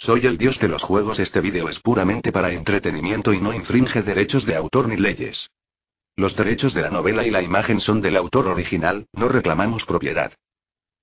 Soy el dios de los juegos. Este video es puramente para entretenimiento y no infringe derechos de autor ni leyes. Los derechos de la novela y la imagen son del autor original, no reclamamos propiedad.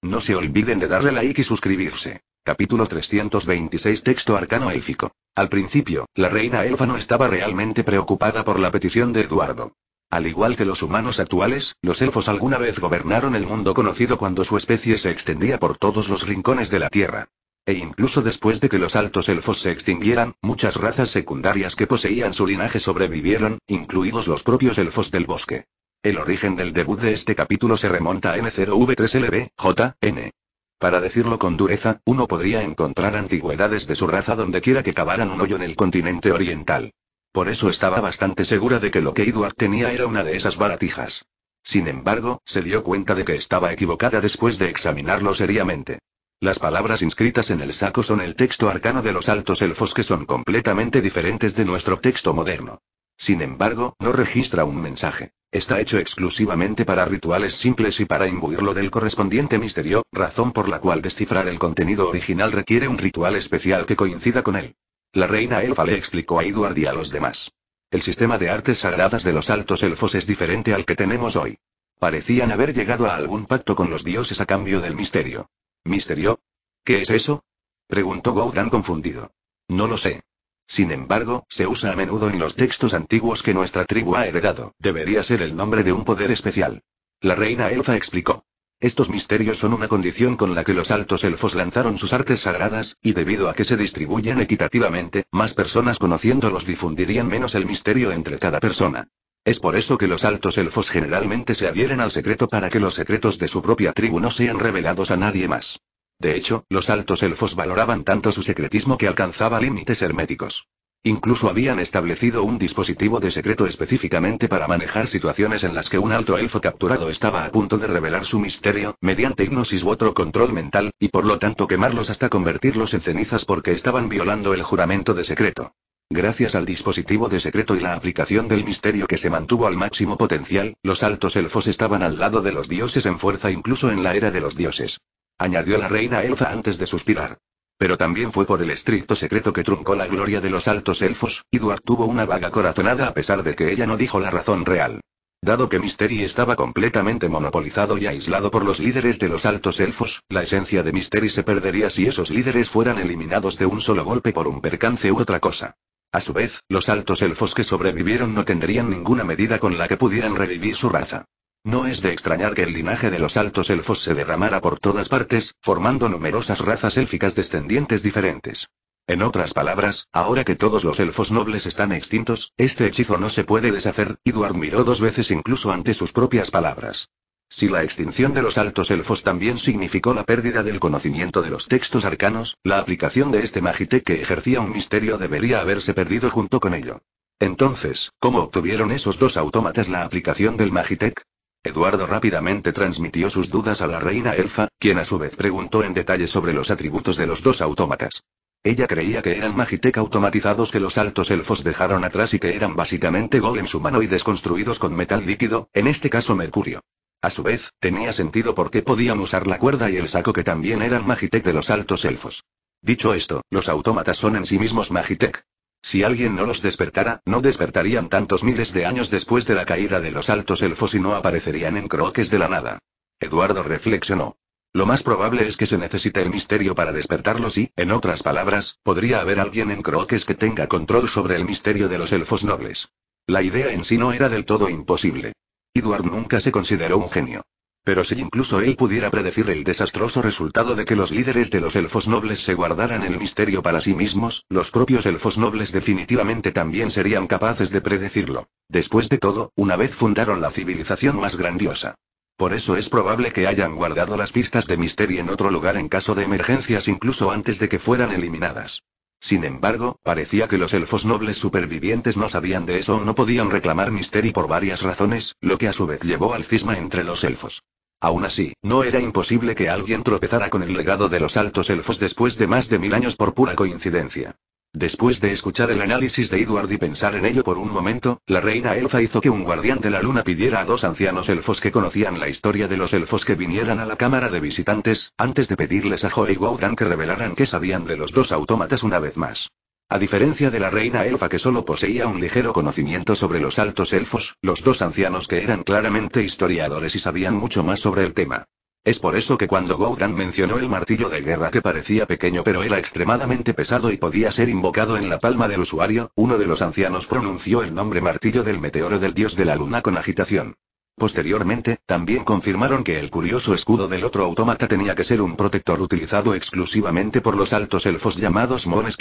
No se olviden de darle like y suscribirse. Capítulo 326 Texto arcano élfico. Al principio, la reina elfa no estaba realmente preocupada por la petición de Eduardo. Al igual que los humanos actuales, los elfos alguna vez gobernaron el mundo conocido cuando su especie se extendía por todos los rincones de la Tierra. E incluso después de que los altos elfos se extinguieran, muchas razas secundarias que poseían su linaje sobrevivieron, incluidos los propios elfos del bosque. El origen del debut de este capítulo se remonta a N0V3LB, JN. Para decirlo con dureza, uno podría encontrar antigüedades de su raza donde quiera que cavaran un hoyo en el continente oriental. Por eso estaba bastante segura de que lo que Edward tenía era una de esas baratijas. Sin embargo, se dio cuenta de que estaba equivocada después de examinarlo seriamente. Las palabras inscritas en el saco son el texto arcano de los altos elfos que son completamente diferentes de nuestro texto moderno. Sin embargo, no registra un mensaje. Está hecho exclusivamente para rituales simples y para imbuirlo del correspondiente misterio, razón por la cual descifrar el contenido original requiere un ritual especial que coincida con él. La reina elfa le explicó a Edward y a los demás. El sistema de artes sagradas de los altos elfos es diferente al que tenemos hoy. Parecían haber llegado a algún pacto con los dioses a cambio del misterio. ¿Misterio? ¿Qué es eso? Preguntó Goudan confundido. No lo sé. Sin embargo, se usa a menudo en los textos antiguos que nuestra tribu ha heredado. Debería ser el nombre de un poder especial. La reina elfa explicó. Estos misterios son una condición con la que los altos elfos lanzaron sus artes sagradas, y debido a que se distribuyen equitativamente, más personas conociéndolos difundirían menos el misterio entre cada persona. Es por eso que los altos elfos generalmente se adhieren al secreto para que los secretos de su propia tribu no sean revelados a nadie más. De hecho, los altos elfos valoraban tanto su secretismo que alcanzaba límites herméticos. Incluso habían establecido un dispositivo de secreto específicamente para manejar situaciones en las que un alto elfo capturado estaba a punto de revelar su misterio, mediante hipnosis u otro control mental, y por lo tanto quemarlos hasta convertirlos en cenizas porque estaban violando el juramento de secreto. Gracias al dispositivo de secreto y la aplicación del misterio que se mantuvo al máximo potencial, los altos elfos estaban al lado de los dioses en fuerza incluso en la era de los dioses. Añadió la reina elfa antes de suspirar. Pero también fue por el estricto secreto que truncó la gloria de los altos elfos, y tuvo una vaga corazonada a pesar de que ella no dijo la razón real. Dado que Mystery estaba completamente monopolizado y aislado por los líderes de los altos elfos, la esencia de Mystery se perdería si esos líderes fueran eliminados de un solo golpe por un percance u otra cosa. A su vez, los altos elfos que sobrevivieron no tendrían ninguna medida con la que pudieran revivir su raza. No es de extrañar que el linaje de los altos elfos se derramara por todas partes, formando numerosas razas élficas descendientes diferentes. En otras palabras, ahora que todos los elfos nobles están extintos, este hechizo no se puede deshacer, y miró dos veces incluso ante sus propias palabras. Si la extinción de los altos elfos también significó la pérdida del conocimiento de los textos arcanos, la aplicación de este Magitek que ejercía un misterio debería haberse perdido junto con ello. Entonces, ¿cómo obtuvieron esos dos autómatas la aplicación del Magitek? Eduardo rápidamente transmitió sus dudas a la reina elfa, quien a su vez preguntó en detalle sobre los atributos de los dos autómatas. Ella creía que eran Magitek automatizados que los altos elfos dejaron atrás y que eran básicamente golems y construidos con metal líquido, en este caso mercurio. A su vez, tenía sentido por qué podían usar la cuerda y el saco que también eran magitek de los altos elfos. Dicho esto, los autómatas son en sí mismos magitek. Si alguien no los despertara, no despertarían tantos miles de años después de la caída de los altos elfos y no aparecerían en croques de la nada. Eduardo reflexionó. Lo más probable es que se necesite el misterio para despertarlos y, en otras palabras, podría haber alguien en Croques que tenga control sobre el misterio de los elfos nobles. La idea en sí no era del todo imposible. Edward nunca se consideró un genio. Pero si incluso él pudiera predecir el desastroso resultado de que los líderes de los elfos nobles se guardaran el misterio para sí mismos, los propios elfos nobles definitivamente también serían capaces de predecirlo. Después de todo, una vez fundaron la civilización más grandiosa. Por eso es probable que hayan guardado las pistas de misterio en otro lugar en caso de emergencias incluso antes de que fueran eliminadas. Sin embargo, parecía que los elfos nobles supervivientes no sabían de eso o no podían reclamar misterio por varias razones, lo que a su vez llevó al cisma entre los elfos. Aún así, no era imposible que alguien tropezara con el legado de los altos elfos después de más de mil años por pura coincidencia. Después de escuchar el análisis de Edward y pensar en ello por un momento, la reina Elfa hizo que un guardián de la luna pidiera a dos ancianos elfos que conocían la historia de los elfos que vinieran a la cámara de visitantes, antes de pedirles a Joe y que revelaran qué sabían de los dos autómatas una vez más. A diferencia de la reina elfa que solo poseía un ligero conocimiento sobre los altos elfos, los dos ancianos que eran claramente historiadores y sabían mucho más sobre el tema. Es por eso que cuando Goudan mencionó el martillo de guerra que parecía pequeño pero era extremadamente pesado y podía ser invocado en la palma del usuario, uno de los ancianos pronunció el nombre martillo del meteoro del dios de la luna con agitación. Posteriormente, también confirmaron que el curioso escudo del otro autómata tenía que ser un protector utilizado exclusivamente por los altos elfos llamados Mones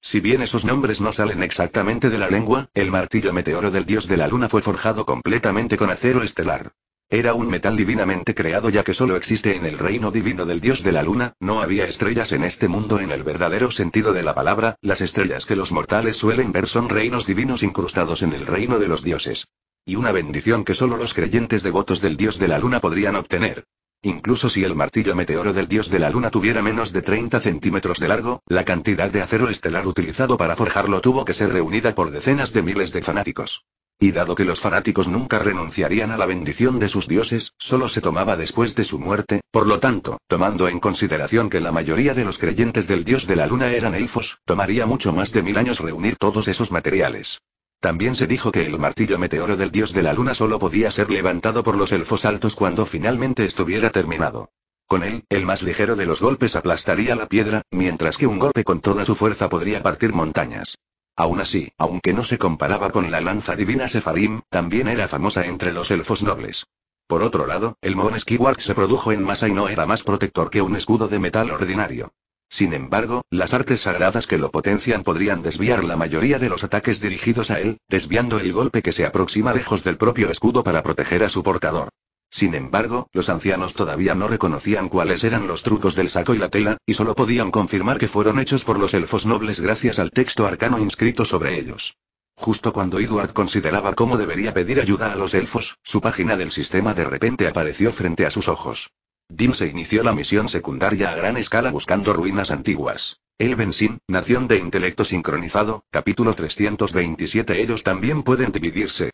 si bien esos nombres no salen exactamente de la lengua, el martillo meteoro del dios de la luna fue forjado completamente con acero estelar. Era un metal divinamente creado ya que solo existe en el reino divino del dios de la luna, no había estrellas en este mundo en el verdadero sentido de la palabra, las estrellas que los mortales suelen ver son reinos divinos incrustados en el reino de los dioses. Y una bendición que solo los creyentes devotos del dios de la luna podrían obtener. Incluso si el martillo meteoro del dios de la luna tuviera menos de 30 centímetros de largo, la cantidad de acero estelar utilizado para forjarlo tuvo que ser reunida por decenas de miles de fanáticos. Y dado que los fanáticos nunca renunciarían a la bendición de sus dioses, solo se tomaba después de su muerte, por lo tanto, tomando en consideración que la mayoría de los creyentes del dios de la luna eran elfos, tomaría mucho más de mil años reunir todos esos materiales. También se dijo que el martillo meteoro del dios de la luna solo podía ser levantado por los elfos altos cuando finalmente estuviera terminado. Con él, el más ligero de los golpes aplastaría la piedra, mientras que un golpe con toda su fuerza podría partir montañas. Aún así, aunque no se comparaba con la lanza divina Sefarim, también era famosa entre los elfos nobles. Por otro lado, el Moon Skiwart se produjo en masa y no era más protector que un escudo de metal ordinario. Sin embargo, las artes sagradas que lo potencian podrían desviar la mayoría de los ataques dirigidos a él, desviando el golpe que se aproxima lejos del propio escudo para proteger a su portador. Sin embargo, los ancianos todavía no reconocían cuáles eran los trucos del saco y la tela, y solo podían confirmar que fueron hechos por los elfos nobles gracias al texto arcano inscrito sobre ellos. Justo cuando Edward consideraba cómo debería pedir ayuda a los elfos, su página del sistema de repente apareció frente a sus ojos. Dim se inició la misión secundaria a gran escala buscando ruinas antiguas. Elven Sin, Nación de Intelecto Sincronizado, capítulo 327 Ellos también pueden dividirse.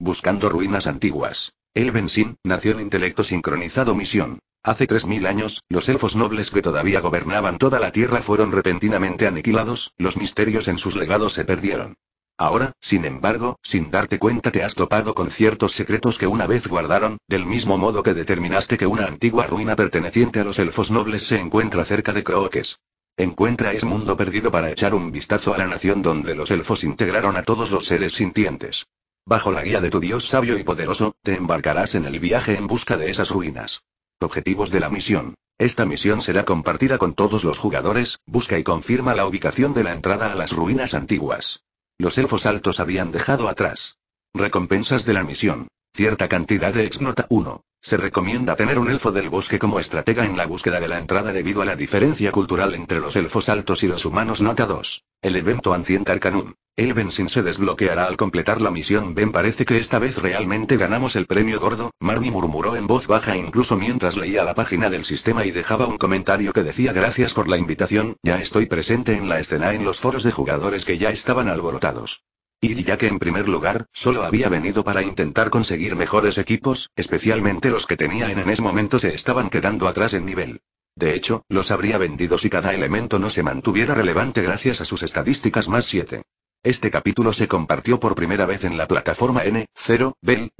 Buscando ruinas antiguas. El nació Nación Intelecto Sincronizado Misión. Hace 3.000 años, los elfos nobles que todavía gobernaban toda la Tierra fueron repentinamente aniquilados, los misterios en sus legados se perdieron. Ahora, sin embargo, sin darte cuenta te has topado con ciertos secretos que una vez guardaron, del mismo modo que determinaste que una antigua ruina perteneciente a los elfos nobles se encuentra cerca de Croques. Encuentra ese mundo perdido para echar un vistazo a la nación donde los elfos integraron a todos los seres sintientes. Bajo la guía de tu Dios sabio y poderoso, te embarcarás en el viaje en busca de esas ruinas. Objetivos de la misión. Esta misión será compartida con todos los jugadores, busca y confirma la ubicación de la entrada a las ruinas antiguas los elfos altos habían dejado atrás. Recompensas de la misión. Cierta cantidad de ex nota 1. Se recomienda tener un elfo del bosque como estratega en la búsqueda de la entrada debido a la diferencia cultural entre los elfos altos y los humanos nota 2. El evento Ancient Arcanum. El sin se desbloqueará al completar la misión Ben parece que esta vez realmente ganamos el premio gordo, Marnie murmuró en voz baja incluso mientras leía la página del sistema y dejaba un comentario que decía gracias por la invitación, ya estoy presente en la escena en los foros de jugadores que ya estaban alborotados. Y ya que en primer lugar, solo había venido para intentar conseguir mejores equipos, especialmente los que tenía en ese momento se estaban quedando atrás en nivel. De hecho, los habría vendido si cada elemento no se mantuviera relevante gracias a sus estadísticas más 7. Este capítulo se compartió por primera vez en la plataforma N0, Bell,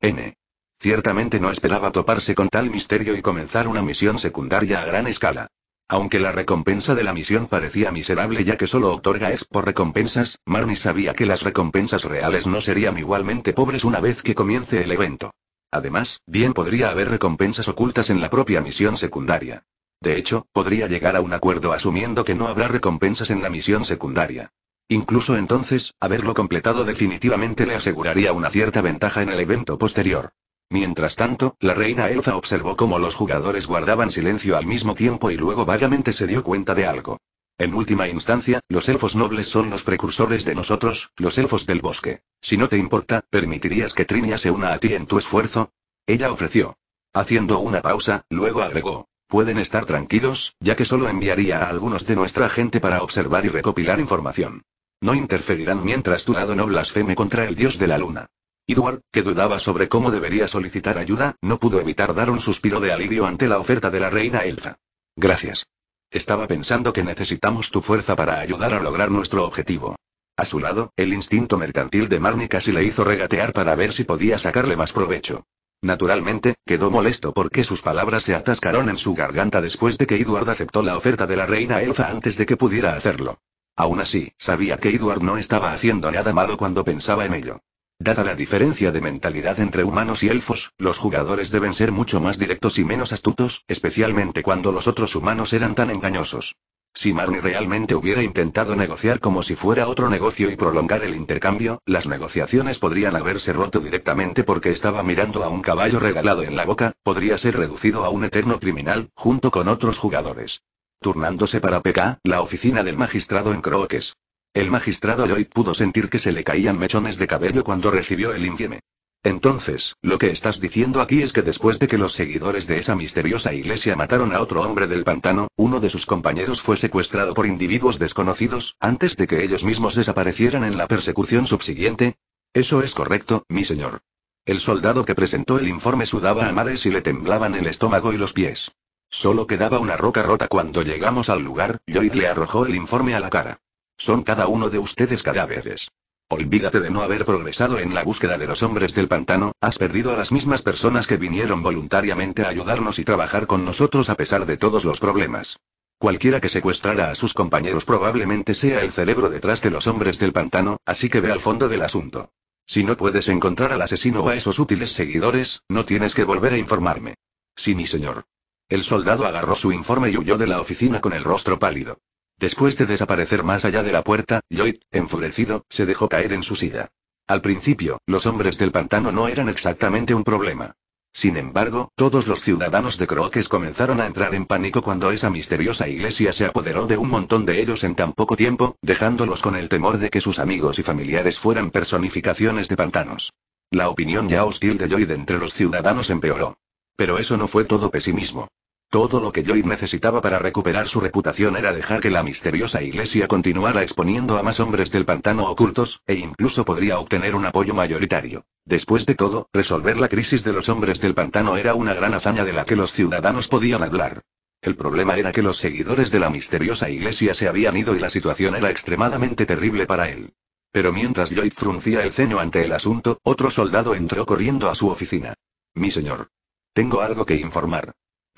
n Ciertamente no esperaba toparse con tal misterio y comenzar una misión secundaria a gran escala. Aunque la recompensa de la misión parecía miserable ya que solo otorga por recompensas, Marnie sabía que las recompensas reales no serían igualmente pobres una vez que comience el evento. Además, bien podría haber recompensas ocultas en la propia misión secundaria. De hecho, podría llegar a un acuerdo asumiendo que no habrá recompensas en la misión secundaria. Incluso entonces, haberlo completado definitivamente le aseguraría una cierta ventaja en el evento posterior. Mientras tanto, la reina elfa observó cómo los jugadores guardaban silencio al mismo tiempo y luego vagamente se dio cuenta de algo. En última instancia, los elfos nobles son los precursores de nosotros, los elfos del bosque. Si no te importa, ¿permitirías que Trinia se una a ti en tu esfuerzo? Ella ofreció. Haciendo una pausa, luego agregó. Pueden estar tranquilos, ya que solo enviaría a algunos de nuestra gente para observar y recopilar información. No interferirán mientras tu lado no blasfeme contra el dios de la luna. Edward, que dudaba sobre cómo debería solicitar ayuda, no pudo evitar dar un suspiro de alivio ante la oferta de la reina elfa. Gracias. Estaba pensando que necesitamos tu fuerza para ayudar a lograr nuestro objetivo. A su lado, el instinto mercantil de Marnie casi le hizo regatear para ver si podía sacarle más provecho. Naturalmente, quedó molesto porque sus palabras se atascaron en su garganta después de que Edward aceptó la oferta de la reina elfa antes de que pudiera hacerlo. Aún así, sabía que Edward no estaba haciendo nada malo cuando pensaba en ello. Dada la diferencia de mentalidad entre humanos y elfos, los jugadores deben ser mucho más directos y menos astutos, especialmente cuando los otros humanos eran tan engañosos. Si Marni realmente hubiera intentado negociar como si fuera otro negocio y prolongar el intercambio, las negociaciones podrían haberse roto directamente porque estaba mirando a un caballo regalado en la boca, podría ser reducido a un eterno criminal, junto con otros jugadores. Turnándose para PK, la oficina del magistrado en Croques. El magistrado Lloyd pudo sentir que se le caían mechones de cabello cuando recibió el informe. Entonces, lo que estás diciendo aquí es que después de que los seguidores de esa misteriosa iglesia mataron a otro hombre del pantano, uno de sus compañeros fue secuestrado por individuos desconocidos, antes de que ellos mismos desaparecieran en la persecución subsiguiente. Eso es correcto, mi señor. El soldado que presentó el informe sudaba a mares y le temblaban el estómago y los pies. Solo quedaba una roca rota cuando llegamos al lugar, Lloyd le arrojó el informe a la cara. Son cada uno de ustedes cadáveres. Olvídate de no haber progresado en la búsqueda de los hombres del pantano, has perdido a las mismas personas que vinieron voluntariamente a ayudarnos y trabajar con nosotros a pesar de todos los problemas. Cualquiera que secuestrara a sus compañeros probablemente sea el cerebro detrás de los hombres del pantano, así que ve al fondo del asunto. Si no puedes encontrar al asesino o a esos útiles seguidores, no tienes que volver a informarme. Sí, mi señor. El soldado agarró su informe y huyó de la oficina con el rostro pálido. Después de desaparecer más allá de la puerta, Lloyd, enfurecido, se dejó caer en su silla. Al principio, los hombres del pantano no eran exactamente un problema. Sin embargo, todos los ciudadanos de Croques comenzaron a entrar en pánico cuando esa misteriosa iglesia se apoderó de un montón de ellos en tan poco tiempo, dejándolos con el temor de que sus amigos y familiares fueran personificaciones de pantanos. La opinión ya hostil de Lloyd entre los ciudadanos empeoró. Pero eso no fue todo pesimismo. Todo lo que Lloyd necesitaba para recuperar su reputación era dejar que la misteriosa iglesia continuara exponiendo a más hombres del pantano ocultos, e incluso podría obtener un apoyo mayoritario. Después de todo, resolver la crisis de los hombres del pantano era una gran hazaña de la que los ciudadanos podían hablar. El problema era que los seguidores de la misteriosa iglesia se habían ido y la situación era extremadamente terrible para él. Pero mientras Lloyd fruncía el ceño ante el asunto, otro soldado entró corriendo a su oficina. Mi señor. Tengo algo que informar.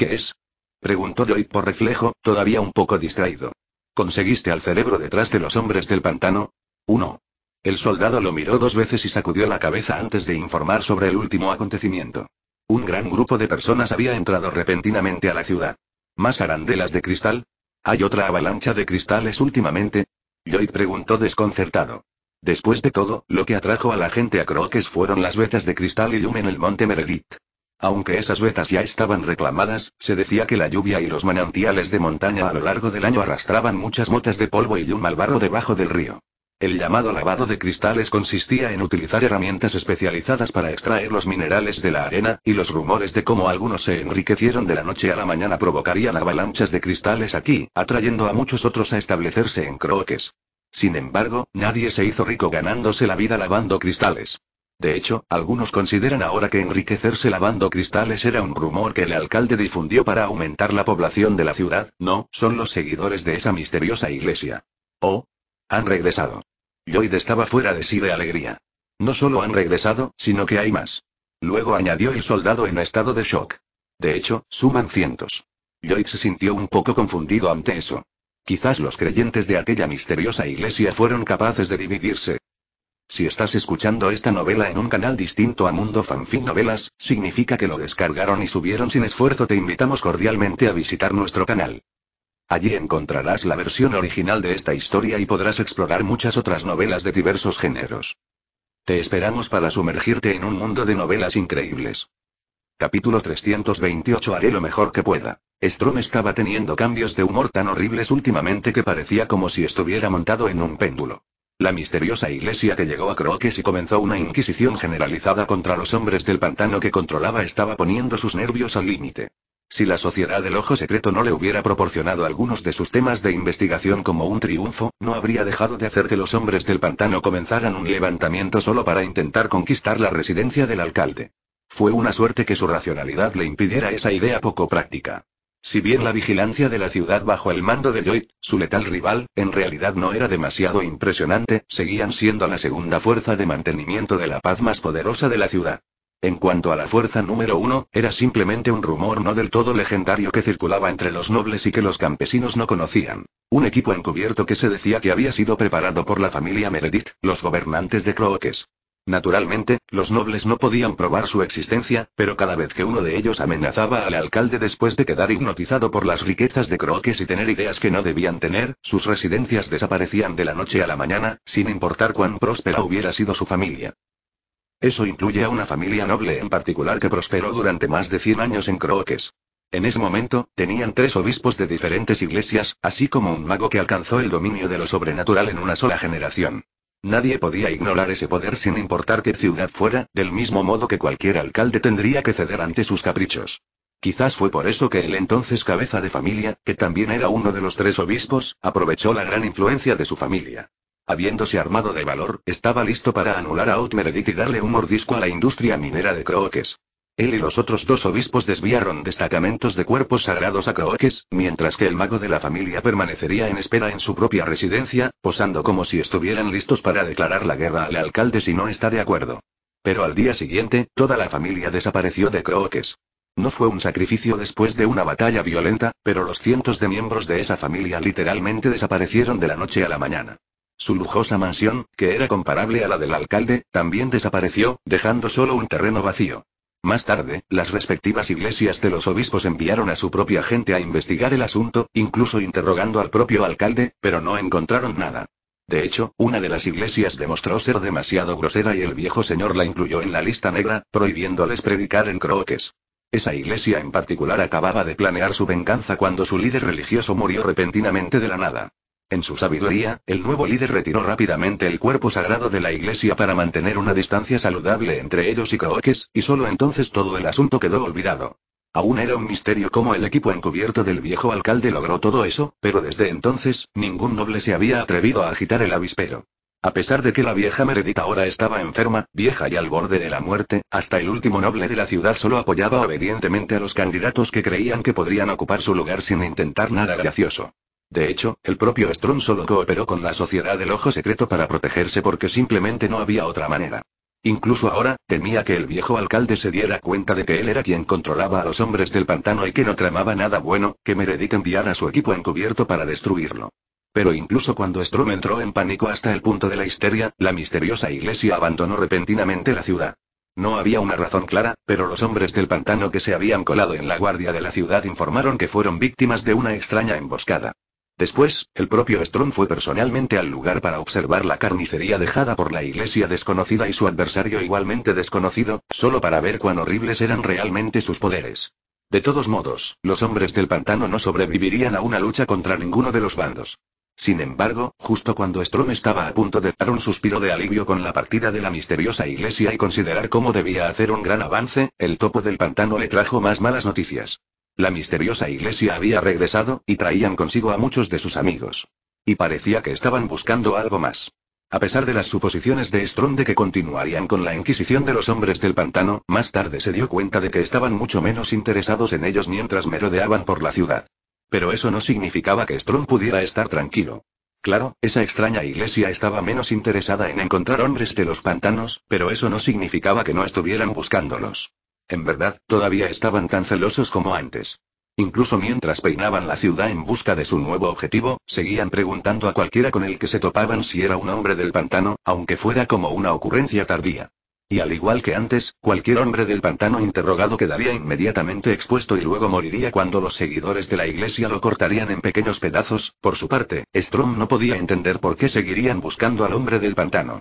¿Qué es? Preguntó Lloyd por reflejo, todavía un poco distraído. ¿Conseguiste al cerebro detrás de los hombres del pantano? Uno. El soldado lo miró dos veces y sacudió la cabeza antes de informar sobre el último acontecimiento. Un gran grupo de personas había entrado repentinamente a la ciudad. ¿Más arandelas de cristal? ¿Hay otra avalancha de cristales últimamente? Lloyd preguntó desconcertado. Después de todo, lo que atrajo a la gente a Croques fueron las vetas de cristal y Lume en el monte Meredith. Aunque esas vetas ya estaban reclamadas, se decía que la lluvia y los manantiales de montaña a lo largo del año arrastraban muchas motas de polvo y un mal barro debajo del río. El llamado lavado de cristales consistía en utilizar herramientas especializadas para extraer los minerales de la arena, y los rumores de cómo algunos se enriquecieron de la noche a la mañana provocarían avalanchas de cristales aquí, atrayendo a muchos otros a establecerse en croques. Sin embargo, nadie se hizo rico ganándose la vida lavando cristales. De hecho, algunos consideran ahora que enriquecerse lavando cristales era un rumor que el alcalde difundió para aumentar la población de la ciudad, no, son los seguidores de esa misteriosa iglesia. Oh, han regresado. Lloyd estaba fuera de sí de alegría. No solo han regresado, sino que hay más. Luego añadió el soldado en estado de shock. De hecho, suman cientos. Lloyd se sintió un poco confundido ante eso. Quizás los creyentes de aquella misteriosa iglesia fueron capaces de dividirse, si estás escuchando esta novela en un canal distinto a Mundo Fanfic Novelas, significa que lo descargaron y subieron sin esfuerzo. Te invitamos cordialmente a visitar nuestro canal. Allí encontrarás la versión original de esta historia y podrás explorar muchas otras novelas de diversos géneros. Te esperamos para sumergirte en un mundo de novelas increíbles. Capítulo 328 Haré lo mejor que pueda. Strom estaba teniendo cambios de humor tan horribles últimamente que parecía como si estuviera montado en un péndulo. La misteriosa iglesia que llegó a Croques y comenzó una inquisición generalizada contra los hombres del pantano que controlaba estaba poniendo sus nervios al límite. Si la sociedad del ojo secreto no le hubiera proporcionado algunos de sus temas de investigación como un triunfo, no habría dejado de hacer que los hombres del pantano comenzaran un levantamiento solo para intentar conquistar la residencia del alcalde. Fue una suerte que su racionalidad le impidiera esa idea poco práctica. Si bien la vigilancia de la ciudad bajo el mando de Lloyd, su letal rival, en realidad no era demasiado impresionante, seguían siendo la segunda fuerza de mantenimiento de la paz más poderosa de la ciudad. En cuanto a la fuerza número uno, era simplemente un rumor no del todo legendario que circulaba entre los nobles y que los campesinos no conocían. Un equipo encubierto que se decía que había sido preparado por la familia Meredith, los gobernantes de Crookes. Naturalmente, los nobles no podían probar su existencia, pero cada vez que uno de ellos amenazaba al alcalde después de quedar hipnotizado por las riquezas de Croques y tener ideas que no debían tener, sus residencias desaparecían de la noche a la mañana, sin importar cuán próspera hubiera sido su familia. Eso incluye a una familia noble en particular que prosperó durante más de 100 años en Croques. En ese momento, tenían tres obispos de diferentes iglesias, así como un mago que alcanzó el dominio de lo sobrenatural en una sola generación. Nadie podía ignorar ese poder sin importar qué ciudad fuera, del mismo modo que cualquier alcalde tendría que ceder ante sus caprichos. Quizás fue por eso que el entonces cabeza de familia, que también era uno de los tres obispos, aprovechó la gran influencia de su familia. Habiéndose armado de valor, estaba listo para anular a Meredith y darle un mordisco a la industria minera de croques. Él y los otros dos obispos desviaron destacamentos de cuerpos sagrados a Croques, mientras que el mago de la familia permanecería en espera en su propia residencia, posando como si estuvieran listos para declarar la guerra al alcalde si no está de acuerdo. Pero al día siguiente, toda la familia desapareció de Croques. No fue un sacrificio después de una batalla violenta, pero los cientos de miembros de esa familia literalmente desaparecieron de la noche a la mañana. Su lujosa mansión, que era comparable a la del alcalde, también desapareció, dejando solo un terreno vacío. Más tarde, las respectivas iglesias de los obispos enviaron a su propia gente a investigar el asunto, incluso interrogando al propio alcalde, pero no encontraron nada. De hecho, una de las iglesias demostró ser demasiado grosera y el viejo señor la incluyó en la lista negra, prohibiéndoles predicar en croques. Esa iglesia en particular acababa de planear su venganza cuando su líder religioso murió repentinamente de la nada. En su sabiduría, el nuevo líder retiró rápidamente el cuerpo sagrado de la iglesia para mantener una distancia saludable entre ellos y Croques, y solo entonces todo el asunto quedó olvidado. Aún era un misterio cómo el equipo encubierto del viejo alcalde logró todo eso, pero desde entonces, ningún noble se había atrevido a agitar el avispero. A pesar de que la vieja Meredith ahora estaba enferma, vieja y al borde de la muerte, hasta el último noble de la ciudad solo apoyaba obedientemente a los candidatos que creían que podrían ocupar su lugar sin intentar nada gracioso. De hecho, el propio Strong solo cooperó con la Sociedad del Ojo Secreto para protegerse porque simplemente no había otra manera. Incluso ahora, temía que el viejo alcalde se diera cuenta de que él era quien controlaba a los hombres del pantano y que no tramaba nada bueno, que Meredith enviara a su equipo encubierto para destruirlo. Pero incluso cuando Strom entró en pánico hasta el punto de la histeria, la misteriosa iglesia abandonó repentinamente la ciudad. No había una razón clara, pero los hombres del pantano que se habían colado en la guardia de la ciudad informaron que fueron víctimas de una extraña emboscada. Después, el propio Strom fue personalmente al lugar para observar la carnicería dejada por la iglesia desconocida y su adversario igualmente desconocido, solo para ver cuán horribles eran realmente sus poderes. De todos modos, los hombres del pantano no sobrevivirían a una lucha contra ninguno de los bandos. Sin embargo, justo cuando Strom estaba a punto de dar un suspiro de alivio con la partida de la misteriosa iglesia y considerar cómo debía hacer un gran avance, el topo del pantano le trajo más malas noticias. La misteriosa iglesia había regresado, y traían consigo a muchos de sus amigos. Y parecía que estaban buscando algo más. A pesar de las suposiciones de Strong de que continuarían con la Inquisición de los hombres del pantano, más tarde se dio cuenta de que estaban mucho menos interesados en ellos mientras merodeaban por la ciudad. Pero eso no significaba que Strong pudiera estar tranquilo. Claro, esa extraña iglesia estaba menos interesada en encontrar hombres de los pantanos, pero eso no significaba que no estuvieran buscándolos. En verdad, todavía estaban tan celosos como antes. Incluso mientras peinaban la ciudad en busca de su nuevo objetivo, seguían preguntando a cualquiera con el que se topaban si era un hombre del pantano, aunque fuera como una ocurrencia tardía. Y al igual que antes, cualquier hombre del pantano interrogado quedaría inmediatamente expuesto y luego moriría cuando los seguidores de la iglesia lo cortarían en pequeños pedazos. Por su parte, Strom no podía entender por qué seguirían buscando al hombre del pantano.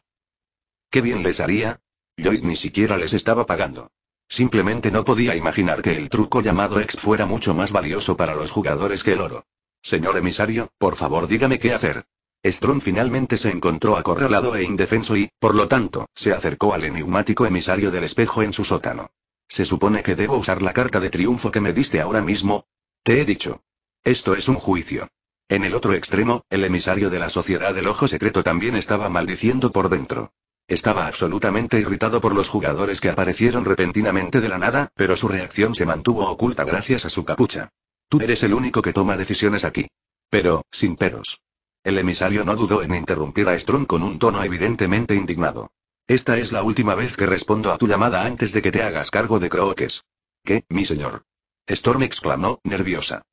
¿Qué bien les haría? Lloyd ni siquiera les estaba pagando. Simplemente no podía imaginar que el truco llamado ex fuera mucho más valioso para los jugadores que el oro. Señor emisario, por favor dígame qué hacer. Strong finalmente se encontró acorralado e indefenso y, por lo tanto, se acercó al enigmático emisario del espejo en su sótano. Se supone que debo usar la carta de triunfo que me diste ahora mismo. Te he dicho. Esto es un juicio. En el otro extremo, el emisario de la Sociedad del Ojo Secreto también estaba maldiciendo por dentro. Estaba absolutamente irritado por los jugadores que aparecieron repentinamente de la nada, pero su reacción se mantuvo oculta gracias a su capucha. Tú eres el único que toma decisiones aquí. Pero, sin peros. El emisario no dudó en interrumpir a Strong con un tono evidentemente indignado. Esta es la última vez que respondo a tu llamada antes de que te hagas cargo de Croques. ¿Qué, mi señor? Storm exclamó, nerviosa.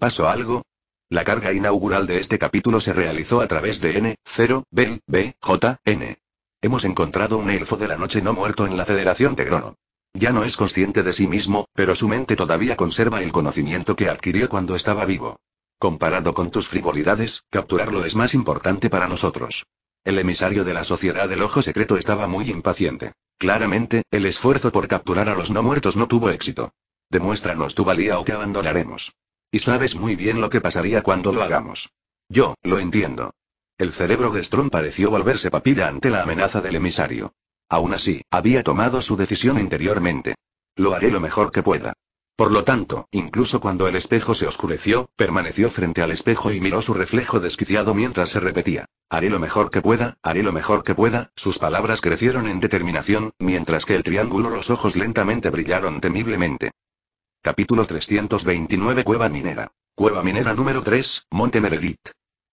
¿Pasó algo? La carga inaugural de este capítulo se realizó a través de N, 0, B, B, J, N. Hemos encontrado un elfo de la noche no muerto en la Federación Tegrono. Ya no es consciente de sí mismo, pero su mente todavía conserva el conocimiento que adquirió cuando estaba vivo. Comparado con tus frivolidades, capturarlo es más importante para nosotros. El emisario de la Sociedad del Ojo Secreto estaba muy impaciente. Claramente, el esfuerzo por capturar a los no muertos no tuvo éxito. Demuéstranos tu valía o te abandonaremos. Y sabes muy bien lo que pasaría cuando lo hagamos. Yo, lo entiendo. El cerebro de pareció volverse papilla ante la amenaza del emisario. Aún así, había tomado su decisión interiormente. Lo haré lo mejor que pueda. Por lo tanto, incluso cuando el espejo se oscureció, permaneció frente al espejo y miró su reflejo desquiciado mientras se repetía. Haré lo mejor que pueda, haré lo mejor que pueda, sus palabras crecieron en determinación, mientras que el triángulo los ojos lentamente brillaron temiblemente. Capítulo 329 Cueva Minera. Cueva Minera número 3, Monte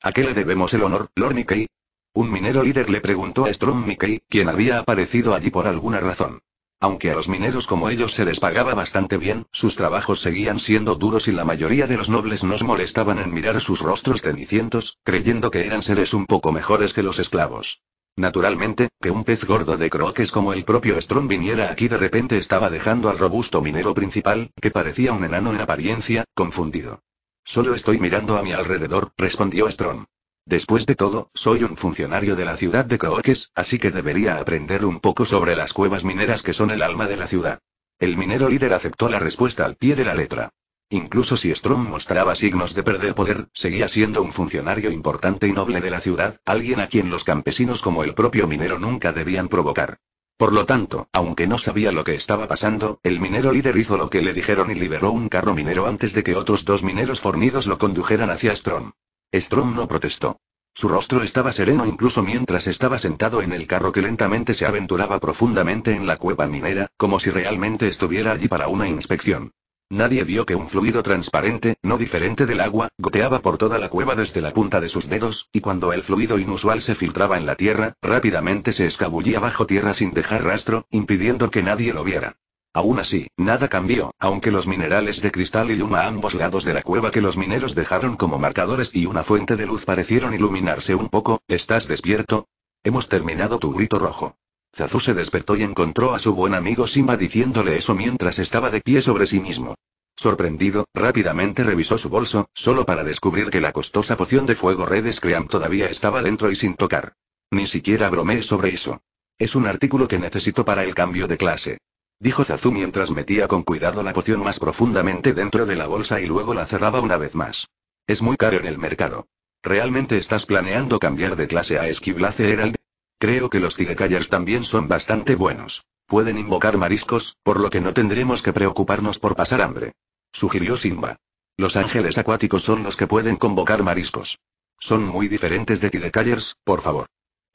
¿A qué le debemos el honor, Lord Mickey? Un minero líder le preguntó a Strom Mickey, quien había aparecido allí por alguna razón. Aunque a los mineros como ellos se les pagaba bastante bien, sus trabajos seguían siendo duros y la mayoría de los nobles nos molestaban en mirar sus rostros cenicientos, creyendo que eran seres un poco mejores que los esclavos. Naturalmente, que un pez gordo de croques como el propio Strom viniera aquí de repente estaba dejando al robusto minero principal, que parecía un enano en apariencia, confundido. Solo estoy mirando a mi alrededor, respondió Strong. Después de todo, soy un funcionario de la ciudad de Croques, así que debería aprender un poco sobre las cuevas mineras que son el alma de la ciudad. El minero líder aceptó la respuesta al pie de la letra. Incluso si Strom mostraba signos de perder poder, seguía siendo un funcionario importante y noble de la ciudad, alguien a quien los campesinos como el propio minero nunca debían provocar. Por lo tanto, aunque no sabía lo que estaba pasando, el minero líder hizo lo que le dijeron y liberó un carro minero antes de que otros dos mineros fornidos lo condujeran hacia Strom. Strom no protestó. Su rostro estaba sereno incluso mientras estaba sentado en el carro que lentamente se aventuraba profundamente en la cueva minera, como si realmente estuviera allí para una inspección. Nadie vio que un fluido transparente, no diferente del agua, goteaba por toda la cueva desde la punta de sus dedos, y cuando el fluido inusual se filtraba en la tierra, rápidamente se escabullía bajo tierra sin dejar rastro, impidiendo que nadie lo viera. Aún así, nada cambió, aunque los minerales de cristal y luma a ambos lados de la cueva que los mineros dejaron como marcadores y una fuente de luz parecieron iluminarse un poco, ¿estás despierto? Hemos terminado tu grito rojo. Zazu se despertó y encontró a su buen amigo Simba diciéndole eso mientras estaba de pie sobre sí mismo. Sorprendido, rápidamente revisó su bolso, solo para descubrir que la costosa poción de fuego Red Scream todavía estaba dentro y sin tocar. Ni siquiera bromeé sobre eso. Es un artículo que necesito para el cambio de clase. Dijo Zazu mientras metía con cuidado la poción más profundamente dentro de la bolsa y luego la cerraba una vez más. Es muy caro en el mercado. ¿Realmente estás planeando cambiar de clase a Esquiblace Herald? Creo que los Tidecallers también son bastante buenos. Pueden invocar mariscos, por lo que no tendremos que preocuparnos por pasar hambre. Sugirió Simba. Los ángeles acuáticos son los que pueden convocar mariscos. Son muy diferentes de Tidecallers, por favor.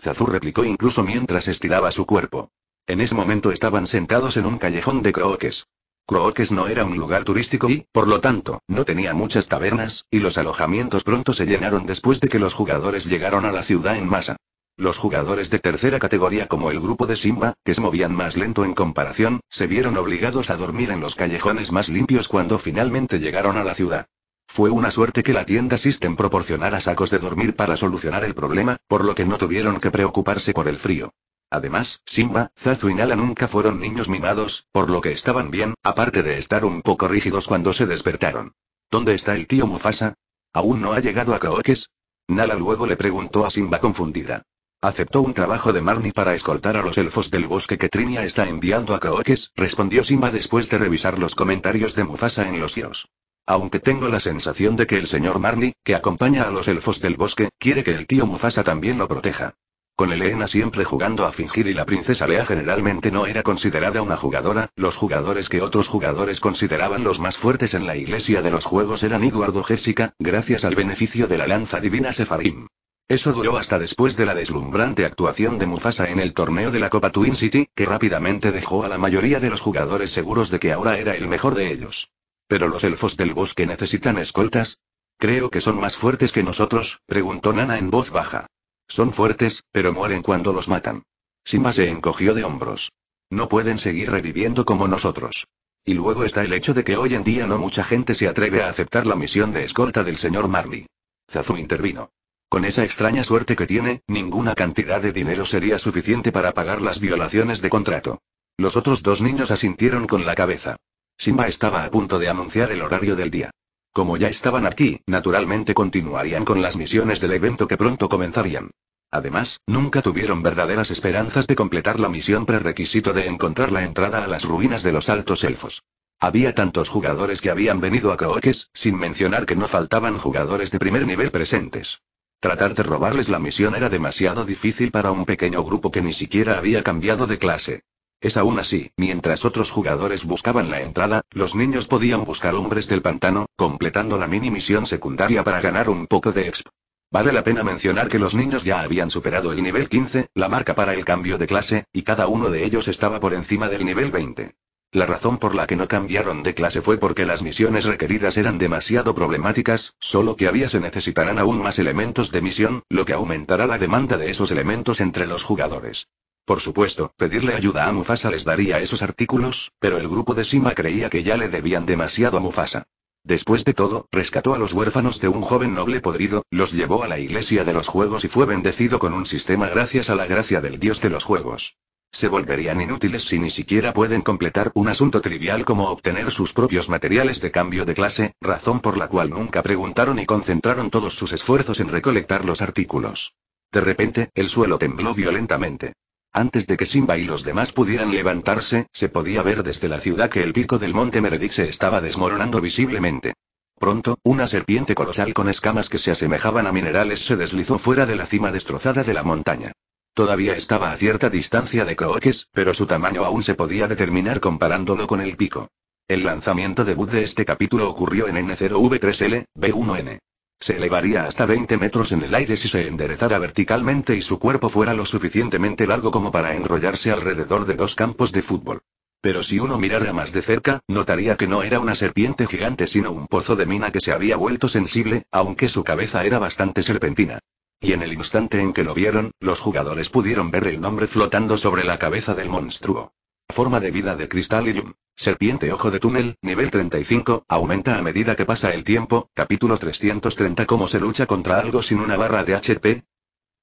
Zazu replicó incluso mientras estiraba su cuerpo. En ese momento estaban sentados en un callejón de croques. Croques no era un lugar turístico y, por lo tanto, no tenía muchas tabernas, y los alojamientos pronto se llenaron después de que los jugadores llegaron a la ciudad en masa. Los jugadores de tercera categoría como el grupo de Simba, que se movían más lento en comparación, se vieron obligados a dormir en los callejones más limpios cuando finalmente llegaron a la ciudad. Fue una suerte que la tienda System proporcionara sacos de dormir para solucionar el problema, por lo que no tuvieron que preocuparse por el frío. Además, Simba, Zazu y Nala nunca fueron niños mimados, por lo que estaban bien, aparte de estar un poco rígidos cuando se despertaron. ¿Dónde está el tío Mufasa? ¿Aún no ha llegado a Croques? Nala luego le preguntó a Simba confundida. Aceptó un trabajo de Marnie para escoltar a los elfos del bosque que Trinia está enviando a Croaques. respondió Simba después de revisar los comentarios de Mufasa en los IOS. Aunque tengo la sensación de que el señor Marnie, que acompaña a los elfos del bosque, quiere que el tío Mufasa también lo proteja. Con Elena siempre jugando a fingir y la princesa Lea generalmente no era considerada una jugadora, los jugadores que otros jugadores consideraban los más fuertes en la iglesia de los juegos eran Eduardo Jessica, gracias al beneficio de la lanza divina Sefarim. Eso duró hasta después de la deslumbrante actuación de Mufasa en el torneo de la Copa Twin City, que rápidamente dejó a la mayoría de los jugadores seguros de que ahora era el mejor de ellos. Pero los elfos del bosque necesitan escoltas. Creo que son más fuertes que nosotros, preguntó Nana en voz baja. Son fuertes, pero mueren cuando los matan. Simba se encogió de hombros. No pueden seguir reviviendo como nosotros. Y luego está el hecho de que hoy en día no mucha gente se atreve a aceptar la misión de escolta del señor Marley. Zazu intervino. Con esa extraña suerte que tiene, ninguna cantidad de dinero sería suficiente para pagar las violaciones de contrato. Los otros dos niños asintieron con la cabeza. Simba estaba a punto de anunciar el horario del día. Como ya estaban aquí, naturalmente continuarían con las misiones del evento que pronto comenzarían. Además, nunca tuvieron verdaderas esperanzas de completar la misión prerequisito de encontrar la entrada a las ruinas de los altos elfos. Había tantos jugadores que habían venido a Croques, sin mencionar que no faltaban jugadores de primer nivel presentes. Tratar de robarles la misión era demasiado difícil para un pequeño grupo que ni siquiera había cambiado de clase. Es aún así, mientras otros jugadores buscaban la entrada, los niños podían buscar hombres del pantano, completando la mini misión secundaria para ganar un poco de exp. Vale la pena mencionar que los niños ya habían superado el nivel 15, la marca para el cambio de clase, y cada uno de ellos estaba por encima del nivel 20. La razón por la que no cambiaron de clase fue porque las misiones requeridas eran demasiado problemáticas, solo que había se necesitarán aún más elementos de misión, lo que aumentará la demanda de esos elementos entre los jugadores. Por supuesto, pedirle ayuda a Mufasa les daría esos artículos, pero el grupo de Sima creía que ya le debían demasiado a Mufasa. Después de todo, rescató a los huérfanos de un joven noble podrido, los llevó a la iglesia de los juegos y fue bendecido con un sistema gracias a la gracia del dios de los juegos. Se volverían inútiles si ni siquiera pueden completar un asunto trivial como obtener sus propios materiales de cambio de clase, razón por la cual nunca preguntaron y concentraron todos sus esfuerzos en recolectar los artículos. De repente, el suelo tembló violentamente. Antes de que Simba y los demás pudieran levantarse, se podía ver desde la ciudad que el pico del monte Meredith se estaba desmoronando visiblemente. Pronto, una serpiente colosal con escamas que se asemejaban a minerales se deslizó fuera de la cima destrozada de la montaña. Todavía estaba a cierta distancia de Croques, pero su tamaño aún se podía determinar comparándolo con el pico. El lanzamiento debut de este capítulo ocurrió en N0V3L, B1N. Se elevaría hasta 20 metros en el aire si se enderezara verticalmente y su cuerpo fuera lo suficientemente largo como para enrollarse alrededor de dos campos de fútbol. Pero si uno mirara más de cerca, notaría que no era una serpiente gigante sino un pozo de mina que se había vuelto sensible, aunque su cabeza era bastante serpentina. Y en el instante en que lo vieron, los jugadores pudieron ver el nombre flotando sobre la cabeza del monstruo. Forma de vida de cristal Crystallium. Serpiente Ojo de Túnel, nivel 35, aumenta a medida que pasa el tiempo, capítulo 330 ¿Cómo se lucha contra algo sin una barra de HP?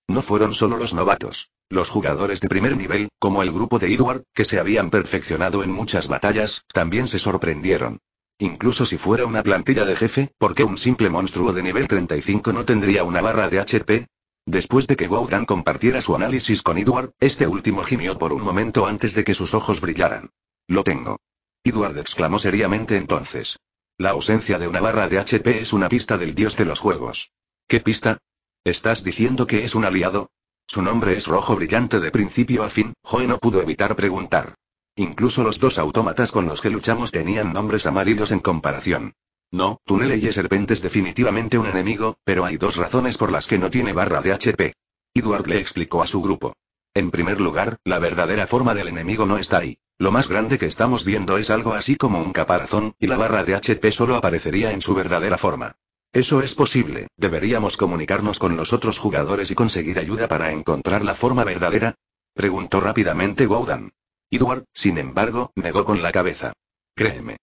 No fueron solo los novatos. Los jugadores de primer nivel, como el grupo de Edward, que se habían perfeccionado en muchas batallas, también se sorprendieron. Incluso si fuera una plantilla de jefe, ¿por qué un simple monstruo de nivel 35 no tendría una barra de HP? Después de que Vaughan compartiera su análisis con Edward, este último gimió por un momento antes de que sus ojos brillaran. Lo tengo. Edward exclamó seriamente entonces. La ausencia de una barra de HP es una pista del dios de los juegos. ¿Qué pista? ¿Estás diciendo que es un aliado? Su nombre es rojo brillante de principio a fin, Joe no pudo evitar preguntar. Incluso los dos autómatas con los que luchamos tenían nombres amarillos en comparación. No, túnel y Serpente es definitivamente un enemigo, pero hay dos razones por las que no tiene barra de HP. Edward le explicó a su grupo. En primer lugar, la verdadera forma del enemigo no está ahí. Lo más grande que estamos viendo es algo así como un caparazón, y la barra de HP solo aparecería en su verdadera forma. Eso es posible, deberíamos comunicarnos con los otros jugadores y conseguir ayuda para encontrar la forma verdadera? Preguntó rápidamente Goudan. Edward, sin embargo, negó con la cabeza. Créeme,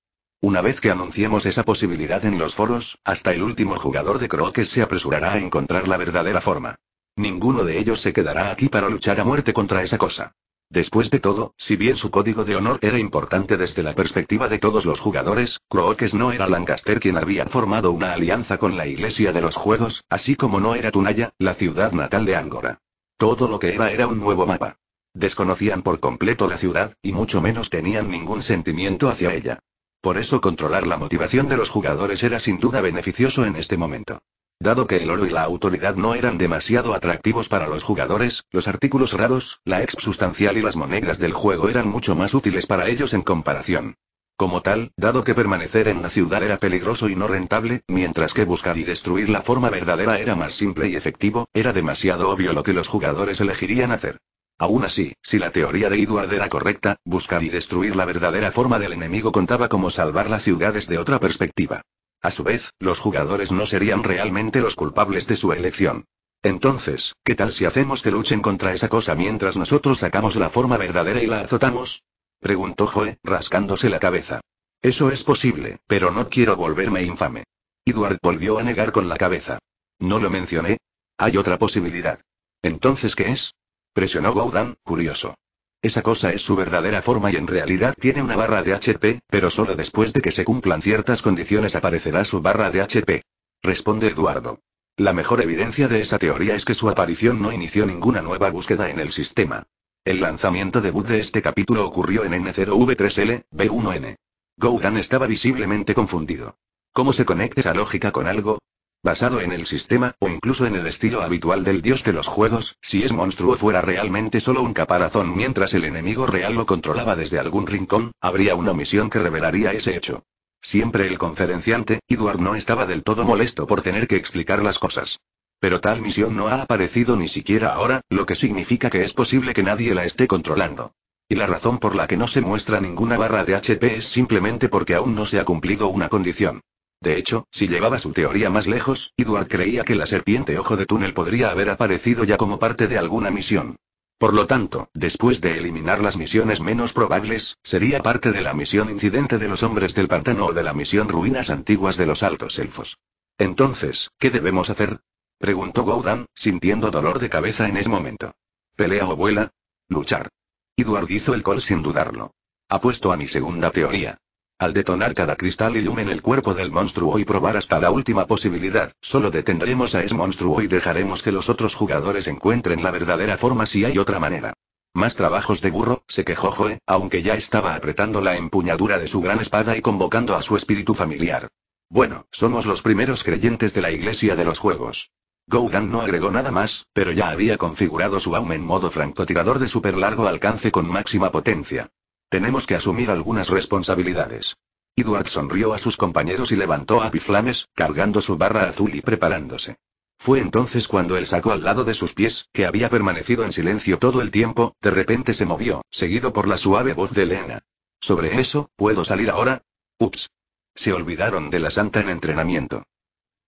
una vez que anunciemos esa posibilidad en los foros, hasta el último jugador de Crookes se apresurará a encontrar la verdadera forma. Ninguno de ellos se quedará aquí para luchar a muerte contra esa cosa. Después de todo, si bien su código de honor era importante desde la perspectiva de todos los jugadores, Crookes no era Lancaster quien había formado una alianza con la Iglesia de los Juegos, así como no era Tunaya, la ciudad natal de Angora. Todo lo que era era un nuevo mapa. Desconocían por completo la ciudad, y mucho menos tenían ningún sentimiento hacia ella. Por eso controlar la motivación de los jugadores era sin duda beneficioso en este momento. Dado que el oro y la autoridad no eran demasiado atractivos para los jugadores, los artículos raros, la exp sustancial y las monedas del juego eran mucho más útiles para ellos en comparación. Como tal, dado que permanecer en la ciudad era peligroso y no rentable, mientras que buscar y destruir la forma verdadera era más simple y efectivo, era demasiado obvio lo que los jugadores elegirían hacer. Aún así, si la teoría de Edward era correcta, buscar y destruir la verdadera forma del enemigo contaba como salvar la ciudad desde otra perspectiva. A su vez, los jugadores no serían realmente los culpables de su elección. Entonces, ¿qué tal si hacemos que luchen contra esa cosa mientras nosotros sacamos la forma verdadera y la azotamos? Preguntó Joe, rascándose la cabeza. Eso es posible, pero no quiero volverme infame. Edward volvió a negar con la cabeza. No lo mencioné. Hay otra posibilidad. Entonces, ¿qué es? Presionó Gaudan, curioso. Esa cosa es su verdadera forma y en realidad tiene una barra de HP, pero solo después de que se cumplan ciertas condiciones aparecerá su barra de HP. Responde Eduardo. La mejor evidencia de esa teoría es que su aparición no inició ninguna nueva búsqueda en el sistema. El lanzamiento debut de este capítulo ocurrió en N0V3L, B1N. Gaudan estaba visiblemente confundido. ¿Cómo se conecta esa lógica con algo? basado en el sistema, o incluso en el estilo habitual del dios de los juegos, si es monstruo fuera realmente solo un caparazón mientras el enemigo real lo controlaba desde algún rincón, habría una misión que revelaría ese hecho. Siempre el conferenciante, Edward no estaba del todo molesto por tener que explicar las cosas. Pero tal misión no ha aparecido ni siquiera ahora, lo que significa que es posible que nadie la esté controlando. Y la razón por la que no se muestra ninguna barra de HP es simplemente porque aún no se ha cumplido una condición. De hecho, si llevaba su teoría más lejos, Edward creía que la serpiente ojo de túnel podría haber aparecido ya como parte de alguna misión. Por lo tanto, después de eliminar las misiones menos probables, sería parte de la misión incidente de los hombres del pantano o de la misión ruinas antiguas de los altos elfos. Entonces, ¿qué debemos hacer? Preguntó Gaudan, sintiendo dolor de cabeza en ese momento. ¿Pelea o vuela? Luchar. Edward hizo el call sin dudarlo. Apuesto a mi segunda teoría. Al detonar cada cristal ilumen el cuerpo del monstruo y probar hasta la última posibilidad, solo detendremos a ese monstruo y dejaremos que los otros jugadores encuentren la verdadera forma si hay otra manera. Más trabajos de burro, se quejó Joe, aunque ya estaba apretando la empuñadura de su gran espada y convocando a su espíritu familiar. Bueno, somos los primeros creyentes de la iglesia de los juegos. Gougan no agregó nada más, pero ya había configurado su AUM en modo francotirador de super largo alcance con máxima potencia. Tenemos que asumir algunas responsabilidades. Edward sonrió a sus compañeros y levantó a Piflames, cargando su barra azul y preparándose. Fue entonces cuando él sacó al lado de sus pies, que había permanecido en silencio todo el tiempo, de repente se movió, seguido por la suave voz de Elena. Sobre eso, ¿puedo salir ahora? Ups. Se olvidaron de la santa en entrenamiento.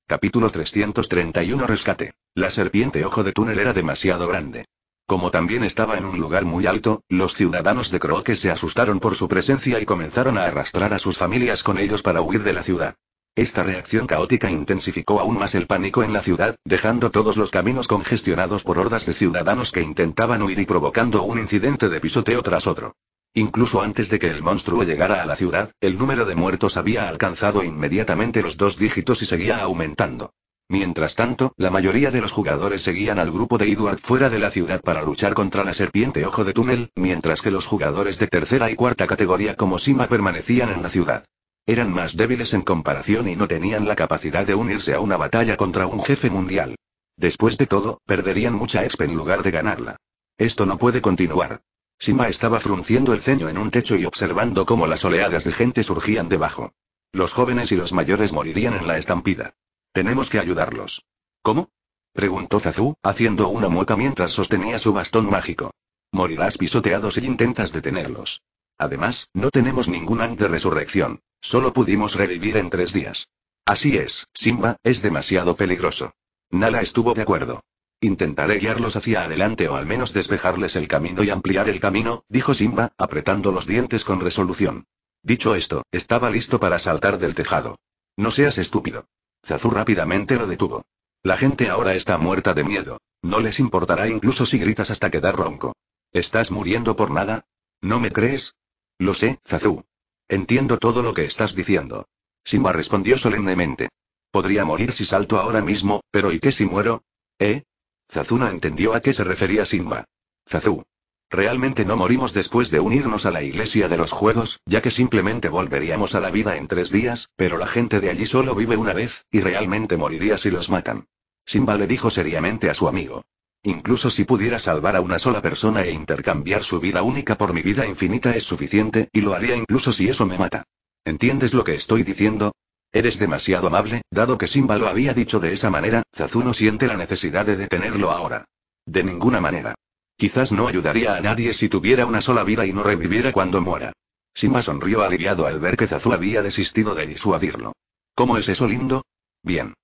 Capítulo 331 Rescate. La serpiente ojo de túnel era demasiado grande. Como también estaba en un lugar muy alto, los ciudadanos de Croque se asustaron por su presencia y comenzaron a arrastrar a sus familias con ellos para huir de la ciudad. Esta reacción caótica intensificó aún más el pánico en la ciudad, dejando todos los caminos congestionados por hordas de ciudadanos que intentaban huir y provocando un incidente de pisoteo tras otro. Incluso antes de que el monstruo llegara a la ciudad, el número de muertos había alcanzado inmediatamente los dos dígitos y seguía aumentando. Mientras tanto, la mayoría de los jugadores seguían al grupo de Edward fuera de la ciudad para luchar contra la serpiente ojo de túnel, mientras que los jugadores de tercera y cuarta categoría como Sima permanecían en la ciudad. Eran más débiles en comparación y no tenían la capacidad de unirse a una batalla contra un jefe mundial. Después de todo, perderían mucha exp en lugar de ganarla. Esto no puede continuar. Sima estaba frunciendo el ceño en un techo y observando cómo las oleadas de gente surgían debajo. Los jóvenes y los mayores morirían en la estampida. Tenemos que ayudarlos. ¿Cómo? preguntó Zazu, haciendo una mueca mientras sostenía su bastón mágico. Morirás pisoteado si intentas detenerlos. Además, no tenemos ningún ante resurrección. Solo pudimos revivir en tres días. Así es, Simba, es demasiado peligroso. Nala estuvo de acuerdo. Intentaré guiarlos hacia adelante o al menos despejarles el camino y ampliar el camino, dijo Simba, apretando los dientes con resolución. Dicho esto, estaba listo para saltar del tejado. No seas estúpido. Zazu rápidamente lo detuvo. La gente ahora está muerta de miedo. No les importará incluso si gritas hasta quedar ronco. ¿Estás muriendo por nada? ¿No me crees? Lo sé, Zazu. Entiendo todo lo que estás diciendo. Simba respondió solemnemente. Podría morir si salto ahora mismo, pero ¿y qué si muero? ¿Eh? Zazu no entendió a qué se refería Simba. Zazu. Realmente no morimos después de unirnos a la iglesia de los juegos, ya que simplemente volveríamos a la vida en tres días, pero la gente de allí solo vive una vez, y realmente moriría si los matan. Simba le dijo seriamente a su amigo. Incluso si pudiera salvar a una sola persona e intercambiar su vida única por mi vida infinita es suficiente, y lo haría incluso si eso me mata. ¿Entiendes lo que estoy diciendo? Eres demasiado amable, dado que Simba lo había dicho de esa manera, Zazuno siente la necesidad de detenerlo ahora. De ninguna manera. Quizás no ayudaría a nadie si tuviera una sola vida y no reviviera cuando muera. Sima sonrió aliviado al ver que Zazu había desistido de disuadirlo. ¿Cómo es eso lindo? Bien.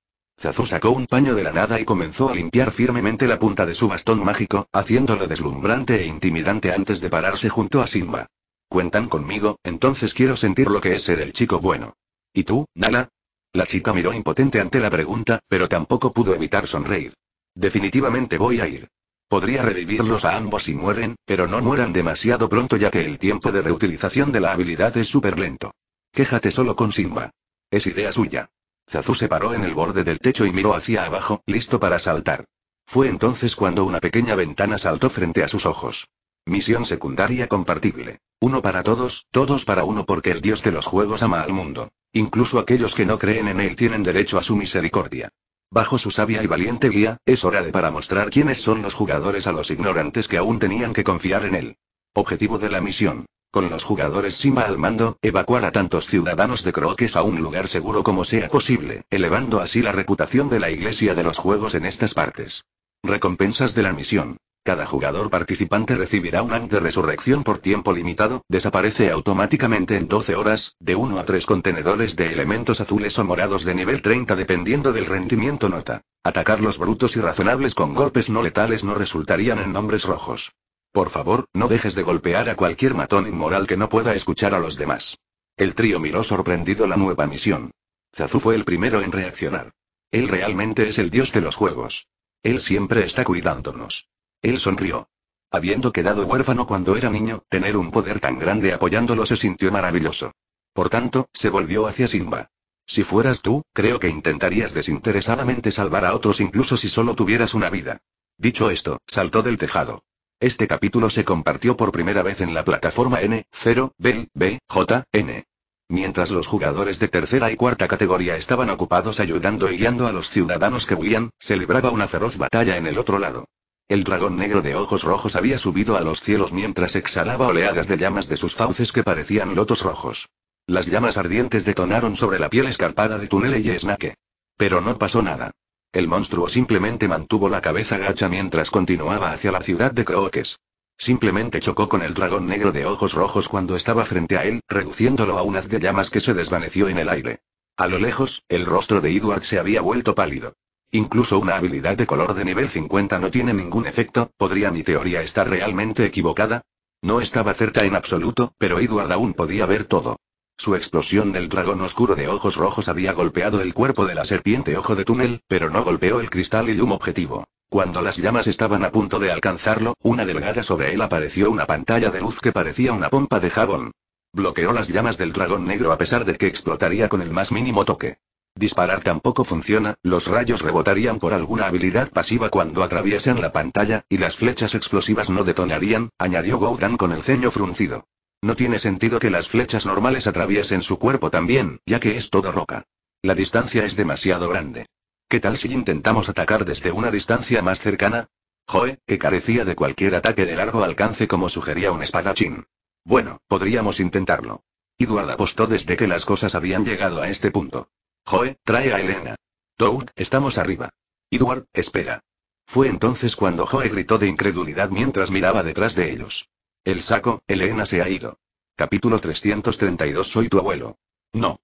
Zazu sacó un paño de la nada y comenzó a limpiar firmemente la punta de su bastón mágico, haciéndolo deslumbrante e intimidante antes de pararse junto a Simba. Cuentan conmigo, entonces quiero sentir lo que es ser el chico bueno. ¿Y tú, Nala? La chica miró impotente ante la pregunta, pero tampoco pudo evitar sonreír. Definitivamente voy a ir. Podría revivirlos a ambos si mueren, pero no mueran demasiado pronto ya que el tiempo de reutilización de la habilidad es súper lento. Quéjate solo con Simba. Es idea suya. Zazu se paró en el borde del techo y miró hacia abajo, listo para saltar. Fue entonces cuando una pequeña ventana saltó frente a sus ojos. Misión secundaria compartible. Uno para todos, todos para uno porque el dios de los juegos ama al mundo. Incluso aquellos que no creen en él tienen derecho a su misericordia. Bajo su sabia y valiente guía, es hora de para mostrar quiénes son los jugadores a los ignorantes que aún tenían que confiar en él. Objetivo de la misión. Con los jugadores Sima al mando, evacuar a tantos ciudadanos de Croques a un lugar seguro como sea posible, elevando así la reputación de la Iglesia de los Juegos en estas partes. Recompensas de la misión. Cada jugador participante recibirá un act de resurrección por tiempo limitado, desaparece automáticamente en 12 horas, de 1 a 3 contenedores de elementos azules o morados de nivel 30 dependiendo del rendimiento nota. Atacar los brutos y razonables con golpes no letales no resultarían en nombres rojos. Por favor, no dejes de golpear a cualquier matón inmoral que no pueda escuchar a los demás. El trío miró sorprendido la nueva misión. Zazu fue el primero en reaccionar. Él realmente es el dios de los juegos. Él siempre está cuidándonos. Él sonrió. Habiendo quedado huérfano cuando era niño, tener un poder tan grande apoyándolo se sintió maravilloso. Por tanto, se volvió hacia Simba. Si fueras tú, creo que intentarías desinteresadamente salvar a otros incluso si solo tuvieras una vida. Dicho esto, saltó del tejado. Este capítulo se compartió por primera vez en la plataforma N0, B, B, J, N. Mientras los jugadores de tercera y cuarta categoría estaban ocupados ayudando y guiando a los ciudadanos que huían, celebraba una feroz batalla en el otro lado. El dragón negro de ojos rojos había subido a los cielos mientras exhalaba oleadas de llamas de sus fauces que parecían lotos rojos. Las llamas ardientes detonaron sobre la piel escarpada de Tunele y Snake. Pero no pasó nada. El monstruo simplemente mantuvo la cabeza gacha mientras continuaba hacia la ciudad de Croques. Simplemente chocó con el dragón negro de ojos rojos cuando estaba frente a él, reduciéndolo a un haz de llamas que se desvaneció en el aire. A lo lejos, el rostro de Edward se había vuelto pálido. Incluso una habilidad de color de nivel 50 no tiene ningún efecto, ¿podría mi teoría estar realmente equivocada? No estaba cerca en absoluto, pero Edward aún podía ver todo. Su explosión del dragón oscuro de ojos rojos había golpeado el cuerpo de la serpiente ojo de túnel, pero no golpeó el cristal y un objetivo. Cuando las llamas estaban a punto de alcanzarlo, una delgada sobre él apareció una pantalla de luz que parecía una pompa de jabón. Bloqueó las llamas del dragón negro a pesar de que explotaría con el más mínimo toque. Disparar tampoco funciona, los rayos rebotarían por alguna habilidad pasiva cuando atraviesan la pantalla, y las flechas explosivas no detonarían, añadió Gowdan con el ceño fruncido. No tiene sentido que las flechas normales atraviesen su cuerpo también, ya que es todo roca. La distancia es demasiado grande. ¿Qué tal si intentamos atacar desde una distancia más cercana? Joe, que carecía de cualquier ataque de largo alcance como sugería un espadachín. Bueno, podríamos intentarlo. Edward apostó desde que las cosas habían llegado a este punto. Joe, trae a Elena. Toad, estamos arriba. Edward, espera. Fue entonces cuando Joe gritó de incredulidad mientras miraba detrás de ellos. El saco, Elena se ha ido. Capítulo 332 Soy tu abuelo. No.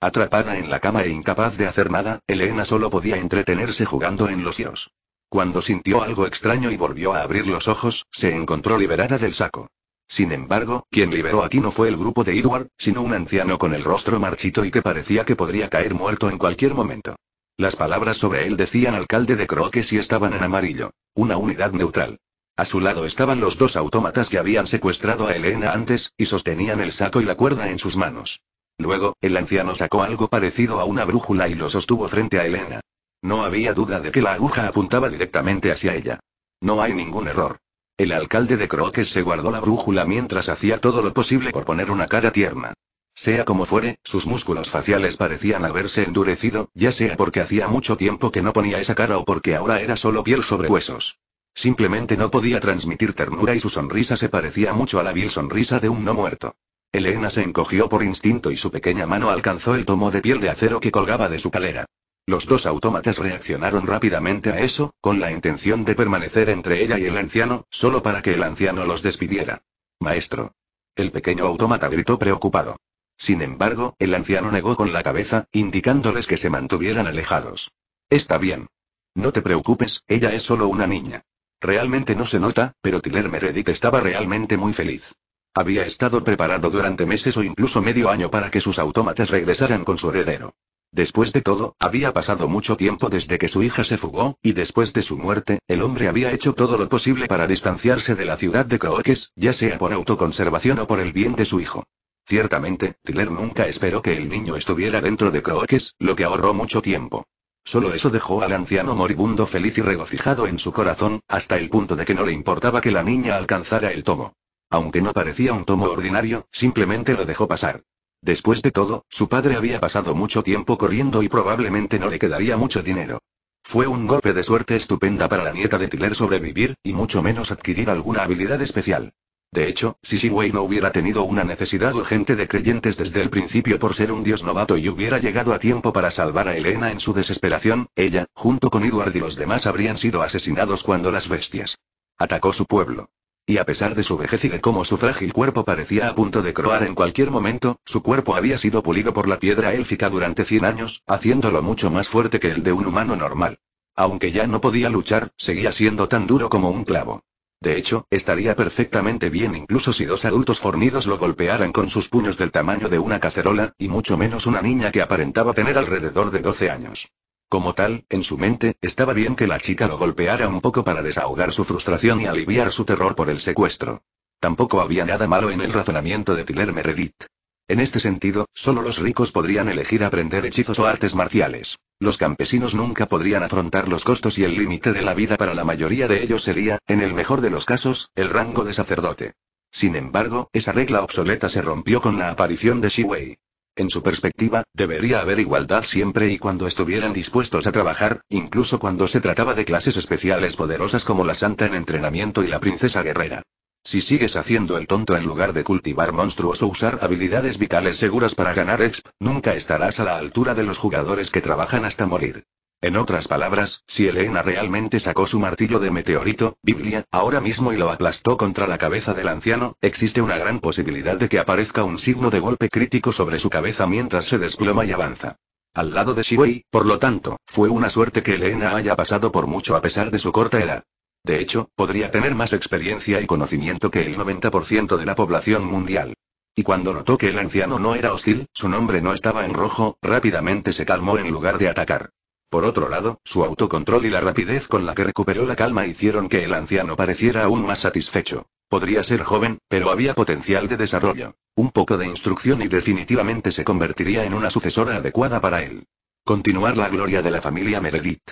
Atrapada en la cama e incapaz de hacer nada, Elena solo podía entretenerse jugando en los hilos. Cuando sintió algo extraño y volvió a abrir los ojos, se encontró liberada del saco. Sin embargo, quien liberó aquí no fue el grupo de Edward, sino un anciano con el rostro marchito y que parecía que podría caer muerto en cualquier momento. Las palabras sobre él decían alcalde de Croques y estaban en amarillo. Una unidad neutral. A su lado estaban los dos autómatas que habían secuestrado a Elena antes, y sostenían el saco y la cuerda en sus manos. Luego, el anciano sacó algo parecido a una brújula y lo sostuvo frente a Elena. No había duda de que la aguja apuntaba directamente hacia ella. No hay ningún error. El alcalde de Croques se guardó la brújula mientras hacía todo lo posible por poner una cara tierna. Sea como fuere, sus músculos faciales parecían haberse endurecido, ya sea porque hacía mucho tiempo que no ponía esa cara o porque ahora era solo piel sobre huesos. Simplemente no podía transmitir ternura y su sonrisa se parecía mucho a la vil sonrisa de un no muerto. Elena se encogió por instinto y su pequeña mano alcanzó el tomo de piel de acero que colgaba de su calera. Los dos autómatas reaccionaron rápidamente a eso, con la intención de permanecer entre ella y el anciano, solo para que el anciano los despidiera. Maestro. El pequeño autómata gritó preocupado. Sin embargo, el anciano negó con la cabeza, indicándoles que se mantuvieran alejados. Está bien. No te preocupes, ella es solo una niña. Realmente no se nota, pero Tiller Meredith estaba realmente muy feliz. Había estado preparado durante meses o incluso medio año para que sus autómatas regresaran con su heredero. Después de todo, había pasado mucho tiempo desde que su hija se fugó, y después de su muerte, el hombre había hecho todo lo posible para distanciarse de la ciudad de Croques, ya sea por autoconservación o por el bien de su hijo. Ciertamente, Tiller nunca esperó que el niño estuviera dentro de Croques, lo que ahorró mucho tiempo. Solo eso dejó al anciano moribundo feliz y regocijado en su corazón, hasta el punto de que no le importaba que la niña alcanzara el tomo. Aunque no parecía un tomo ordinario, simplemente lo dejó pasar. Después de todo, su padre había pasado mucho tiempo corriendo y probablemente no le quedaría mucho dinero. Fue un golpe de suerte estupenda para la nieta de Tiller sobrevivir, y mucho menos adquirir alguna habilidad especial. De hecho, si Shiwei no hubiera tenido una necesidad urgente de creyentes desde el principio por ser un dios novato y hubiera llegado a tiempo para salvar a Elena en su desesperación, ella, junto con Edward y los demás habrían sido asesinados cuando las bestias atacó su pueblo. Y a pesar de su vejez y de cómo su frágil cuerpo parecía a punto de croar en cualquier momento, su cuerpo había sido pulido por la piedra élfica durante 100 años, haciéndolo mucho más fuerte que el de un humano normal. Aunque ya no podía luchar, seguía siendo tan duro como un clavo. De hecho, estaría perfectamente bien incluso si dos adultos fornidos lo golpearan con sus puños del tamaño de una cacerola, y mucho menos una niña que aparentaba tener alrededor de 12 años. Como tal, en su mente, estaba bien que la chica lo golpeara un poco para desahogar su frustración y aliviar su terror por el secuestro. Tampoco había nada malo en el razonamiento de Tyler Meredith. En este sentido, solo los ricos podrían elegir aprender hechizos o artes marciales. Los campesinos nunca podrían afrontar los costos y el límite de la vida para la mayoría de ellos sería, en el mejor de los casos, el rango de sacerdote. Sin embargo, esa regla obsoleta se rompió con la aparición de Shiwei. En su perspectiva, debería haber igualdad siempre y cuando estuvieran dispuestos a trabajar, incluso cuando se trataba de clases especiales poderosas como la santa en entrenamiento y la princesa guerrera. Si sigues haciendo el tonto en lugar de cultivar monstruos o usar habilidades vitales seguras para ganar exp, nunca estarás a la altura de los jugadores que trabajan hasta morir. En otras palabras, si Elena realmente sacó su martillo de meteorito, Biblia, ahora mismo y lo aplastó contra la cabeza del anciano, existe una gran posibilidad de que aparezca un signo de golpe crítico sobre su cabeza mientras se desploma y avanza. Al lado de Shiwei, por lo tanto, fue una suerte que Elena haya pasado por mucho a pesar de su corta edad. De hecho, podría tener más experiencia y conocimiento que el 90% de la población mundial. Y cuando notó que el anciano no era hostil, su nombre no estaba en rojo, rápidamente se calmó en lugar de atacar. Por otro lado, su autocontrol y la rapidez con la que recuperó la calma hicieron que el anciano pareciera aún más satisfecho. Podría ser joven, pero había potencial de desarrollo. Un poco de instrucción y definitivamente se convertiría en una sucesora adecuada para él. Continuar la gloria de la familia Meredith.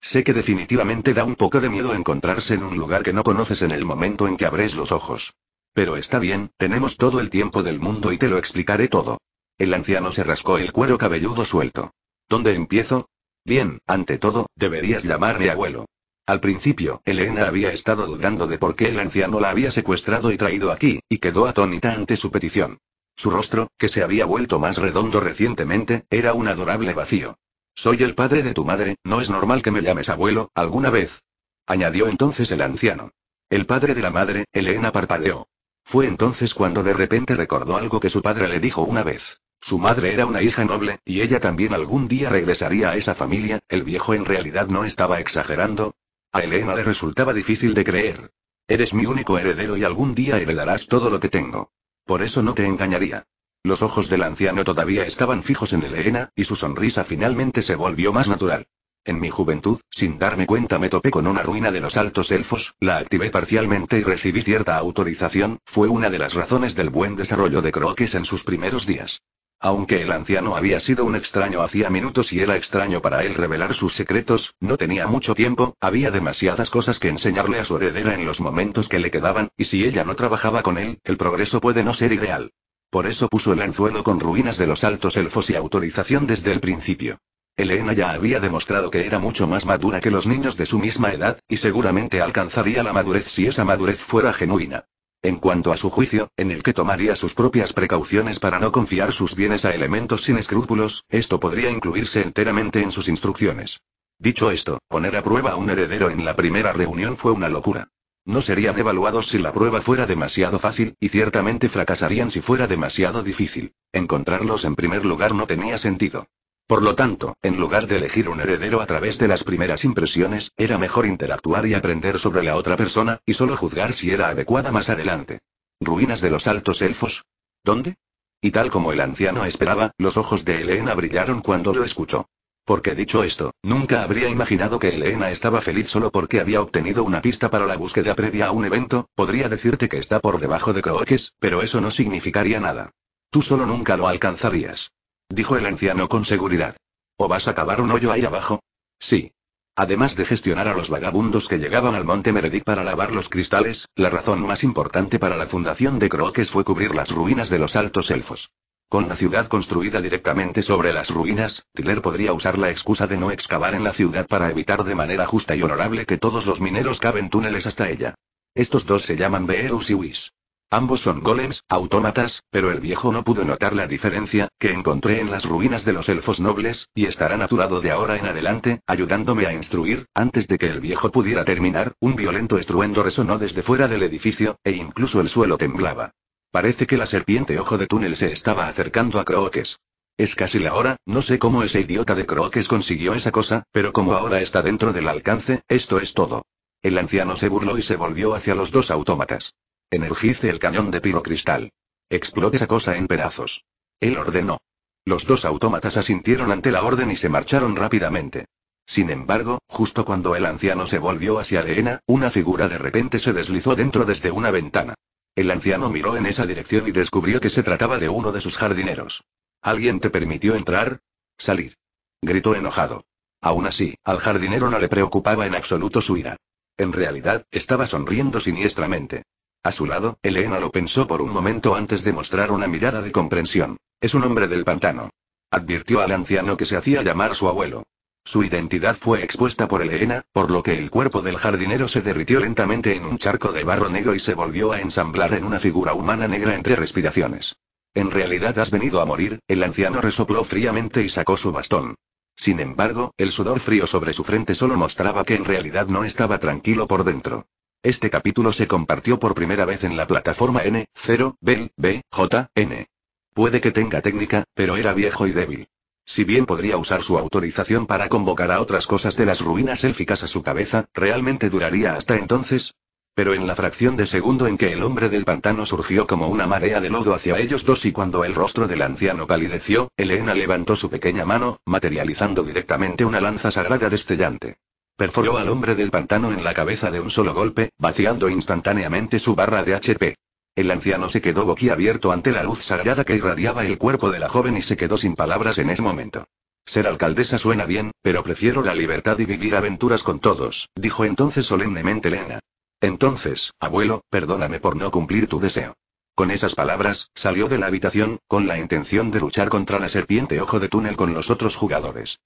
Sé que definitivamente da un poco de miedo encontrarse en un lugar que no conoces en el momento en que abres los ojos. Pero está bien, tenemos todo el tiempo del mundo y te lo explicaré todo. El anciano se rascó el cuero cabelludo suelto. ¿Dónde empiezo? Bien, ante todo, deberías llamarme abuelo. Al principio, Elena había estado dudando de por qué el anciano la había secuestrado y traído aquí, y quedó atónita ante su petición. Su rostro, que se había vuelto más redondo recientemente, era un adorable vacío. Soy el padre de tu madre, no es normal que me llames abuelo, alguna vez. Añadió entonces el anciano. El padre de la madre, Elena parpadeó. Fue entonces cuando de repente recordó algo que su padre le dijo una vez. Su madre era una hija noble, y ella también algún día regresaría a esa familia, el viejo en realidad no estaba exagerando. A Elena le resultaba difícil de creer. Eres mi único heredero y algún día heredarás todo lo que tengo. Por eso no te engañaría. Los ojos del anciano todavía estaban fijos en Elena, y su sonrisa finalmente se volvió más natural. En mi juventud, sin darme cuenta, me topé con una ruina de los altos elfos, la activé parcialmente y recibí cierta autorización, fue una de las razones del buen desarrollo de Croques en sus primeros días. Aunque el anciano había sido un extraño hacía minutos y era extraño para él revelar sus secretos, no tenía mucho tiempo, había demasiadas cosas que enseñarle a su heredera en los momentos que le quedaban, y si ella no trabajaba con él, el progreso puede no ser ideal. Por eso puso el anzuelo con ruinas de los altos elfos y autorización desde el principio. Elena ya había demostrado que era mucho más madura que los niños de su misma edad, y seguramente alcanzaría la madurez si esa madurez fuera genuina. En cuanto a su juicio, en el que tomaría sus propias precauciones para no confiar sus bienes a elementos sin escrúpulos, esto podría incluirse enteramente en sus instrucciones. Dicho esto, poner a prueba a un heredero en la primera reunión fue una locura. No serían evaluados si la prueba fuera demasiado fácil, y ciertamente fracasarían si fuera demasiado difícil. Encontrarlos en primer lugar no tenía sentido. Por lo tanto, en lugar de elegir un heredero a través de las primeras impresiones, era mejor interactuar y aprender sobre la otra persona, y solo juzgar si era adecuada más adelante. Ruinas de los altos elfos. ¿Dónde? Y tal como el anciano esperaba, los ojos de Elena brillaron cuando lo escuchó. Porque dicho esto, nunca habría imaginado que Elena estaba feliz solo porque había obtenido una pista para la búsqueda previa a un evento, podría decirte que está por debajo de Croques, pero eso no significaría nada. Tú solo nunca lo alcanzarías dijo el anciano con seguridad. ¿O vas a cavar un hoyo ahí abajo? Sí. Además de gestionar a los vagabundos que llegaban al Monte Meredith para lavar los cristales, la razón más importante para la fundación de Croques fue cubrir las ruinas de los altos elfos. Con la ciudad construida directamente sobre las ruinas, Tiller podría usar la excusa de no excavar en la ciudad para evitar de manera justa y honorable que todos los mineros caben túneles hasta ella. Estos dos se llaman Beerus y Wis. Ambos son golems, autómatas, pero el viejo no pudo notar la diferencia, que encontré en las ruinas de los elfos nobles, y estará naturado de ahora en adelante, ayudándome a instruir. Antes de que el viejo pudiera terminar, un violento estruendo resonó desde fuera del edificio, e incluso el suelo temblaba. Parece que la serpiente ojo de túnel se estaba acercando a Croques. Es casi la hora, no sé cómo ese idiota de Croques consiguió esa cosa, pero como ahora está dentro del alcance, esto es todo. El anciano se burló y se volvió hacia los dos autómatas. Energice el cañón de pirocristal. Explote esa cosa en pedazos. Él ordenó. Los dos autómatas asintieron ante la orden y se marcharon rápidamente. Sin embargo, justo cuando el anciano se volvió hacia Leena, una figura de repente se deslizó dentro desde una ventana. El anciano miró en esa dirección y descubrió que se trataba de uno de sus jardineros. ¿Alguien te permitió entrar? Salir. Gritó enojado. Aún así, al jardinero no le preocupaba en absoluto su ira. En realidad, estaba sonriendo siniestramente. A su lado, Elena lo pensó por un momento antes de mostrar una mirada de comprensión. Es un hombre del pantano. Advirtió al anciano que se hacía llamar su abuelo. Su identidad fue expuesta por Elena, por lo que el cuerpo del jardinero se derritió lentamente en un charco de barro negro y se volvió a ensamblar en una figura humana negra entre respiraciones. En realidad has venido a morir, el anciano resopló fríamente y sacó su bastón. Sin embargo, el sudor frío sobre su frente solo mostraba que en realidad no estaba tranquilo por dentro. Este capítulo se compartió por primera vez en la plataforma N0, Bell, B, J, N. Puede que tenga técnica, pero era viejo y débil. Si bien podría usar su autorización para convocar a otras cosas de las ruinas élficas a su cabeza, ¿realmente duraría hasta entonces? Pero en la fracción de segundo en que el hombre del pantano surgió como una marea de lodo hacia ellos dos y cuando el rostro del anciano palideció, Elena levantó su pequeña mano, materializando directamente una lanza sagrada destellante. Perforó al hombre del pantano en la cabeza de un solo golpe, vaciando instantáneamente su barra de HP. El anciano se quedó boquiabierto ante la luz sagrada que irradiaba el cuerpo de la joven y se quedó sin palabras en ese momento. Ser alcaldesa suena bien, pero prefiero la libertad y vivir aventuras con todos, dijo entonces solemnemente Elena. Entonces, abuelo, perdóname por no cumplir tu deseo. Con esas palabras, salió de la habitación, con la intención de luchar contra la serpiente ojo de túnel con los otros jugadores.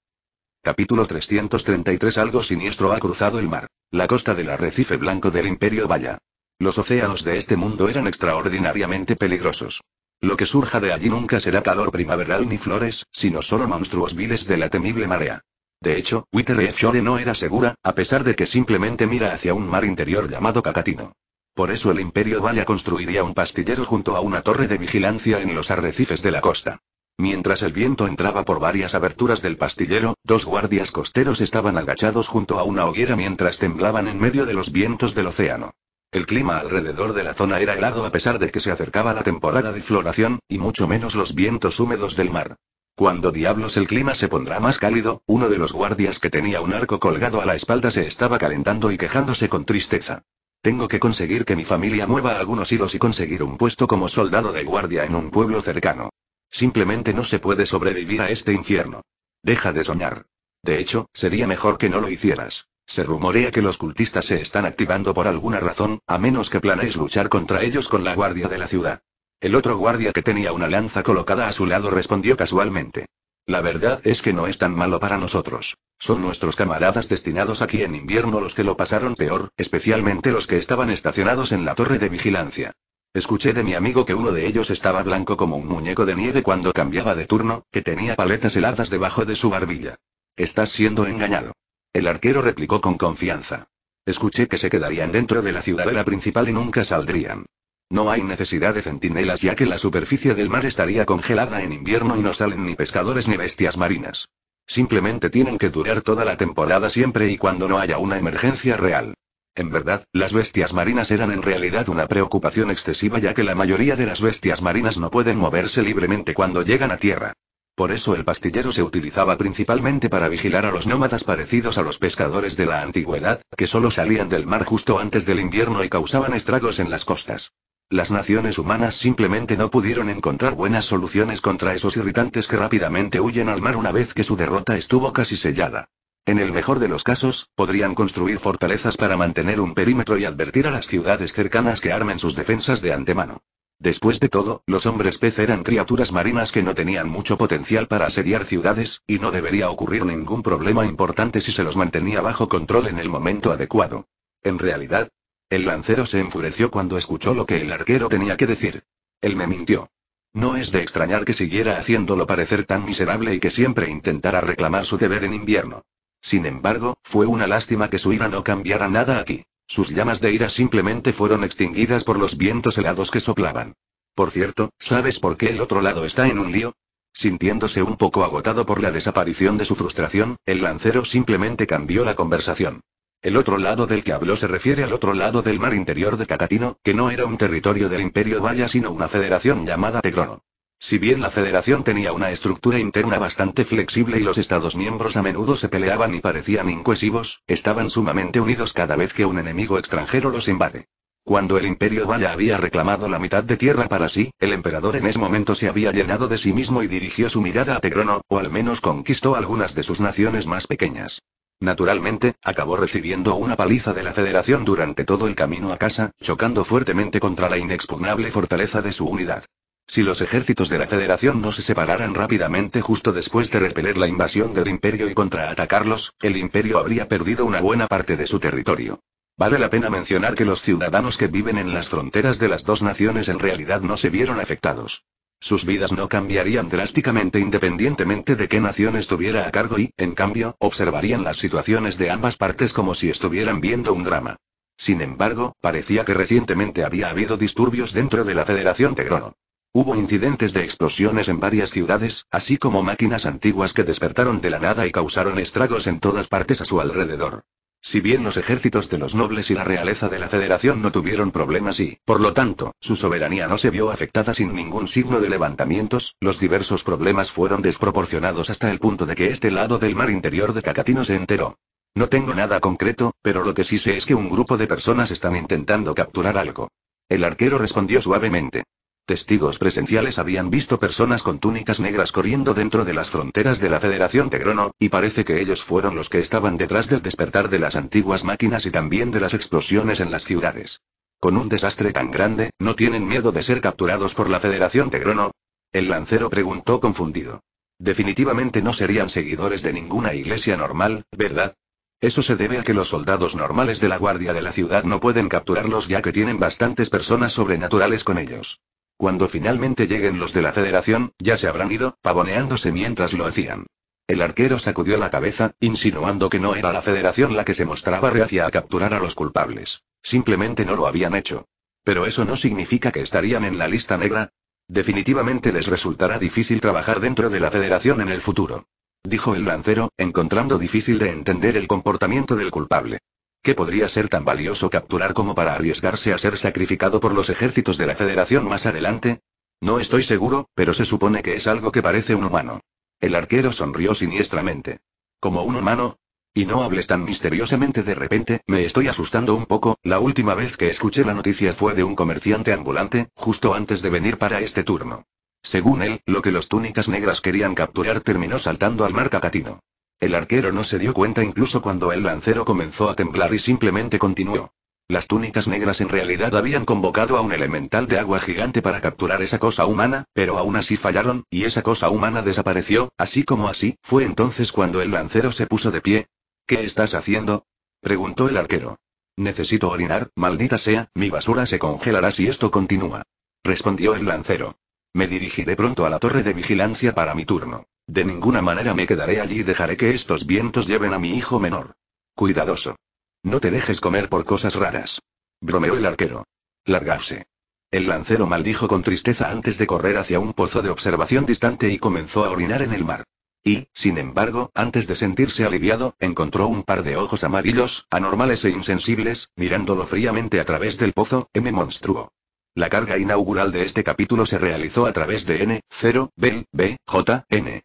Capítulo 333 Algo siniestro ha cruzado el mar. La costa del arrecife blanco del imperio Vaya. Los océanos de este mundo eran extraordinariamente peligrosos. Lo que surja de allí nunca será calor primaveral ni flores, sino solo monstruos viles de la temible marea. De hecho, Whittle Shore no era segura, a pesar de que simplemente mira hacia un mar interior llamado Cacatino. Por eso el Imperio Vaya construiría un pastillero junto a una torre de vigilancia en los arrecifes de la costa. Mientras el viento entraba por varias aberturas del pastillero, dos guardias costeros estaban agachados junto a una hoguera mientras temblaban en medio de los vientos del océano. El clima alrededor de la zona era helado a pesar de que se acercaba la temporada de floración, y mucho menos los vientos húmedos del mar. Cuando diablos el clima se pondrá más cálido, uno de los guardias que tenía un arco colgado a la espalda se estaba calentando y quejándose con tristeza. Tengo que conseguir que mi familia mueva algunos hilos y conseguir un puesto como soldado de guardia en un pueblo cercano. Simplemente no se puede sobrevivir a este infierno. Deja de soñar. De hecho, sería mejor que no lo hicieras. Se rumorea que los cultistas se están activando por alguna razón, a menos que planees luchar contra ellos con la guardia de la ciudad. El otro guardia que tenía una lanza colocada a su lado respondió casualmente. La verdad es que no es tan malo para nosotros. Son nuestros camaradas destinados aquí en invierno los que lo pasaron peor, especialmente los que estaban estacionados en la torre de vigilancia. Escuché de mi amigo que uno de ellos estaba blanco como un muñeco de nieve cuando cambiaba de turno, que tenía paletas heladas debajo de su barbilla. Estás siendo engañado. El arquero replicó con confianza. Escuché que se quedarían dentro de la ciudadela principal y nunca saldrían. No hay necesidad de centinelas ya que la superficie del mar estaría congelada en invierno y no salen ni pescadores ni bestias marinas. Simplemente tienen que durar toda la temporada siempre y cuando no haya una emergencia real. En verdad, las bestias marinas eran en realidad una preocupación excesiva ya que la mayoría de las bestias marinas no pueden moverse libremente cuando llegan a tierra. Por eso el pastillero se utilizaba principalmente para vigilar a los nómadas parecidos a los pescadores de la antigüedad, que solo salían del mar justo antes del invierno y causaban estragos en las costas. Las naciones humanas simplemente no pudieron encontrar buenas soluciones contra esos irritantes que rápidamente huyen al mar una vez que su derrota estuvo casi sellada. En el mejor de los casos, podrían construir fortalezas para mantener un perímetro y advertir a las ciudades cercanas que armen sus defensas de antemano. Después de todo, los hombres pez eran criaturas marinas que no tenían mucho potencial para asediar ciudades, y no debería ocurrir ningún problema importante si se los mantenía bajo control en el momento adecuado. En realidad, el lancero se enfureció cuando escuchó lo que el arquero tenía que decir. Él me mintió. No es de extrañar que siguiera haciéndolo parecer tan miserable y que siempre intentara reclamar su deber en invierno. Sin embargo, fue una lástima que su ira no cambiara nada aquí. Sus llamas de ira simplemente fueron extinguidas por los vientos helados que soplaban. Por cierto, ¿sabes por qué el otro lado está en un lío? Sintiéndose un poco agotado por la desaparición de su frustración, el lancero simplemente cambió la conversación. El otro lado del que habló se refiere al otro lado del mar interior de Cacatino, que no era un territorio del Imperio Vaya sino una federación llamada Tegrono. Si bien la federación tenía una estructura interna bastante flexible y los estados miembros a menudo se peleaban y parecían incohesivos, estaban sumamente unidos cada vez que un enemigo extranjero los invade. Cuando el imperio Valla había reclamado la mitad de tierra para sí, el emperador en ese momento se había llenado de sí mismo y dirigió su mirada a Tegrono, o al menos conquistó algunas de sus naciones más pequeñas. Naturalmente, acabó recibiendo una paliza de la Federación durante todo el camino a casa, chocando fuertemente contra la inexpugnable fortaleza de su unidad. Si los ejércitos de la Federación no se separaran rápidamente justo después de repeler la invasión del Imperio y contraatacarlos, el Imperio habría perdido una buena parte de su territorio. Vale la pena mencionar que los ciudadanos que viven en las fronteras de las dos naciones en realidad no se vieron afectados. Sus vidas no cambiarían drásticamente independientemente de qué nación estuviera a cargo y, en cambio, observarían las situaciones de ambas partes como si estuvieran viendo un drama. Sin embargo, parecía que recientemente había habido disturbios dentro de la Federación Tegrono. Hubo incidentes de explosiones en varias ciudades, así como máquinas antiguas que despertaron de la nada y causaron estragos en todas partes a su alrededor. Si bien los ejércitos de los nobles y la realeza de la Federación no tuvieron problemas y, por lo tanto, su soberanía no se vio afectada sin ningún signo de levantamientos, los diversos problemas fueron desproporcionados hasta el punto de que este lado del mar interior de Cacatino se enteró. No tengo nada concreto, pero lo que sí sé es que un grupo de personas están intentando capturar algo. El arquero respondió suavemente. Testigos presenciales habían visto personas con túnicas negras corriendo dentro de las fronteras de la Federación Tegrono, y parece que ellos fueron los que estaban detrás del despertar de las antiguas máquinas y también de las explosiones en las ciudades. Con un desastre tan grande, ¿no tienen miedo de ser capturados por la Federación Tegrono? El lancero preguntó confundido. Definitivamente no serían seguidores de ninguna iglesia normal, ¿verdad? Eso se debe a que los soldados normales de la guardia de la ciudad no pueden capturarlos ya que tienen bastantes personas sobrenaturales con ellos. Cuando finalmente lleguen los de la Federación, ya se habrán ido, pavoneándose mientras lo hacían. El arquero sacudió la cabeza, insinuando que no era la Federación la que se mostraba reacia a capturar a los culpables. Simplemente no lo habían hecho. Pero eso no significa que estarían en la lista negra. Definitivamente les resultará difícil trabajar dentro de la Federación en el futuro. Dijo el lancero, encontrando difícil de entender el comportamiento del culpable. ¿Qué podría ser tan valioso capturar como para arriesgarse a ser sacrificado por los ejércitos de la Federación más adelante? No estoy seguro, pero se supone que es algo que parece un humano. El arquero sonrió siniestramente. ¿Como un humano? Y no hables tan misteriosamente de repente, me estoy asustando un poco, la última vez que escuché la noticia fue de un comerciante ambulante, justo antes de venir para este turno. Según él, lo que los túnicas negras querían capturar terminó saltando al mar cacatino. El arquero no se dio cuenta incluso cuando el lancero comenzó a temblar y simplemente continuó. Las túnicas negras en realidad habían convocado a un elemental de agua gigante para capturar esa cosa humana, pero aún así fallaron, y esa cosa humana desapareció, así como así, fue entonces cuando el lancero se puso de pie. ¿Qué estás haciendo? preguntó el arquero. Necesito orinar, maldita sea, mi basura se congelará si esto continúa. Respondió el lancero. Me dirigiré pronto a la torre de vigilancia para mi turno. De ninguna manera me quedaré allí y dejaré que estos vientos lleven a mi hijo menor. Cuidadoso. No te dejes comer por cosas raras. Bromeó el arquero. Largarse. El lancero maldijo con tristeza antes de correr hacia un pozo de observación distante y comenzó a orinar en el mar. Y, sin embargo, antes de sentirse aliviado, encontró un par de ojos amarillos, anormales e insensibles, mirándolo fríamente a través del pozo, M monstruo. La carga inaugural de este capítulo se realizó a través de N, 0, B, B, J, N.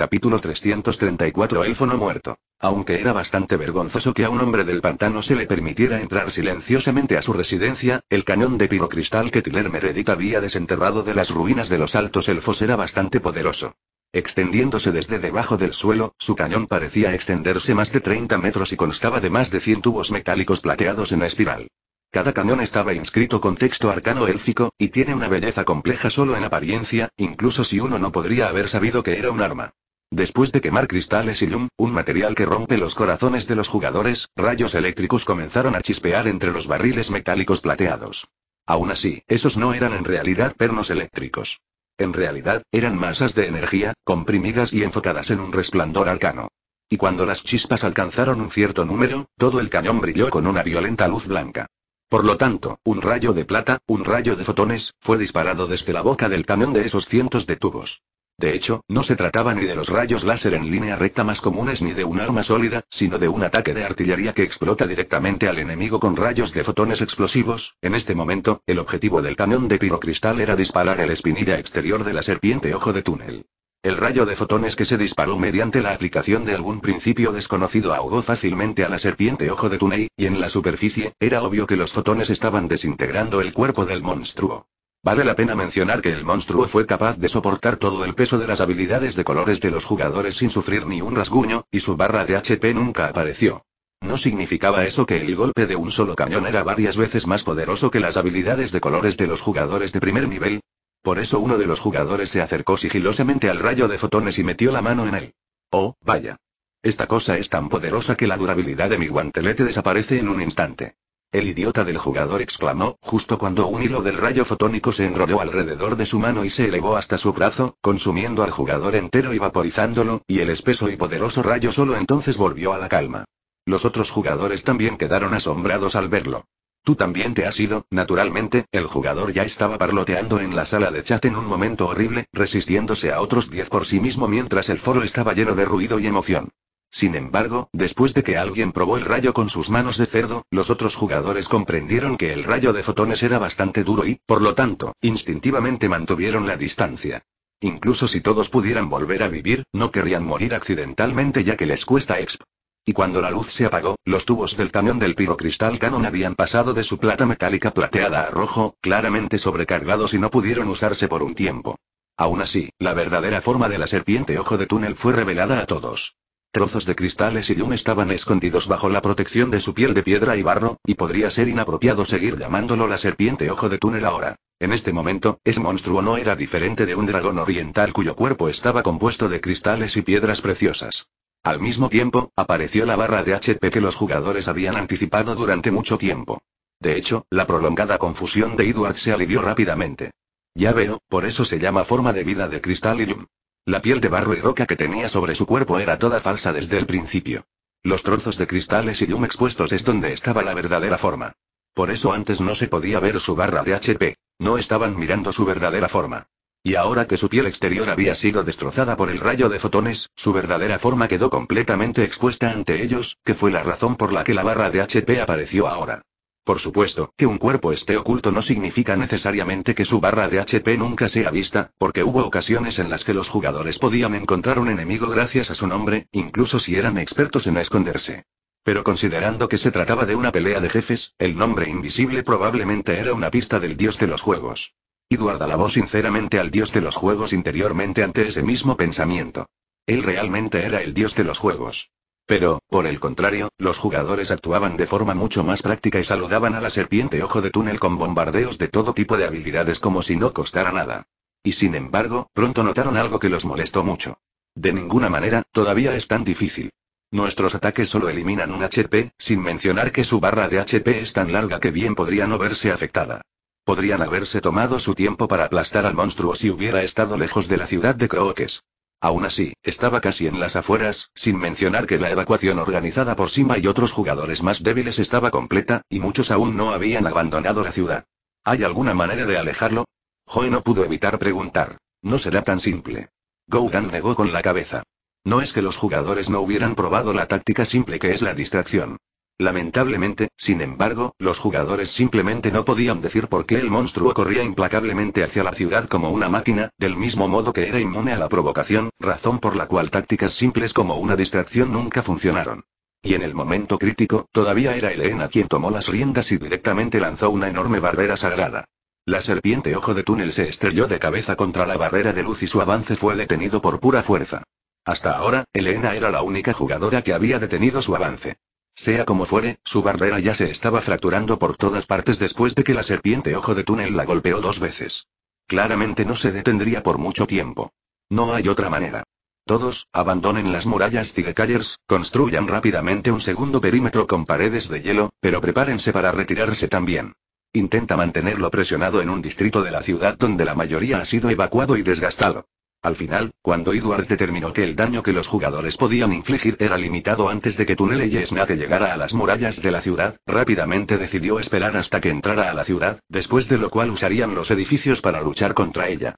Capítulo 334 Elfo no muerto. Aunque era bastante vergonzoso que a un hombre del pantano se le permitiera entrar silenciosamente a su residencia, el cañón de pirocristal que Tiller Meredith había desenterrado de las ruinas de los altos elfos era bastante poderoso. Extendiéndose desde debajo del suelo, su cañón parecía extenderse más de 30 metros y constaba de más de 100 tubos metálicos plateados en espiral. Cada cañón estaba inscrito con texto arcano élfico, y tiene una belleza compleja solo en apariencia, incluso si uno no podría haber sabido que era un arma. Después de quemar cristales y lum, un material que rompe los corazones de los jugadores, rayos eléctricos comenzaron a chispear entre los barriles metálicos plateados. Aún así, esos no eran en realidad pernos eléctricos. En realidad, eran masas de energía, comprimidas y enfocadas en un resplandor arcano. Y cuando las chispas alcanzaron un cierto número, todo el cañón brilló con una violenta luz blanca. Por lo tanto, un rayo de plata, un rayo de fotones, fue disparado desde la boca del cañón de esos cientos de tubos. De hecho, no se trataba ni de los rayos láser en línea recta más comunes ni de un arma sólida, sino de un ataque de artillería que explota directamente al enemigo con rayos de fotones explosivos. En este momento, el objetivo del cañón de pirocristal era disparar el espinilla exterior de la serpiente ojo de túnel. El rayo de fotones que se disparó mediante la aplicación de algún principio desconocido ahogó fácilmente a la serpiente ojo de túnel, y en la superficie, era obvio que los fotones estaban desintegrando el cuerpo del monstruo. Vale la pena mencionar que el monstruo fue capaz de soportar todo el peso de las habilidades de colores de los jugadores sin sufrir ni un rasguño, y su barra de HP nunca apareció. No significaba eso que el golpe de un solo cañón era varias veces más poderoso que las habilidades de colores de los jugadores de primer nivel. Por eso uno de los jugadores se acercó sigilosamente al rayo de fotones y metió la mano en él. Oh, vaya. Esta cosa es tan poderosa que la durabilidad de mi guantelete desaparece en un instante. El idiota del jugador exclamó, justo cuando un hilo del rayo fotónico se enrolló alrededor de su mano y se elevó hasta su brazo, consumiendo al jugador entero y vaporizándolo, y el espeso y poderoso rayo solo entonces volvió a la calma. Los otros jugadores también quedaron asombrados al verlo. Tú también te has ido, naturalmente, el jugador ya estaba parloteando en la sala de chat en un momento horrible, resistiéndose a otros diez por sí mismo mientras el foro estaba lleno de ruido y emoción. Sin embargo, después de que alguien probó el rayo con sus manos de cerdo, los otros jugadores comprendieron que el rayo de fotones era bastante duro y, por lo tanto, instintivamente mantuvieron la distancia. Incluso si todos pudieran volver a vivir, no querrían morir accidentalmente ya que les cuesta exp. Y cuando la luz se apagó, los tubos del cañón del pirocristal canon habían pasado de su plata metálica plateada a rojo, claramente sobrecargados y no pudieron usarse por un tiempo. Aún así, la verdadera forma de la serpiente ojo de túnel fue revelada a todos. Trozos de cristales y yum estaban escondidos bajo la protección de su piel de piedra y barro, y podría ser inapropiado seguir llamándolo la serpiente ojo de túnel ahora. En este momento, ese monstruo no era diferente de un dragón oriental cuyo cuerpo estaba compuesto de cristales y piedras preciosas. Al mismo tiempo, apareció la barra de HP que los jugadores habían anticipado durante mucho tiempo. De hecho, la prolongada confusión de Edward se alivió rápidamente. Ya veo, por eso se llama forma de vida de cristal y yum. La piel de barro y roca que tenía sobre su cuerpo era toda falsa desde el principio. Los trozos de cristales y yum expuestos es donde estaba la verdadera forma. Por eso antes no se podía ver su barra de HP. No estaban mirando su verdadera forma. Y ahora que su piel exterior había sido destrozada por el rayo de fotones, su verdadera forma quedó completamente expuesta ante ellos, que fue la razón por la que la barra de HP apareció ahora. Por supuesto, que un cuerpo esté oculto no significa necesariamente que su barra de HP nunca sea vista, porque hubo ocasiones en las que los jugadores podían encontrar un enemigo gracias a su nombre, incluso si eran expertos en esconderse. Pero considerando que se trataba de una pelea de jefes, el nombre invisible probablemente era una pista del dios de los juegos. Eduardo alabó sinceramente al dios de los juegos interiormente ante ese mismo pensamiento. Él realmente era el dios de los juegos. Pero, por el contrario, los jugadores actuaban de forma mucho más práctica y saludaban a la serpiente ojo de túnel con bombardeos de todo tipo de habilidades como si no costara nada. Y sin embargo, pronto notaron algo que los molestó mucho. De ninguna manera, todavía es tan difícil. Nuestros ataques solo eliminan un HP, sin mencionar que su barra de HP es tan larga que bien podría no verse afectada. Podrían haberse tomado su tiempo para aplastar al monstruo si hubiera estado lejos de la ciudad de Crookes. Aún así, estaba casi en las afueras, sin mencionar que la evacuación organizada por Sima y otros jugadores más débiles estaba completa, y muchos aún no habían abandonado la ciudad. ¿Hay alguna manera de alejarlo? Joe no pudo evitar preguntar. No será tan simple. Goudan negó con la cabeza. No es que los jugadores no hubieran probado la táctica simple que es la distracción. Lamentablemente, sin embargo, los jugadores simplemente no podían decir por qué el monstruo corría implacablemente hacia la ciudad como una máquina, del mismo modo que era inmune a la provocación, razón por la cual tácticas simples como una distracción nunca funcionaron. Y en el momento crítico, todavía era Elena quien tomó las riendas y directamente lanzó una enorme barrera sagrada. La serpiente ojo de túnel se estrelló de cabeza contra la barrera de luz y su avance fue detenido por pura fuerza. Hasta ahora, Elena era la única jugadora que había detenido su avance. Sea como fuere, su barrera ya se estaba fracturando por todas partes después de que la serpiente ojo de túnel la golpeó dos veces. Claramente no se detendría por mucho tiempo. No hay otra manera. Todos, abandonen las murallas callers construyan rápidamente un segundo perímetro con paredes de hielo, pero prepárense para retirarse también. Intenta mantenerlo presionado en un distrito de la ciudad donde la mayoría ha sido evacuado y desgastado. Al final, cuando Edwards determinó que el daño que los jugadores podían infligir era limitado antes de que Túnel y Snake llegara a las murallas de la ciudad, rápidamente decidió esperar hasta que entrara a la ciudad, después de lo cual usarían los edificios para luchar contra ella.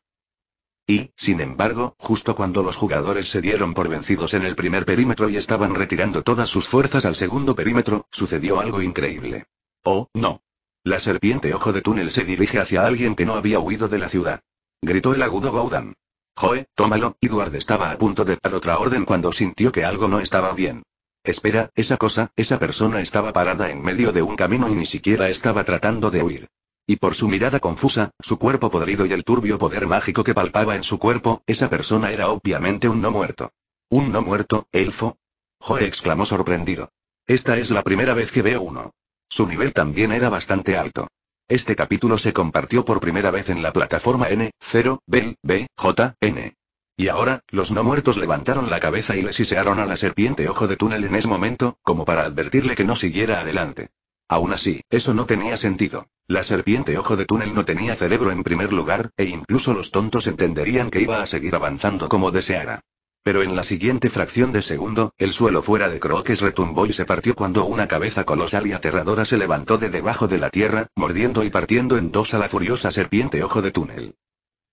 Y, sin embargo, justo cuando los jugadores se dieron por vencidos en el primer perímetro y estaban retirando todas sus fuerzas al segundo perímetro, sucedió algo increíble. Oh, no. La serpiente ojo de túnel se dirige hacia alguien que no había huido de la ciudad. Gritó el agudo Gaudan. Joe, tómalo, Edward estaba a punto de dar otra orden cuando sintió que algo no estaba bien. Espera, esa cosa, esa persona estaba parada en medio de un camino y ni siquiera estaba tratando de huir. Y por su mirada confusa, su cuerpo podrido y el turbio poder mágico que palpaba en su cuerpo, esa persona era obviamente un no muerto. ¿Un no muerto, elfo? Joe exclamó sorprendido. Esta es la primera vez que veo uno. Su nivel también era bastante alto. Este capítulo se compartió por primera vez en la plataforma N0, Bell, B, J, N. Y ahora, los no muertos levantaron la cabeza y le sisearon a la serpiente ojo de túnel en ese momento, como para advertirle que no siguiera adelante. Aún así, eso no tenía sentido. La serpiente ojo de túnel no tenía cerebro en primer lugar, e incluso los tontos entenderían que iba a seguir avanzando como deseara. Pero en la siguiente fracción de segundo, el suelo fuera de Croques retumbó y se partió cuando una cabeza colosal y aterradora se levantó de debajo de la tierra, mordiendo y partiendo en dos a la furiosa serpiente ojo de túnel.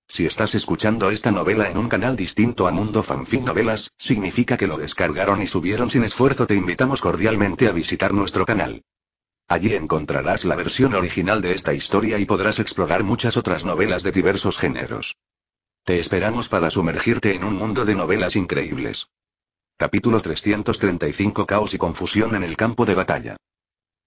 Si estás escuchando esta novela en un canal distinto a Mundo Fanfic Novelas, significa que lo descargaron y subieron sin esfuerzo. Te invitamos cordialmente a visitar nuestro canal. Allí encontrarás la versión original de esta historia y podrás explorar muchas otras novelas de diversos géneros. Te esperamos para sumergirte en un mundo de novelas increíbles. Capítulo 335 Caos y confusión en el campo de batalla.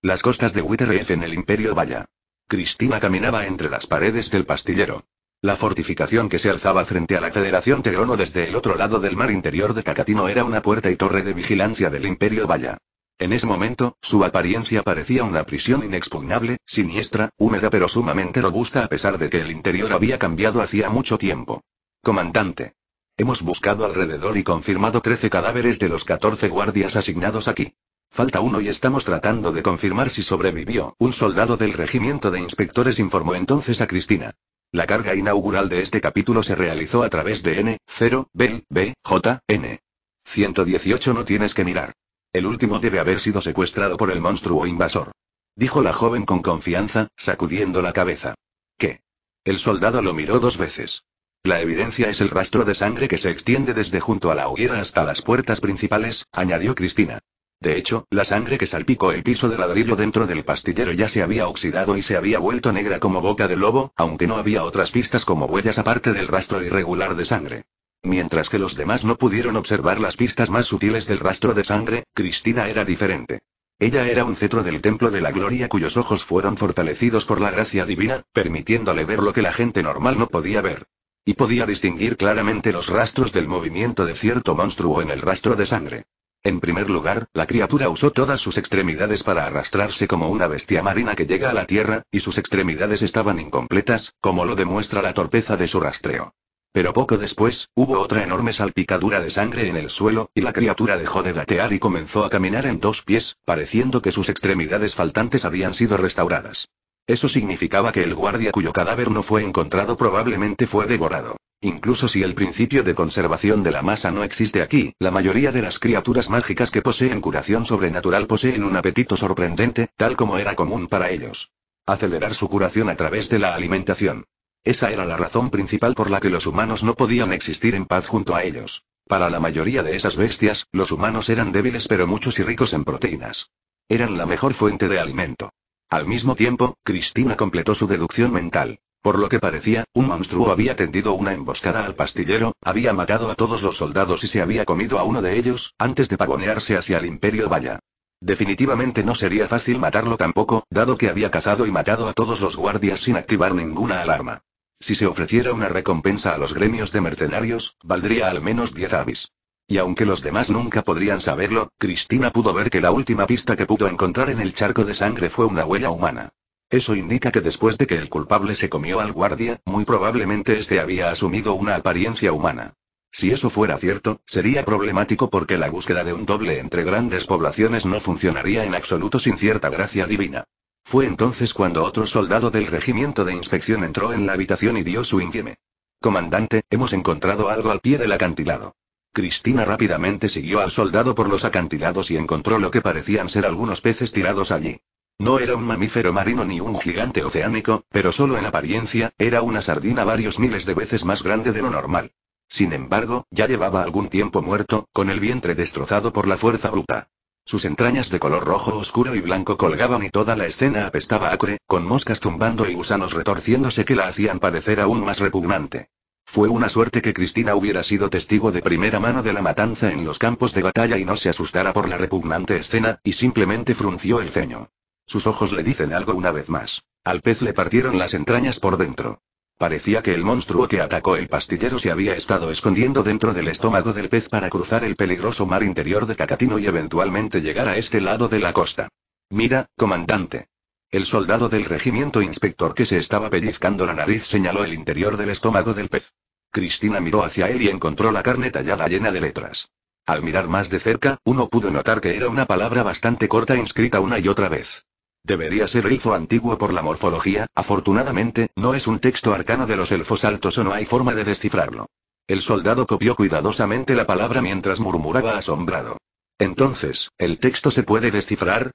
Las costas de Witterf en el Imperio Valla. Cristina caminaba entre las paredes del pastillero. La fortificación que se alzaba frente a la Federación Tegrono desde el otro lado del mar interior de Cacatino era una puerta y torre de vigilancia del Imperio Valla. En ese momento, su apariencia parecía una prisión inexpugnable, siniestra, húmeda pero sumamente robusta a pesar de que el interior había cambiado hacía mucho tiempo. Comandante. Hemos buscado alrededor y confirmado 13 cadáveres de los 14 guardias asignados aquí. Falta uno y estamos tratando de confirmar si sobrevivió. Un soldado del regimiento de inspectores informó entonces a Cristina. La carga inaugural de este capítulo se realizó a través de N, 0, Bell, B, J, N. 118 no tienes que mirar. El último debe haber sido secuestrado por el monstruo invasor. Dijo la joven con confianza, sacudiendo la cabeza. ¿Qué? El soldado lo miró dos veces. La evidencia es el rastro de sangre que se extiende desde junto a la hoguera hasta las puertas principales, añadió Cristina. De hecho, la sangre que salpicó el piso de ladrillo dentro del pastillero ya se había oxidado y se había vuelto negra como boca de lobo, aunque no había otras pistas como huellas aparte del rastro irregular de sangre. Mientras que los demás no pudieron observar las pistas más sutiles del rastro de sangre, Cristina era diferente. Ella era un cetro del templo de la gloria cuyos ojos fueron fortalecidos por la gracia divina, permitiéndole ver lo que la gente normal no podía ver. Y podía distinguir claramente los rastros del movimiento de cierto monstruo en el rastro de sangre. En primer lugar, la criatura usó todas sus extremidades para arrastrarse como una bestia marina que llega a la tierra, y sus extremidades estaban incompletas, como lo demuestra la torpeza de su rastreo. Pero poco después, hubo otra enorme salpicadura de sangre en el suelo, y la criatura dejó de gatear y comenzó a caminar en dos pies, pareciendo que sus extremidades faltantes habían sido restauradas. Eso significaba que el guardia cuyo cadáver no fue encontrado probablemente fue devorado. Incluso si el principio de conservación de la masa no existe aquí, la mayoría de las criaturas mágicas que poseen curación sobrenatural poseen un apetito sorprendente, tal como era común para ellos. Acelerar su curación a través de la alimentación. Esa era la razón principal por la que los humanos no podían existir en paz junto a ellos. Para la mayoría de esas bestias, los humanos eran débiles pero muchos y ricos en proteínas. Eran la mejor fuente de alimento. Al mismo tiempo, Cristina completó su deducción mental. Por lo que parecía, un monstruo había tendido una emboscada al pastillero, había matado a todos los soldados y se había comido a uno de ellos, antes de pavonearse hacia el Imperio Valla. Definitivamente no sería fácil matarlo tampoco, dado que había cazado y matado a todos los guardias sin activar ninguna alarma. Si se ofreciera una recompensa a los gremios de mercenarios, valdría al menos 10 avis. Y aunque los demás nunca podrían saberlo, Cristina pudo ver que la última pista que pudo encontrar en el charco de sangre fue una huella humana. Eso indica que después de que el culpable se comió al guardia, muy probablemente este había asumido una apariencia humana. Si eso fuera cierto, sería problemático porque la búsqueda de un doble entre grandes poblaciones no funcionaría en absoluto sin cierta gracia divina. Fue entonces cuando otro soldado del regimiento de inspección entró en la habitación y dio su índice Comandante, hemos encontrado algo al pie del acantilado. Cristina rápidamente siguió al soldado por los acantilados y encontró lo que parecían ser algunos peces tirados allí. No era un mamífero marino ni un gigante oceánico, pero solo en apariencia, era una sardina varios miles de veces más grande de lo normal. Sin embargo, ya llevaba algún tiempo muerto, con el vientre destrozado por la fuerza bruta. Sus entrañas de color rojo oscuro y blanco colgaban y toda la escena apestaba acre, con moscas zumbando y gusanos retorciéndose que la hacían parecer aún más repugnante. Fue una suerte que Cristina hubiera sido testigo de primera mano de la matanza en los campos de batalla y no se asustara por la repugnante escena, y simplemente frunció el ceño. Sus ojos le dicen algo una vez más. Al pez le partieron las entrañas por dentro. Parecía que el monstruo que atacó el pastillero se había estado escondiendo dentro del estómago del pez para cruzar el peligroso mar interior de Cacatino y eventualmente llegar a este lado de la costa. Mira, comandante. El soldado del regimiento inspector que se estaba pellizcando la nariz señaló el interior del estómago del pez. Cristina miró hacia él y encontró la carne tallada llena de letras. Al mirar más de cerca, uno pudo notar que era una palabra bastante corta inscrita una y otra vez. Debería ser elfo antiguo por la morfología, afortunadamente, no es un texto arcano de los elfos altos o no hay forma de descifrarlo. El soldado copió cuidadosamente la palabra mientras murmuraba asombrado. Entonces, ¿el texto se puede descifrar?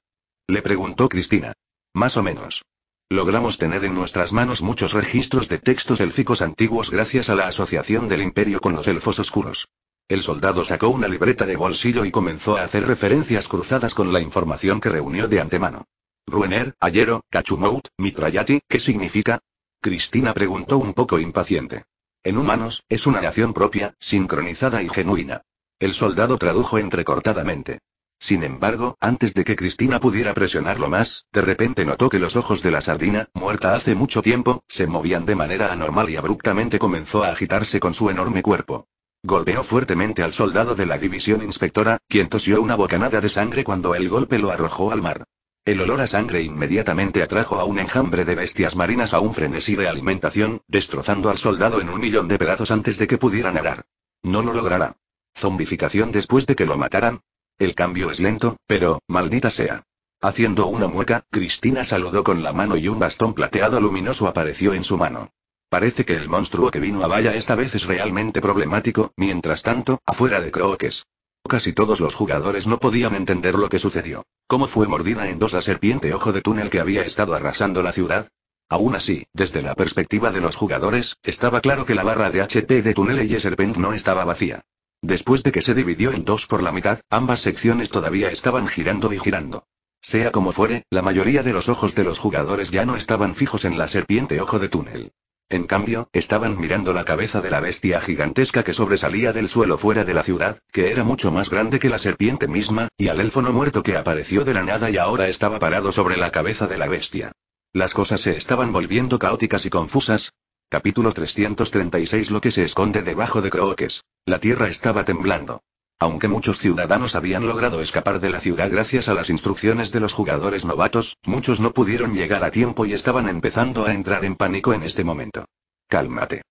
Le preguntó Cristina. Más o menos. Logramos tener en nuestras manos muchos registros de textos élficos antiguos gracias a la asociación del imperio con los elfos oscuros. El soldado sacó una libreta de bolsillo y comenzó a hacer referencias cruzadas con la información que reunió de antemano. Ruener, Ayero, Cachumout, Mitrayati, ¿qué significa? Cristina preguntó un poco impaciente. En humanos, es una nación propia, sincronizada y genuina. El soldado tradujo entrecortadamente. Sin embargo, antes de que Cristina pudiera presionarlo más, de repente notó que los ojos de la sardina, muerta hace mucho tiempo, se movían de manera anormal y abruptamente comenzó a agitarse con su enorme cuerpo. Golpeó fuertemente al soldado de la división inspectora, quien tosió una bocanada de sangre cuando el golpe lo arrojó al mar. El olor a sangre inmediatamente atrajo a un enjambre de bestias marinas a un frenesí de alimentación, destrozando al soldado en un millón de pedazos antes de que pudiera nadar. No lo logrará. Zombificación después de que lo mataran, el cambio es lento, pero, maldita sea. Haciendo una mueca, Cristina saludó con la mano y un bastón plateado luminoso apareció en su mano. Parece que el monstruo que vino a Valla esta vez es realmente problemático, mientras tanto, afuera de Croques. Casi todos los jugadores no podían entender lo que sucedió. ¿Cómo fue mordida en dos la serpiente ojo de túnel que había estado arrasando la ciudad? Aún así, desde la perspectiva de los jugadores, estaba claro que la barra de HT de túnel y Serpent no estaba vacía. Después de que se dividió en dos por la mitad, ambas secciones todavía estaban girando y girando. Sea como fuere, la mayoría de los ojos de los jugadores ya no estaban fijos en la serpiente ojo de túnel. En cambio, estaban mirando la cabeza de la bestia gigantesca que sobresalía del suelo fuera de la ciudad, que era mucho más grande que la serpiente misma, y al elfo no muerto que apareció de la nada y ahora estaba parado sobre la cabeza de la bestia. Las cosas se estaban volviendo caóticas y confusas, Capítulo 336 Lo que se esconde debajo de Crookes. La tierra estaba temblando. Aunque muchos ciudadanos habían logrado escapar de la ciudad gracias a las instrucciones de los jugadores novatos, muchos no pudieron llegar a tiempo y estaban empezando a entrar en pánico en este momento. Cálmate.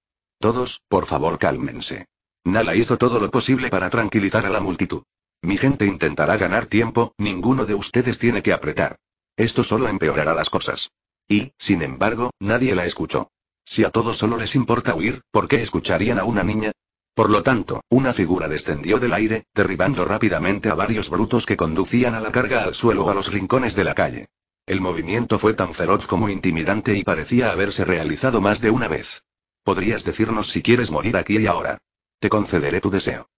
Todos, por favor, cálmense. Nala hizo todo lo posible para tranquilizar a la multitud. Mi gente intentará ganar tiempo, ninguno de ustedes tiene que apretar. Esto solo empeorará las cosas. Y, sin embargo, nadie la escuchó. Si a todos solo les importa huir, ¿por qué escucharían a una niña? Por lo tanto, una figura descendió del aire, derribando rápidamente a varios brutos que conducían a la carga al suelo o a los rincones de la calle. El movimiento fue tan feroz como intimidante y parecía haberse realizado más de una vez. Podrías decirnos si quieres morir aquí y ahora. Te concederé tu deseo.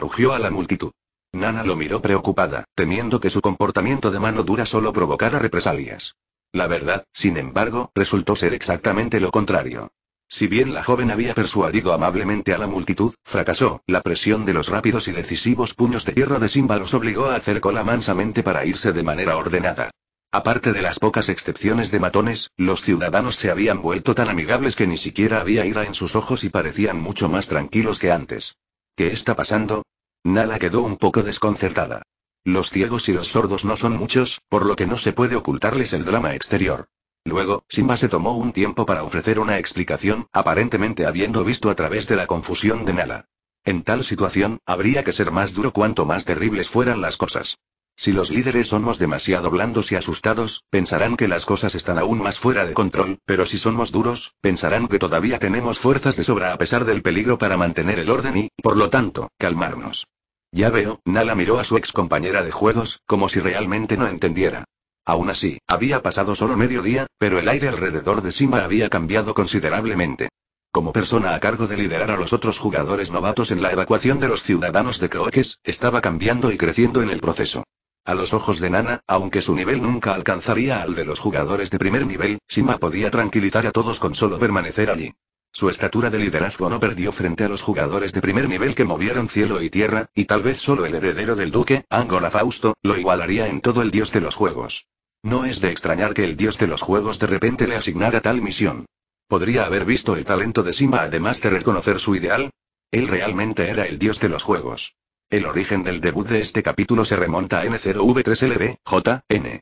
rugió a la multitud. Nana lo miró preocupada, temiendo que su comportamiento de mano dura solo provocara represalias. La verdad, sin embargo, resultó ser exactamente lo contrario. Si bien la joven había persuadido amablemente a la multitud, fracasó, la presión de los rápidos y decisivos puños de hierro de Simba los obligó a hacer cola mansamente para irse de manera ordenada. Aparte de las pocas excepciones de matones, los ciudadanos se habían vuelto tan amigables que ni siquiera había ira en sus ojos y parecían mucho más tranquilos que antes. ¿Qué está pasando? Nala quedó un poco desconcertada. Los ciegos y los sordos no son muchos, por lo que no se puede ocultarles el drama exterior. Luego, Simba se tomó un tiempo para ofrecer una explicación, aparentemente habiendo visto a través de la confusión de Nala. En tal situación, habría que ser más duro cuanto más terribles fueran las cosas. Si los líderes somos demasiado blandos y asustados, pensarán que las cosas están aún más fuera de control, pero si somos duros, pensarán que todavía tenemos fuerzas de sobra a pesar del peligro para mantener el orden y, por lo tanto, calmarnos. Ya veo, Nala miró a su ex compañera de juegos, como si realmente no entendiera. Aún así, había pasado solo medio día, pero el aire alrededor de Simba había cambiado considerablemente. Como persona a cargo de liderar a los otros jugadores novatos en la evacuación de los ciudadanos de Croques, estaba cambiando y creciendo en el proceso. A los ojos de Nana, aunque su nivel nunca alcanzaría al de los jugadores de primer nivel, Sima podía tranquilizar a todos con solo permanecer allí. Su estatura de liderazgo no perdió frente a los jugadores de primer nivel que movieron cielo y tierra, y tal vez solo el heredero del duque, Angola Fausto, lo igualaría en todo el dios de los juegos. No es de extrañar que el dios de los juegos de repente le asignara tal misión. ¿Podría haber visto el talento de Sima además de reconocer su ideal? Él realmente era el dios de los juegos. El origen del debut de este capítulo se remonta a N0V3LB, JN.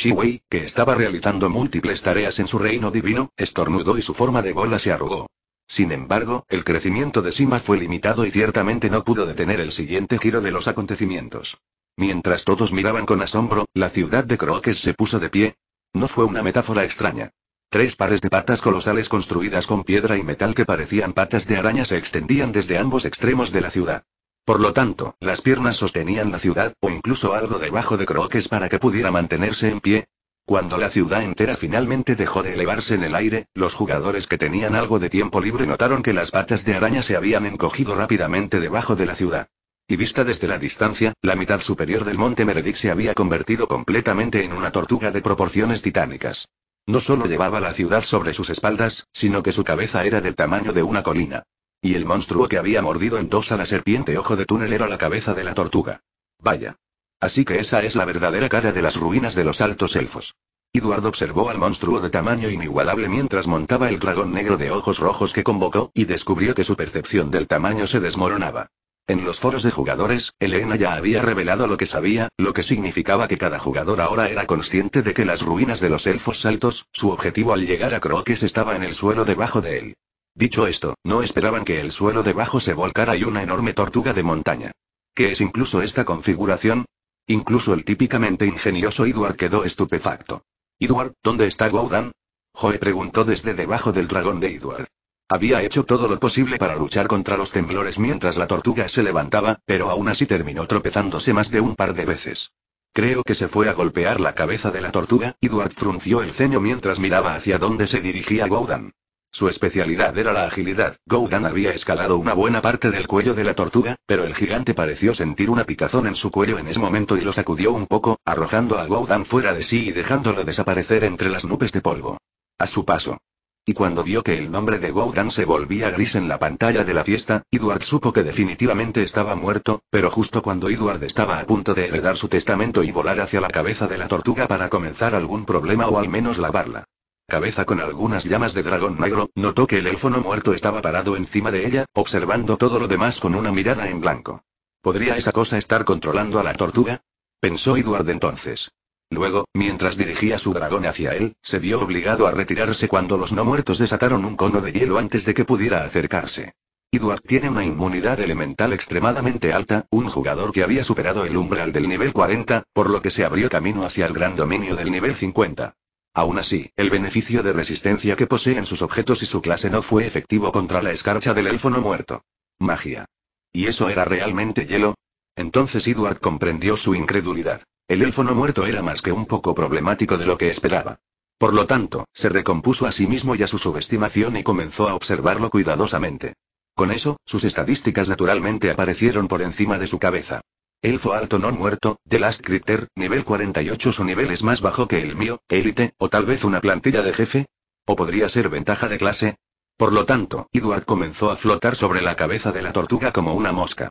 Shiwei, que estaba realizando múltiples tareas en su reino divino, estornudó y su forma de bola se arrugó. Sin embargo, el crecimiento de Sima fue limitado y ciertamente no pudo detener el siguiente giro de los acontecimientos. Mientras todos miraban con asombro, la ciudad de Croques se puso de pie. No fue una metáfora extraña. Tres pares de patas colosales construidas con piedra y metal que parecían patas de araña se extendían desde ambos extremos de la ciudad. Por lo tanto, las piernas sostenían la ciudad, o incluso algo debajo de croques para que pudiera mantenerse en pie. Cuando la ciudad entera finalmente dejó de elevarse en el aire, los jugadores que tenían algo de tiempo libre notaron que las patas de araña se habían encogido rápidamente debajo de la ciudad. Y vista desde la distancia, la mitad superior del monte Meredith se había convertido completamente en una tortuga de proporciones titánicas. No solo llevaba la ciudad sobre sus espaldas, sino que su cabeza era del tamaño de una colina. Y el monstruo que había mordido en dos a la serpiente ojo de túnel era la cabeza de la tortuga. Vaya. Así que esa es la verdadera cara de las ruinas de los altos elfos. Eduardo observó al monstruo de tamaño inigualable mientras montaba el dragón negro de ojos rojos que convocó, y descubrió que su percepción del tamaño se desmoronaba. En los foros de jugadores, Elena ya había revelado lo que sabía, lo que significaba que cada jugador ahora era consciente de que las ruinas de los elfos altos, su objetivo al llegar a Croques estaba en el suelo debajo de él. Dicho esto, no esperaban que el suelo debajo se volcara y una enorme tortuga de montaña. ¿Qué es incluso esta configuración? Incluso el típicamente ingenioso Edward quedó estupefacto. Edward, ¿dónde está Gaudan? Joe preguntó desde debajo del dragón de Edward. Había hecho todo lo posible para luchar contra los temblores mientras la tortuga se levantaba, pero aún así terminó tropezándose más de un par de veces. Creo que se fue a golpear la cabeza de la tortuga, Edward frunció el ceño mientras miraba hacia dónde se dirigía Gaudan. Su especialidad era la agilidad. Goudan había escalado una buena parte del cuello de la tortuga, pero el gigante pareció sentir una picazón en su cuello en ese momento y lo sacudió un poco, arrojando a Goudan fuera de sí y dejándolo desaparecer entre las nubes de polvo. A su paso. Y cuando vio que el nombre de Goudan se volvía gris en la pantalla de la fiesta, Edward supo que definitivamente estaba muerto, pero justo cuando Edward estaba a punto de heredar su testamento y volar hacia la cabeza de la tortuga para comenzar algún problema o al menos lavarla cabeza con algunas llamas de dragón negro, notó que el elfo no muerto estaba parado encima de ella, observando todo lo demás con una mirada en blanco. ¿Podría esa cosa estar controlando a la tortuga? pensó Edward entonces. Luego, mientras dirigía su dragón hacia él, se vio obligado a retirarse cuando los no muertos desataron un cono de hielo antes de que pudiera acercarse. Edward tiene una inmunidad elemental extremadamente alta, un jugador que había superado el umbral del nivel 40, por lo que se abrió camino hacia el gran dominio del nivel 50. Aún así, el beneficio de resistencia que poseen sus objetos y su clase no fue efectivo contra la escarcha del elfo no muerto. Magia. ¿Y eso era realmente hielo? Entonces Edward comprendió su incredulidad. El elfo no muerto era más que un poco problemático de lo que esperaba. Por lo tanto, se recompuso a sí mismo y a su subestimación y comenzó a observarlo cuidadosamente. Con eso, sus estadísticas naturalmente aparecieron por encima de su cabeza. Elfo alto no muerto, The Last Critter, nivel 48 su nivel es más bajo que el mío, élite, o tal vez una plantilla de jefe. O podría ser ventaja de clase. Por lo tanto, Edward comenzó a flotar sobre la cabeza de la tortuga como una mosca.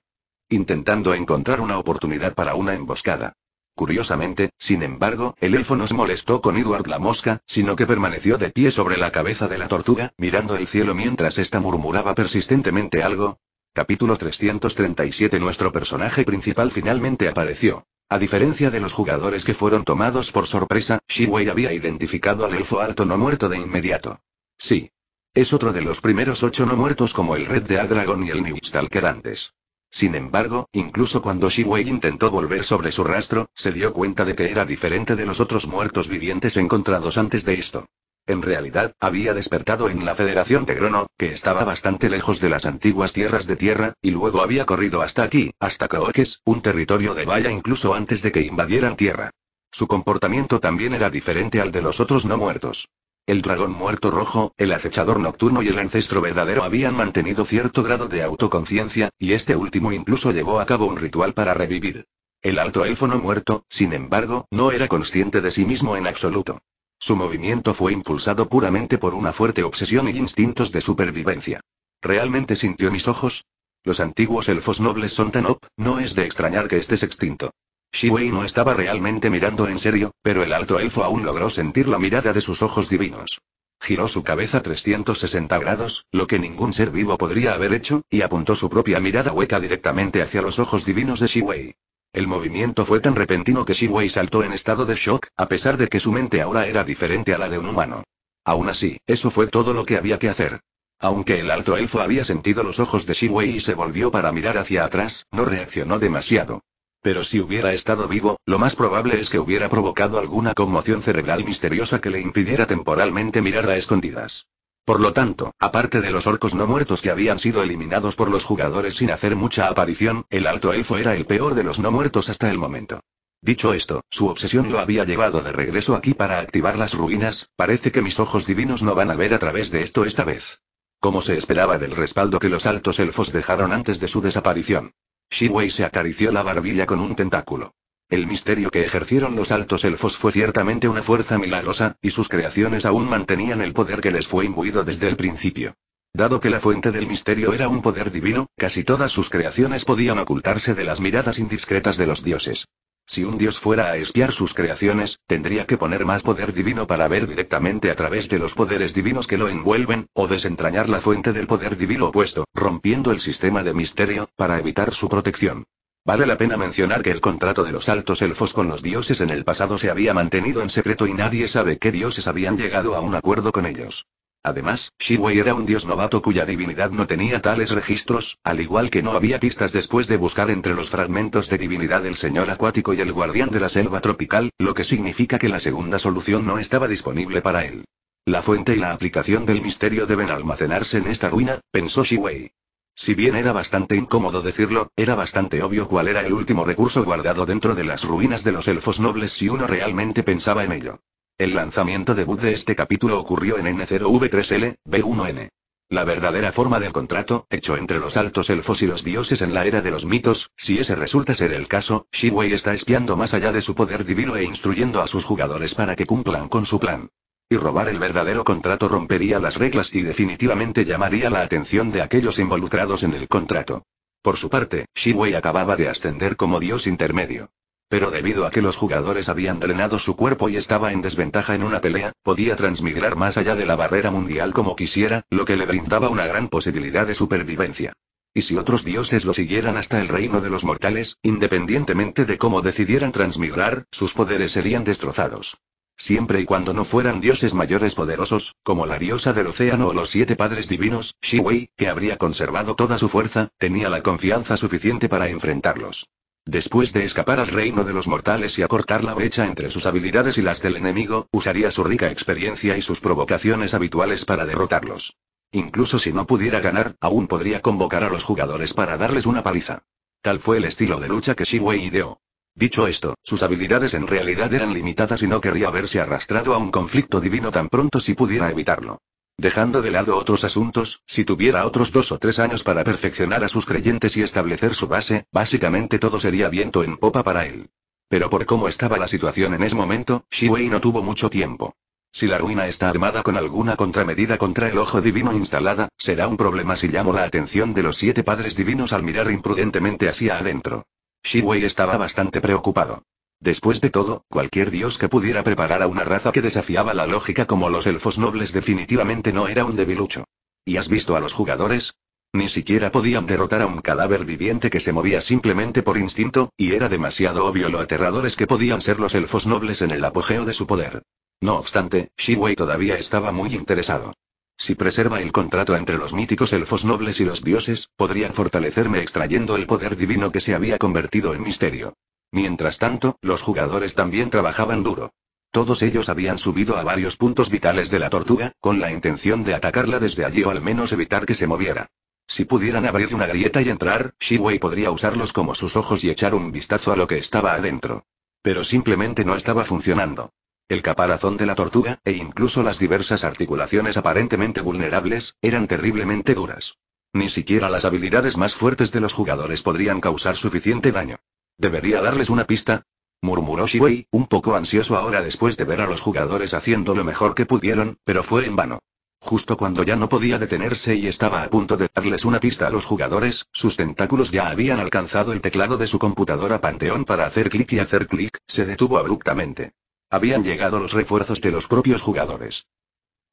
Intentando encontrar una oportunidad para una emboscada. Curiosamente, sin embargo, el elfo no se molestó con Edward la mosca, sino que permaneció de pie sobre la cabeza de la tortuga, mirando el cielo mientras ésta murmuraba persistentemente algo, Capítulo 337 Nuestro personaje principal finalmente apareció. A diferencia de los jugadores que fueron tomados por sorpresa, Shiwei había identificado al elfo alto no muerto de inmediato. Sí. Es otro de los primeros ocho no muertos como el Red de Adragon y el New Stalker antes. Sin embargo, incluso cuando Shiwei intentó volver sobre su rastro, se dio cuenta de que era diferente de los otros muertos vivientes encontrados antes de esto. En realidad, había despertado en la Federación de Grono, que estaba bastante lejos de las antiguas tierras de tierra, y luego había corrido hasta aquí, hasta Caoques, un territorio de valla incluso antes de que invadieran tierra. Su comportamiento también era diferente al de los otros no muertos. El dragón muerto rojo, el acechador nocturno y el ancestro verdadero habían mantenido cierto grado de autoconciencia, y este último incluso llevó a cabo un ritual para revivir. El alto elfo no muerto, sin embargo, no era consciente de sí mismo en absoluto. Su movimiento fue impulsado puramente por una fuerte obsesión y instintos de supervivencia. ¿Realmente sintió mis ojos? Los antiguos elfos nobles son tan op, no es de extrañar que estés extinto. Shiwei no estaba realmente mirando en serio, pero el alto elfo aún logró sentir la mirada de sus ojos divinos. Giró su cabeza 360 grados, lo que ningún ser vivo podría haber hecho, y apuntó su propia mirada hueca directamente hacia los ojos divinos de Shiwei. El movimiento fue tan repentino que Shiwei saltó en estado de shock, a pesar de que su mente ahora era diferente a la de un humano. Aún así, eso fue todo lo que había que hacer. Aunque el alto elfo había sentido los ojos de Shiwei y se volvió para mirar hacia atrás, no reaccionó demasiado. Pero si hubiera estado vivo, lo más probable es que hubiera provocado alguna conmoción cerebral misteriosa que le impidiera temporalmente mirar a escondidas. Por lo tanto, aparte de los orcos no muertos que habían sido eliminados por los jugadores sin hacer mucha aparición, el alto elfo era el peor de los no muertos hasta el momento. Dicho esto, su obsesión lo había llevado de regreso aquí para activar las ruinas, parece que mis ojos divinos no van a ver a través de esto esta vez. Como se esperaba del respaldo que los altos elfos dejaron antes de su desaparición. Shiwei se acarició la barbilla con un tentáculo. El misterio que ejercieron los altos elfos fue ciertamente una fuerza milagrosa, y sus creaciones aún mantenían el poder que les fue imbuido desde el principio. Dado que la fuente del misterio era un poder divino, casi todas sus creaciones podían ocultarse de las miradas indiscretas de los dioses. Si un dios fuera a espiar sus creaciones, tendría que poner más poder divino para ver directamente a través de los poderes divinos que lo envuelven, o desentrañar la fuente del poder divino opuesto, rompiendo el sistema de misterio, para evitar su protección. Vale la pena mencionar que el contrato de los altos elfos con los dioses en el pasado se había mantenido en secreto y nadie sabe qué dioses habían llegado a un acuerdo con ellos. Además, Shiwei era un dios novato cuya divinidad no tenía tales registros, al igual que no había pistas después de buscar entre los fragmentos de divinidad el señor acuático y el guardián de la selva tropical, lo que significa que la segunda solución no estaba disponible para él. La fuente y la aplicación del misterio deben almacenarse en esta ruina, pensó Shiwei. Si bien era bastante incómodo decirlo, era bastante obvio cuál era el último recurso guardado dentro de las ruinas de los elfos nobles si uno realmente pensaba en ello. El lanzamiento debut de este capítulo ocurrió en N0V3L, B1N. La verdadera forma del contrato, hecho entre los altos elfos y los dioses en la era de los mitos, si ese resulta ser el caso, Shiwei está espiando más allá de su poder divino e instruyendo a sus jugadores para que cumplan con su plan. Y robar el verdadero contrato rompería las reglas y definitivamente llamaría la atención de aquellos involucrados en el contrato. Por su parte, Wei acababa de ascender como dios intermedio. Pero debido a que los jugadores habían drenado su cuerpo y estaba en desventaja en una pelea, podía transmigrar más allá de la barrera mundial como quisiera, lo que le brindaba una gran posibilidad de supervivencia. Y si otros dioses lo siguieran hasta el reino de los mortales, independientemente de cómo decidieran transmigrar, sus poderes serían destrozados. Siempre y cuando no fueran dioses mayores poderosos, como la diosa del océano o los siete padres divinos, Wei, que habría conservado toda su fuerza, tenía la confianza suficiente para enfrentarlos. Después de escapar al reino de los mortales y acortar la brecha entre sus habilidades y las del enemigo, usaría su rica experiencia y sus provocaciones habituales para derrotarlos. Incluso si no pudiera ganar, aún podría convocar a los jugadores para darles una paliza. Tal fue el estilo de lucha que Wei ideó. Dicho esto, sus habilidades en realidad eran limitadas y no querría verse arrastrado a un conflicto divino tan pronto si pudiera evitarlo. Dejando de lado otros asuntos, si tuviera otros dos o tres años para perfeccionar a sus creyentes y establecer su base, básicamente todo sería viento en popa para él. Pero por cómo estaba la situación en ese momento, Wei no tuvo mucho tiempo. Si la ruina está armada con alguna contramedida contra el ojo divino instalada, será un problema si llamo la atención de los siete padres divinos al mirar imprudentemente hacia adentro. Shiwei estaba bastante preocupado. Después de todo, cualquier dios que pudiera preparar a una raza que desafiaba la lógica como los elfos nobles definitivamente no era un debilucho. ¿Y has visto a los jugadores? Ni siquiera podían derrotar a un cadáver viviente que se movía simplemente por instinto, y era demasiado obvio lo aterradores que podían ser los elfos nobles en el apogeo de su poder. No obstante, Shiwei todavía estaba muy interesado. Si preserva el contrato entre los míticos elfos nobles y los dioses, podría fortalecerme extrayendo el poder divino que se había convertido en misterio. Mientras tanto, los jugadores también trabajaban duro. Todos ellos habían subido a varios puntos vitales de la tortuga, con la intención de atacarla desde allí o al menos evitar que se moviera. Si pudieran abrir una grieta y entrar, Shiwei podría usarlos como sus ojos y echar un vistazo a lo que estaba adentro. Pero simplemente no estaba funcionando. El caparazón de la tortuga, e incluso las diversas articulaciones aparentemente vulnerables, eran terriblemente duras. Ni siquiera las habilidades más fuertes de los jugadores podrían causar suficiente daño. ¿Debería darles una pista? murmuró Shiwei, un poco ansioso ahora después de ver a los jugadores haciendo lo mejor que pudieron, pero fue en vano. Justo cuando ya no podía detenerse y estaba a punto de darles una pista a los jugadores, sus tentáculos ya habían alcanzado el teclado de su computadora Panteón para hacer clic y hacer clic, se detuvo abruptamente. Habían llegado los refuerzos de los propios jugadores.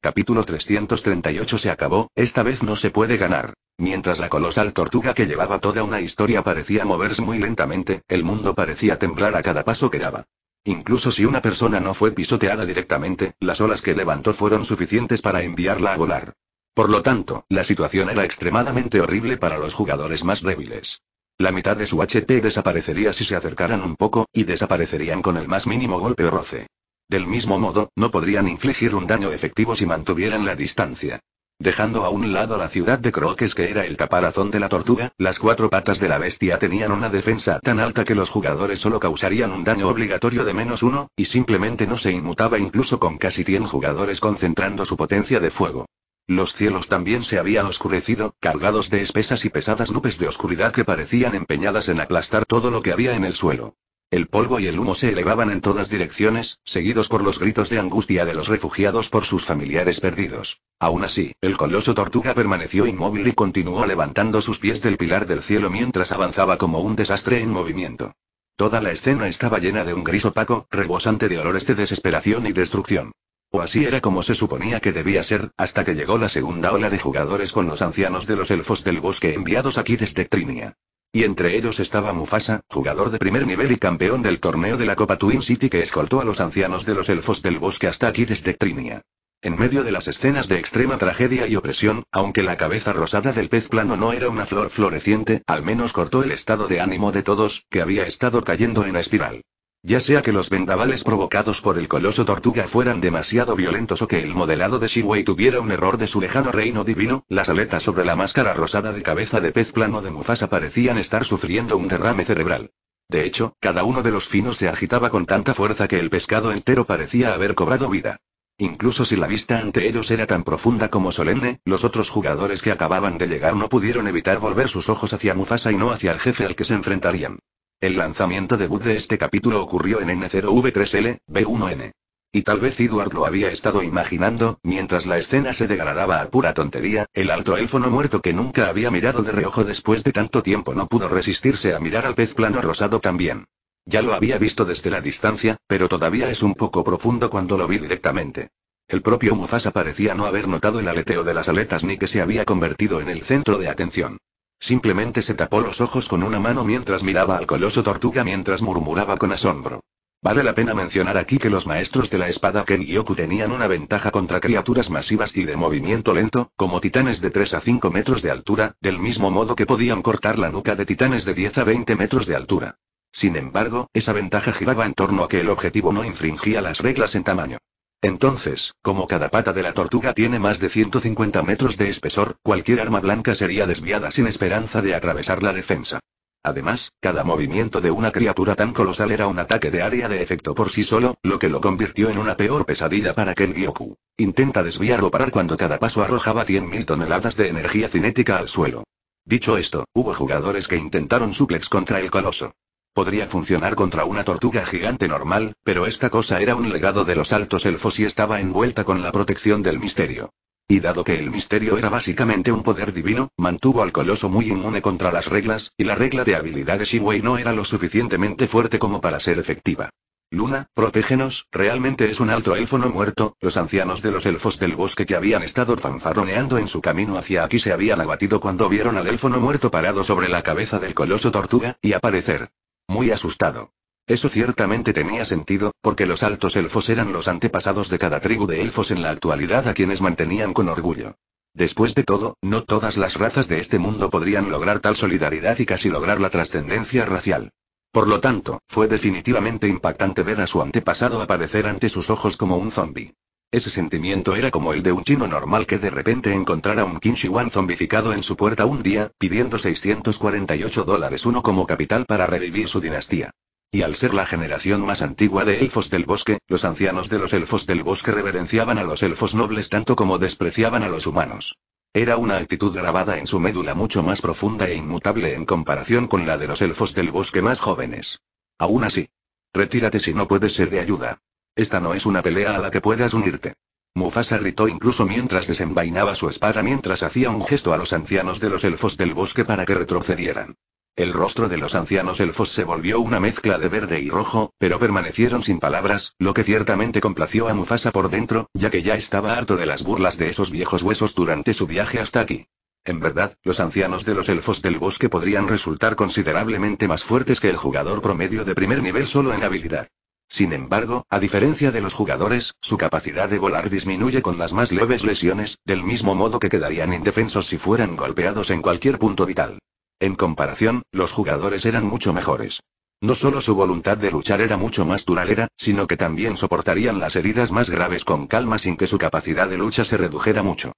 Capítulo 338 se acabó, esta vez no se puede ganar. Mientras la colosal tortuga que llevaba toda una historia parecía moverse muy lentamente, el mundo parecía temblar a cada paso que daba. Incluso si una persona no fue pisoteada directamente, las olas que levantó fueron suficientes para enviarla a volar. Por lo tanto, la situación era extremadamente horrible para los jugadores más débiles. La mitad de su HP desaparecería si se acercaran un poco, y desaparecerían con el más mínimo golpe o roce. Del mismo modo, no podrían infligir un daño efectivo si mantuvieran la distancia. Dejando a un lado la ciudad de Croques que era el caparazón de la tortuga, las cuatro patas de la bestia tenían una defensa tan alta que los jugadores solo causarían un daño obligatorio de menos uno, y simplemente no se inmutaba incluso con casi 100 jugadores concentrando su potencia de fuego. Los cielos también se habían oscurecido, cargados de espesas y pesadas nubes de oscuridad que parecían empeñadas en aplastar todo lo que había en el suelo. El polvo y el humo se elevaban en todas direcciones, seguidos por los gritos de angustia de los refugiados por sus familiares perdidos. Aún así, el coloso tortuga permaneció inmóvil y continuó levantando sus pies del pilar del cielo mientras avanzaba como un desastre en movimiento. Toda la escena estaba llena de un gris opaco, rebosante de olores de desesperación y destrucción. O así era como se suponía que debía ser, hasta que llegó la segunda ola de jugadores con los ancianos de los elfos del bosque enviados aquí desde Trinia. Y entre ellos estaba Mufasa, jugador de primer nivel y campeón del torneo de la Copa Twin City que escoltó a los ancianos de los elfos del bosque hasta aquí desde Trinia. En medio de las escenas de extrema tragedia y opresión, aunque la cabeza rosada del pez plano no era una flor floreciente, al menos cortó el estado de ánimo de todos, que había estado cayendo en espiral. Ya sea que los vendavales provocados por el coloso tortuga fueran demasiado violentos o que el modelado de Shiwei tuviera un error de su lejano reino divino, las aletas sobre la máscara rosada de cabeza de pez plano de Mufasa parecían estar sufriendo un derrame cerebral. De hecho, cada uno de los finos se agitaba con tanta fuerza que el pescado entero parecía haber cobrado vida. Incluso si la vista ante ellos era tan profunda como solemne, los otros jugadores que acababan de llegar no pudieron evitar volver sus ojos hacia Mufasa y no hacia el jefe al que se enfrentarían. El lanzamiento debut de este capítulo ocurrió en N0V3L, B1N. Y tal vez Edward lo había estado imaginando, mientras la escena se degradaba a pura tontería, el alto elfo no muerto que nunca había mirado de reojo después de tanto tiempo no pudo resistirse a mirar al pez plano rosado también. Ya lo había visto desde la distancia, pero todavía es un poco profundo cuando lo vi directamente. El propio Mufasa parecía no haber notado el aleteo de las aletas ni que se había convertido en el centro de atención. Simplemente se tapó los ojos con una mano mientras miraba al coloso tortuga mientras murmuraba con asombro. Vale la pena mencionar aquí que los maestros de la espada Yoku tenían una ventaja contra criaturas masivas y de movimiento lento, como titanes de 3 a 5 metros de altura, del mismo modo que podían cortar la nuca de titanes de 10 a 20 metros de altura. Sin embargo, esa ventaja giraba en torno a que el objetivo no infringía las reglas en tamaño. Entonces, como cada pata de la tortuga tiene más de 150 metros de espesor, cualquier arma blanca sería desviada sin esperanza de atravesar la defensa. Además, cada movimiento de una criatura tan colosal era un ataque de área de efecto por sí solo, lo que lo convirtió en una peor pesadilla para Ken Gyoku. Intenta desviar o parar cuando cada paso arrojaba 100.000 toneladas de energía cinética al suelo. Dicho esto, hubo jugadores que intentaron suplex contra el coloso. Podría funcionar contra una tortuga gigante normal, pero esta cosa era un legado de los altos elfos y estaba envuelta con la protección del misterio. Y dado que el misterio era básicamente un poder divino, mantuvo al coloso muy inmune contra las reglas, y la regla de habilidad de no era lo suficientemente fuerte como para ser efectiva. Luna, protégenos, realmente es un alto elfo muerto, los ancianos de los elfos del bosque que habían estado fanfarroneando en su camino hacia aquí se habían abatido cuando vieron al elfo muerto parado sobre la cabeza del coloso tortuga, y aparecer muy asustado. Eso ciertamente tenía sentido, porque los altos elfos eran los antepasados de cada tribu de elfos en la actualidad a quienes mantenían con orgullo. Después de todo, no todas las razas de este mundo podrían lograr tal solidaridad y casi lograr la trascendencia racial. Por lo tanto, fue definitivamente impactante ver a su antepasado aparecer ante sus ojos como un zombi. Ese sentimiento era como el de un chino normal que de repente encontrara un Qin zombificado en su puerta un día, pidiendo 648 dólares uno como capital para revivir su dinastía. Y al ser la generación más antigua de elfos del bosque, los ancianos de los elfos del bosque reverenciaban a los elfos nobles tanto como despreciaban a los humanos. Era una actitud grabada en su médula mucho más profunda e inmutable en comparación con la de los elfos del bosque más jóvenes. Aún así. Retírate si no puedes ser de ayuda. Esta no es una pelea a la que puedas unirte. Mufasa gritó incluso mientras desenvainaba su espada mientras hacía un gesto a los ancianos de los elfos del bosque para que retrocedieran. El rostro de los ancianos elfos se volvió una mezcla de verde y rojo, pero permanecieron sin palabras, lo que ciertamente complació a Mufasa por dentro, ya que ya estaba harto de las burlas de esos viejos huesos durante su viaje hasta aquí. En verdad, los ancianos de los elfos del bosque podrían resultar considerablemente más fuertes que el jugador promedio de primer nivel solo en habilidad. Sin embargo, a diferencia de los jugadores, su capacidad de volar disminuye con las más leves lesiones, del mismo modo que quedarían indefensos si fueran golpeados en cualquier punto vital. En comparación, los jugadores eran mucho mejores. No solo su voluntad de luchar era mucho más duradera, sino que también soportarían las heridas más graves con calma sin que su capacidad de lucha se redujera mucho.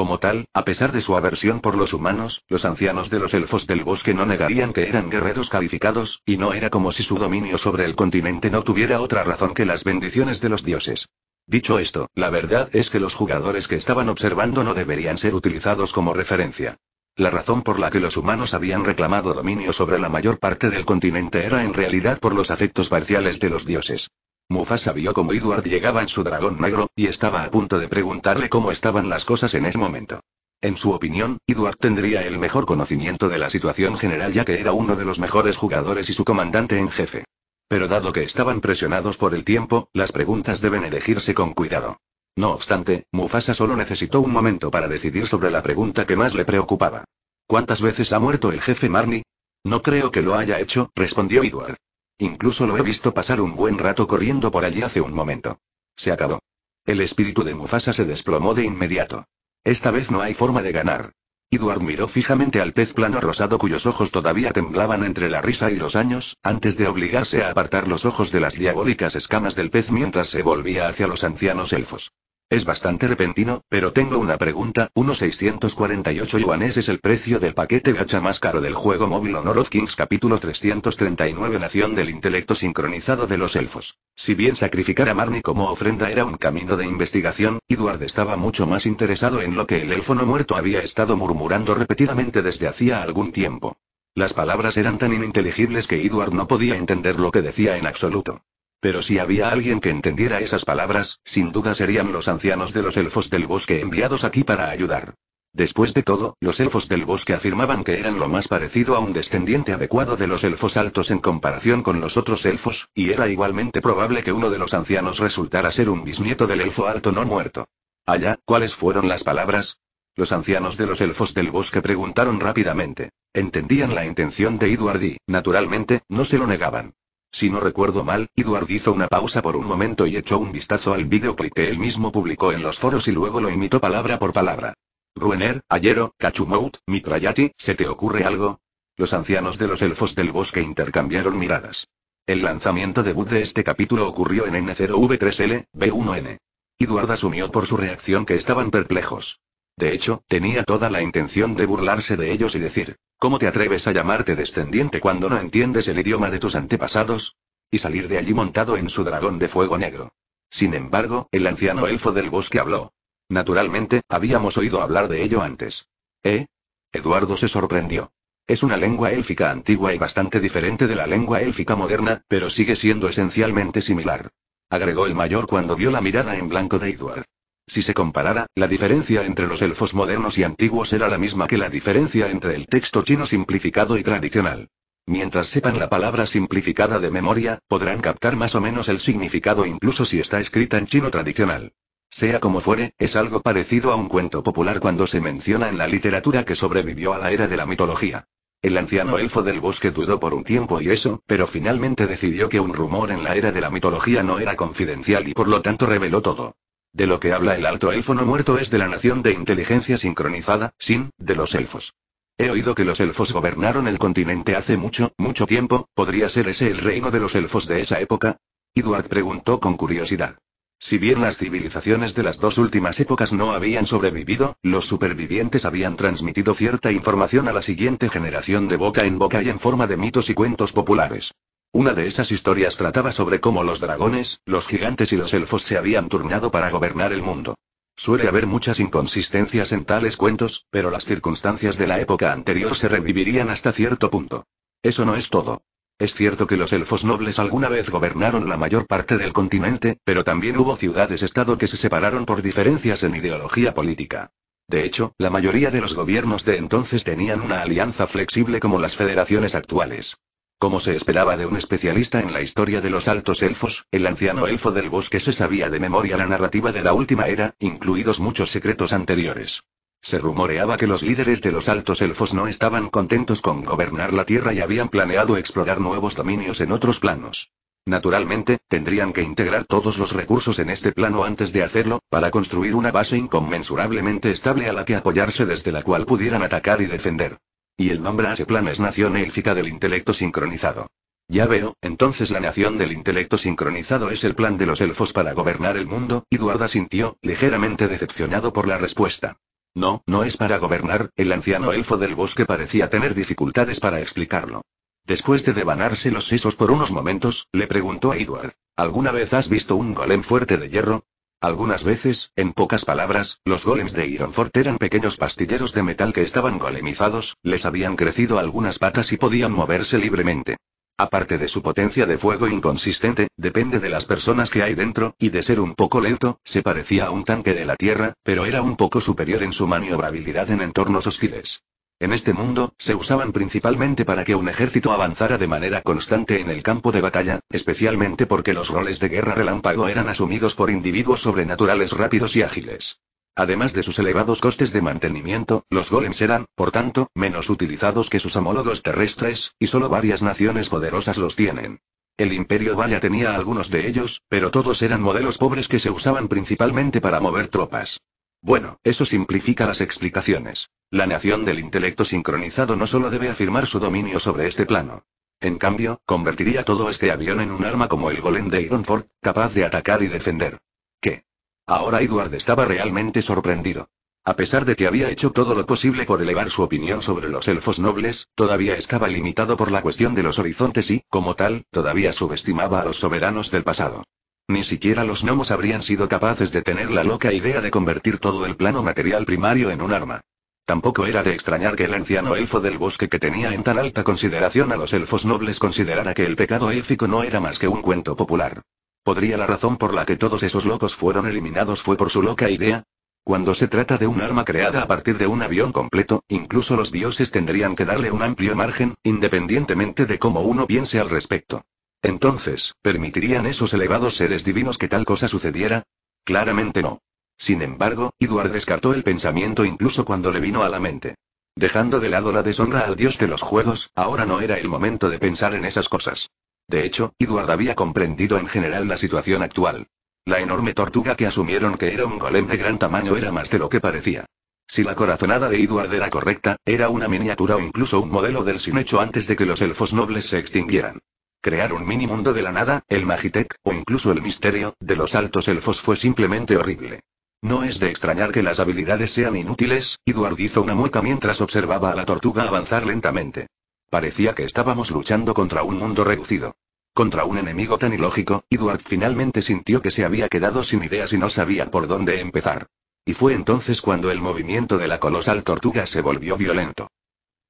Como tal, a pesar de su aversión por los humanos, los ancianos de los elfos del bosque no negarían que eran guerreros calificados, y no era como si su dominio sobre el continente no tuviera otra razón que las bendiciones de los dioses. Dicho esto, la verdad es que los jugadores que estaban observando no deberían ser utilizados como referencia. La razón por la que los humanos habían reclamado dominio sobre la mayor parte del continente era en realidad por los afectos parciales de los dioses. Mufasa vio cómo Edward llegaba en su dragón negro, y estaba a punto de preguntarle cómo estaban las cosas en ese momento. En su opinión, Edward tendría el mejor conocimiento de la situación general ya que era uno de los mejores jugadores y su comandante en jefe. Pero dado que estaban presionados por el tiempo, las preguntas deben elegirse con cuidado. No obstante, Mufasa solo necesitó un momento para decidir sobre la pregunta que más le preocupaba. ¿Cuántas veces ha muerto el jefe Marnie? No creo que lo haya hecho, respondió Edward. Incluso lo he visto pasar un buen rato corriendo por allí hace un momento. Se acabó. El espíritu de Mufasa se desplomó de inmediato. Esta vez no hay forma de ganar. Edward miró fijamente al pez plano rosado cuyos ojos todavía temblaban entre la risa y los años, antes de obligarse a apartar los ojos de las diabólicas escamas del pez mientras se volvía hacia los ancianos elfos. Es bastante repentino, pero tengo una pregunta, 1648 yuanes es el precio del paquete gacha más caro del juego móvil Honor of Kings capítulo 339 Nación del intelecto sincronizado de los elfos. Si bien sacrificar a Marnie como ofrenda era un camino de investigación, Edward estaba mucho más interesado en lo que el elfo no muerto había estado murmurando repetidamente desde hacía algún tiempo. Las palabras eran tan ininteligibles que Edward no podía entender lo que decía en absoluto. Pero si había alguien que entendiera esas palabras, sin duda serían los ancianos de los elfos del bosque enviados aquí para ayudar. Después de todo, los elfos del bosque afirmaban que eran lo más parecido a un descendiente adecuado de los elfos altos en comparación con los otros elfos, y era igualmente probable que uno de los ancianos resultara ser un bisnieto del elfo alto no muerto. Allá, ¿cuáles fueron las palabras? Los ancianos de los elfos del bosque preguntaron rápidamente. Entendían la intención de Edward y, naturalmente, no se lo negaban. Si no recuerdo mal, Eduard hizo una pausa por un momento y echó un vistazo al videoclip que él mismo publicó en los foros y luego lo imitó palabra por palabra. Ruener, Ayero, Cachumout, Mitrayati, ¿se te ocurre algo? Los ancianos de los elfos del bosque intercambiaron miradas. El lanzamiento debut de este capítulo ocurrió en N0V3L, B1N. Edward asumió por su reacción que estaban perplejos. De hecho, tenía toda la intención de burlarse de ellos y decir, ¿cómo te atreves a llamarte descendiente cuando no entiendes el idioma de tus antepasados? Y salir de allí montado en su dragón de fuego negro. Sin embargo, el anciano elfo del bosque habló. Naturalmente, habíamos oído hablar de ello antes. ¿Eh? Eduardo se sorprendió. Es una lengua élfica antigua y bastante diferente de la lengua élfica moderna, pero sigue siendo esencialmente similar. Agregó el mayor cuando vio la mirada en blanco de Edward. Si se comparara, la diferencia entre los elfos modernos y antiguos era la misma que la diferencia entre el texto chino simplificado y tradicional. Mientras sepan la palabra simplificada de memoria, podrán captar más o menos el significado incluso si está escrita en chino tradicional. Sea como fuere, es algo parecido a un cuento popular cuando se menciona en la literatura que sobrevivió a la era de la mitología. El anciano elfo del bosque dudó por un tiempo y eso, pero finalmente decidió que un rumor en la era de la mitología no era confidencial y por lo tanto reveló todo. De lo que habla el alto elfo no muerto es de la nación de inteligencia sincronizada, sin, de los elfos. He oído que los elfos gobernaron el continente hace mucho, mucho tiempo, ¿podría ser ese el reino de los elfos de esa época? Eduard preguntó con curiosidad. Si bien las civilizaciones de las dos últimas épocas no habían sobrevivido, los supervivientes habían transmitido cierta información a la siguiente generación de boca en boca y en forma de mitos y cuentos populares. Una de esas historias trataba sobre cómo los dragones, los gigantes y los elfos se habían turnado para gobernar el mundo. Suele haber muchas inconsistencias en tales cuentos, pero las circunstancias de la época anterior se revivirían hasta cierto punto. Eso no es todo. Es cierto que los elfos nobles alguna vez gobernaron la mayor parte del continente, pero también hubo ciudades-estado que se separaron por diferencias en ideología política. De hecho, la mayoría de los gobiernos de entonces tenían una alianza flexible como las federaciones actuales. Como se esperaba de un especialista en la historia de los altos elfos, el anciano elfo del bosque se sabía de memoria la narrativa de la última era, incluidos muchos secretos anteriores. Se rumoreaba que los líderes de los altos elfos no estaban contentos con gobernar la Tierra y habían planeado explorar nuevos dominios en otros planos. Naturalmente, tendrían que integrar todos los recursos en este plano antes de hacerlo, para construir una base inconmensurablemente estable a la que apoyarse desde la cual pudieran atacar y defender. Y el nombre ese plan es nación élfica del intelecto sincronizado. Ya veo, entonces la nación del intelecto sincronizado es el plan de los elfos para gobernar el mundo, Edward sintió, ligeramente decepcionado por la respuesta. No, no es para gobernar, el anciano elfo del bosque parecía tener dificultades para explicarlo. Después de devanarse los sesos por unos momentos, le preguntó a Edward, ¿alguna vez has visto un golem fuerte de hierro? Algunas veces, en pocas palabras, los golems de Ironfort eran pequeños pastilleros de metal que estaban golemizados, les habían crecido algunas patas y podían moverse libremente. Aparte de su potencia de fuego inconsistente, depende de las personas que hay dentro, y de ser un poco lento, se parecía a un tanque de la Tierra, pero era un poco superior en su maniobrabilidad en entornos hostiles. En este mundo, se usaban principalmente para que un ejército avanzara de manera constante en el campo de batalla, especialmente porque los roles de guerra relámpago eran asumidos por individuos sobrenaturales rápidos y ágiles. Además de sus elevados costes de mantenimiento, los golems eran, por tanto, menos utilizados que sus homólogos terrestres, y solo varias naciones poderosas los tienen. El imperio Valla tenía algunos de ellos, pero todos eran modelos pobres que se usaban principalmente para mover tropas. Bueno, eso simplifica las explicaciones. La nación del intelecto sincronizado no solo debe afirmar su dominio sobre este plano. En cambio, convertiría todo este avión en un arma como el golem de Ironford, capaz de atacar y defender. ¿Qué? Ahora Edward estaba realmente sorprendido. A pesar de que había hecho todo lo posible por elevar su opinión sobre los elfos nobles, todavía estaba limitado por la cuestión de los horizontes y, como tal, todavía subestimaba a los soberanos del pasado. Ni siquiera los gnomos habrían sido capaces de tener la loca idea de convertir todo el plano material primario en un arma. Tampoco era de extrañar que el anciano elfo del bosque que tenía en tan alta consideración a los elfos nobles considerara que el pecado élfico no era más que un cuento popular. ¿Podría la razón por la que todos esos locos fueron eliminados fue por su loca idea? Cuando se trata de un arma creada a partir de un avión completo, incluso los dioses tendrían que darle un amplio margen, independientemente de cómo uno piense al respecto. Entonces, ¿permitirían esos elevados seres divinos que tal cosa sucediera? Claramente no. Sin embargo, Edward descartó el pensamiento incluso cuando le vino a la mente. Dejando de lado la deshonra al dios de los juegos, ahora no era el momento de pensar en esas cosas. De hecho, Edward había comprendido en general la situación actual. La enorme tortuga que asumieron que era un golem de gran tamaño era más de lo que parecía. Si la corazonada de Edward era correcta, era una miniatura o incluso un modelo del sin hecho antes de que los elfos nobles se extinguieran. Crear un mini mundo de la nada, el Magitech, o incluso el misterio, de los altos elfos fue simplemente horrible. No es de extrañar que las habilidades sean inútiles, Edward hizo una mueca mientras observaba a la tortuga avanzar lentamente. Parecía que estábamos luchando contra un mundo reducido. Contra un enemigo tan ilógico, Edward finalmente sintió que se había quedado sin ideas y no sabía por dónde empezar. Y fue entonces cuando el movimiento de la colosal tortuga se volvió violento.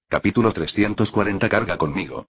Capítulo 340 Carga conmigo.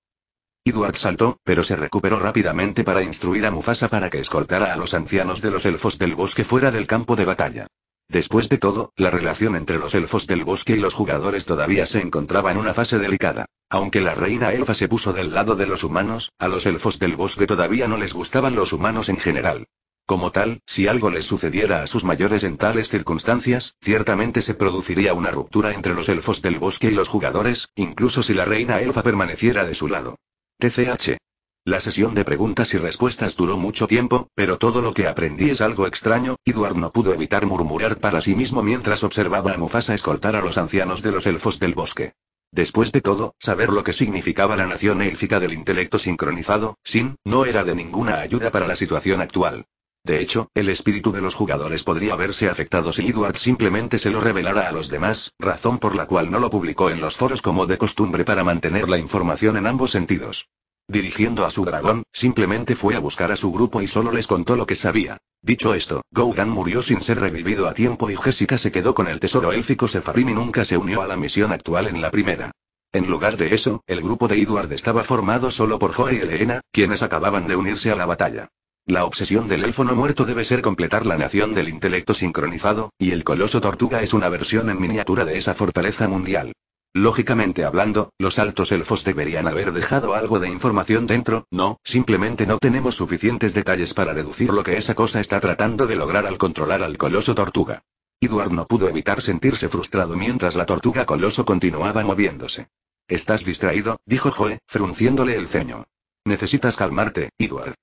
Edward saltó, pero se recuperó rápidamente para instruir a Mufasa para que escoltara a los ancianos de los elfos del bosque fuera del campo de batalla. Después de todo, la relación entre los elfos del bosque y los jugadores todavía se encontraba en una fase delicada. Aunque la reina elfa se puso del lado de los humanos, a los elfos del bosque todavía no les gustaban los humanos en general. Como tal, si algo les sucediera a sus mayores en tales circunstancias, ciertamente se produciría una ruptura entre los elfos del bosque y los jugadores, incluso si la reina elfa permaneciera de su lado. TCH. La sesión de preguntas y respuestas duró mucho tiempo, pero todo lo que aprendí es algo extraño, Eduard no pudo evitar murmurar para sí mismo mientras observaba a Mufasa escoltar a los ancianos de los elfos del bosque. Después de todo, saber lo que significaba la nación élfica del intelecto sincronizado, sin, no era de ninguna ayuda para la situación actual. De hecho, el espíritu de los jugadores podría verse afectado si Edward simplemente se lo revelara a los demás, razón por la cual no lo publicó en los foros como de costumbre para mantener la información en ambos sentidos. Dirigiendo a su dragón, simplemente fue a buscar a su grupo y solo les contó lo que sabía. Dicho esto, Gougan murió sin ser revivido a tiempo y Jessica se quedó con el tesoro élfico Sefarim y nunca se unió a la misión actual en la primera. En lugar de eso, el grupo de Edward estaba formado solo por Joe y Elena, quienes acababan de unirse a la batalla. La obsesión del elfo no muerto debe ser completar la nación del intelecto sincronizado, y el coloso tortuga es una versión en miniatura de esa fortaleza mundial. Lógicamente hablando, los altos elfos deberían haber dejado algo de información dentro, no, simplemente no tenemos suficientes detalles para deducir lo que esa cosa está tratando de lograr al controlar al coloso tortuga. Edward no pudo evitar sentirse frustrado mientras la tortuga coloso continuaba moviéndose. Estás distraído, dijo Joe, frunciéndole el ceño. Necesitas calmarte, Edward.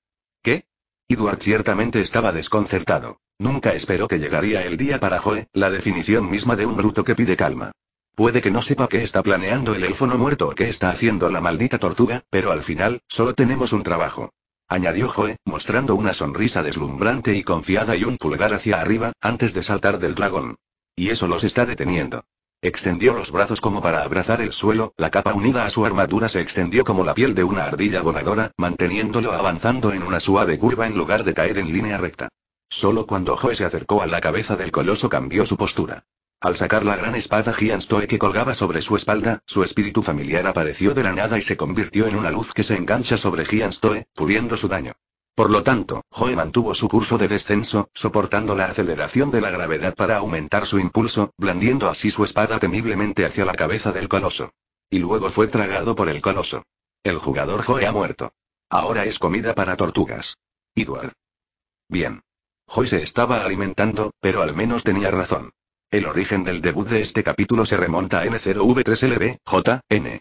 ¿Qué? Edward ciertamente estaba desconcertado. Nunca esperó que llegaría el día para Joe, la definición misma de un bruto que pide calma. Puede que no sepa qué está planeando el elfo muerto o qué está haciendo la maldita tortuga, pero al final, solo tenemos un trabajo. Añadió Joe, mostrando una sonrisa deslumbrante y confiada y un pulgar hacia arriba, antes de saltar del dragón. Y eso los está deteniendo. Extendió los brazos como para abrazar el suelo, la capa unida a su armadura se extendió como la piel de una ardilla voladora, manteniéndolo avanzando en una suave curva en lugar de caer en línea recta. Solo cuando Joe se acercó a la cabeza del coloso cambió su postura. Al sacar la gran espada Gianstoe que colgaba sobre su espalda, su espíritu familiar apareció de la nada y se convirtió en una luz que se engancha sobre Gianstoe, puliendo su daño. Por lo tanto, Joe mantuvo su curso de descenso, soportando la aceleración de la gravedad para aumentar su impulso, blandiendo así su espada temiblemente hacia la cabeza del coloso. Y luego fue tragado por el coloso. El jugador Joe ha muerto. Ahora es comida para tortugas. Edward. Bien. Joy se estaba alimentando, pero al menos tenía razón. El origen del debut de este capítulo se remonta a N0V3LB, JN.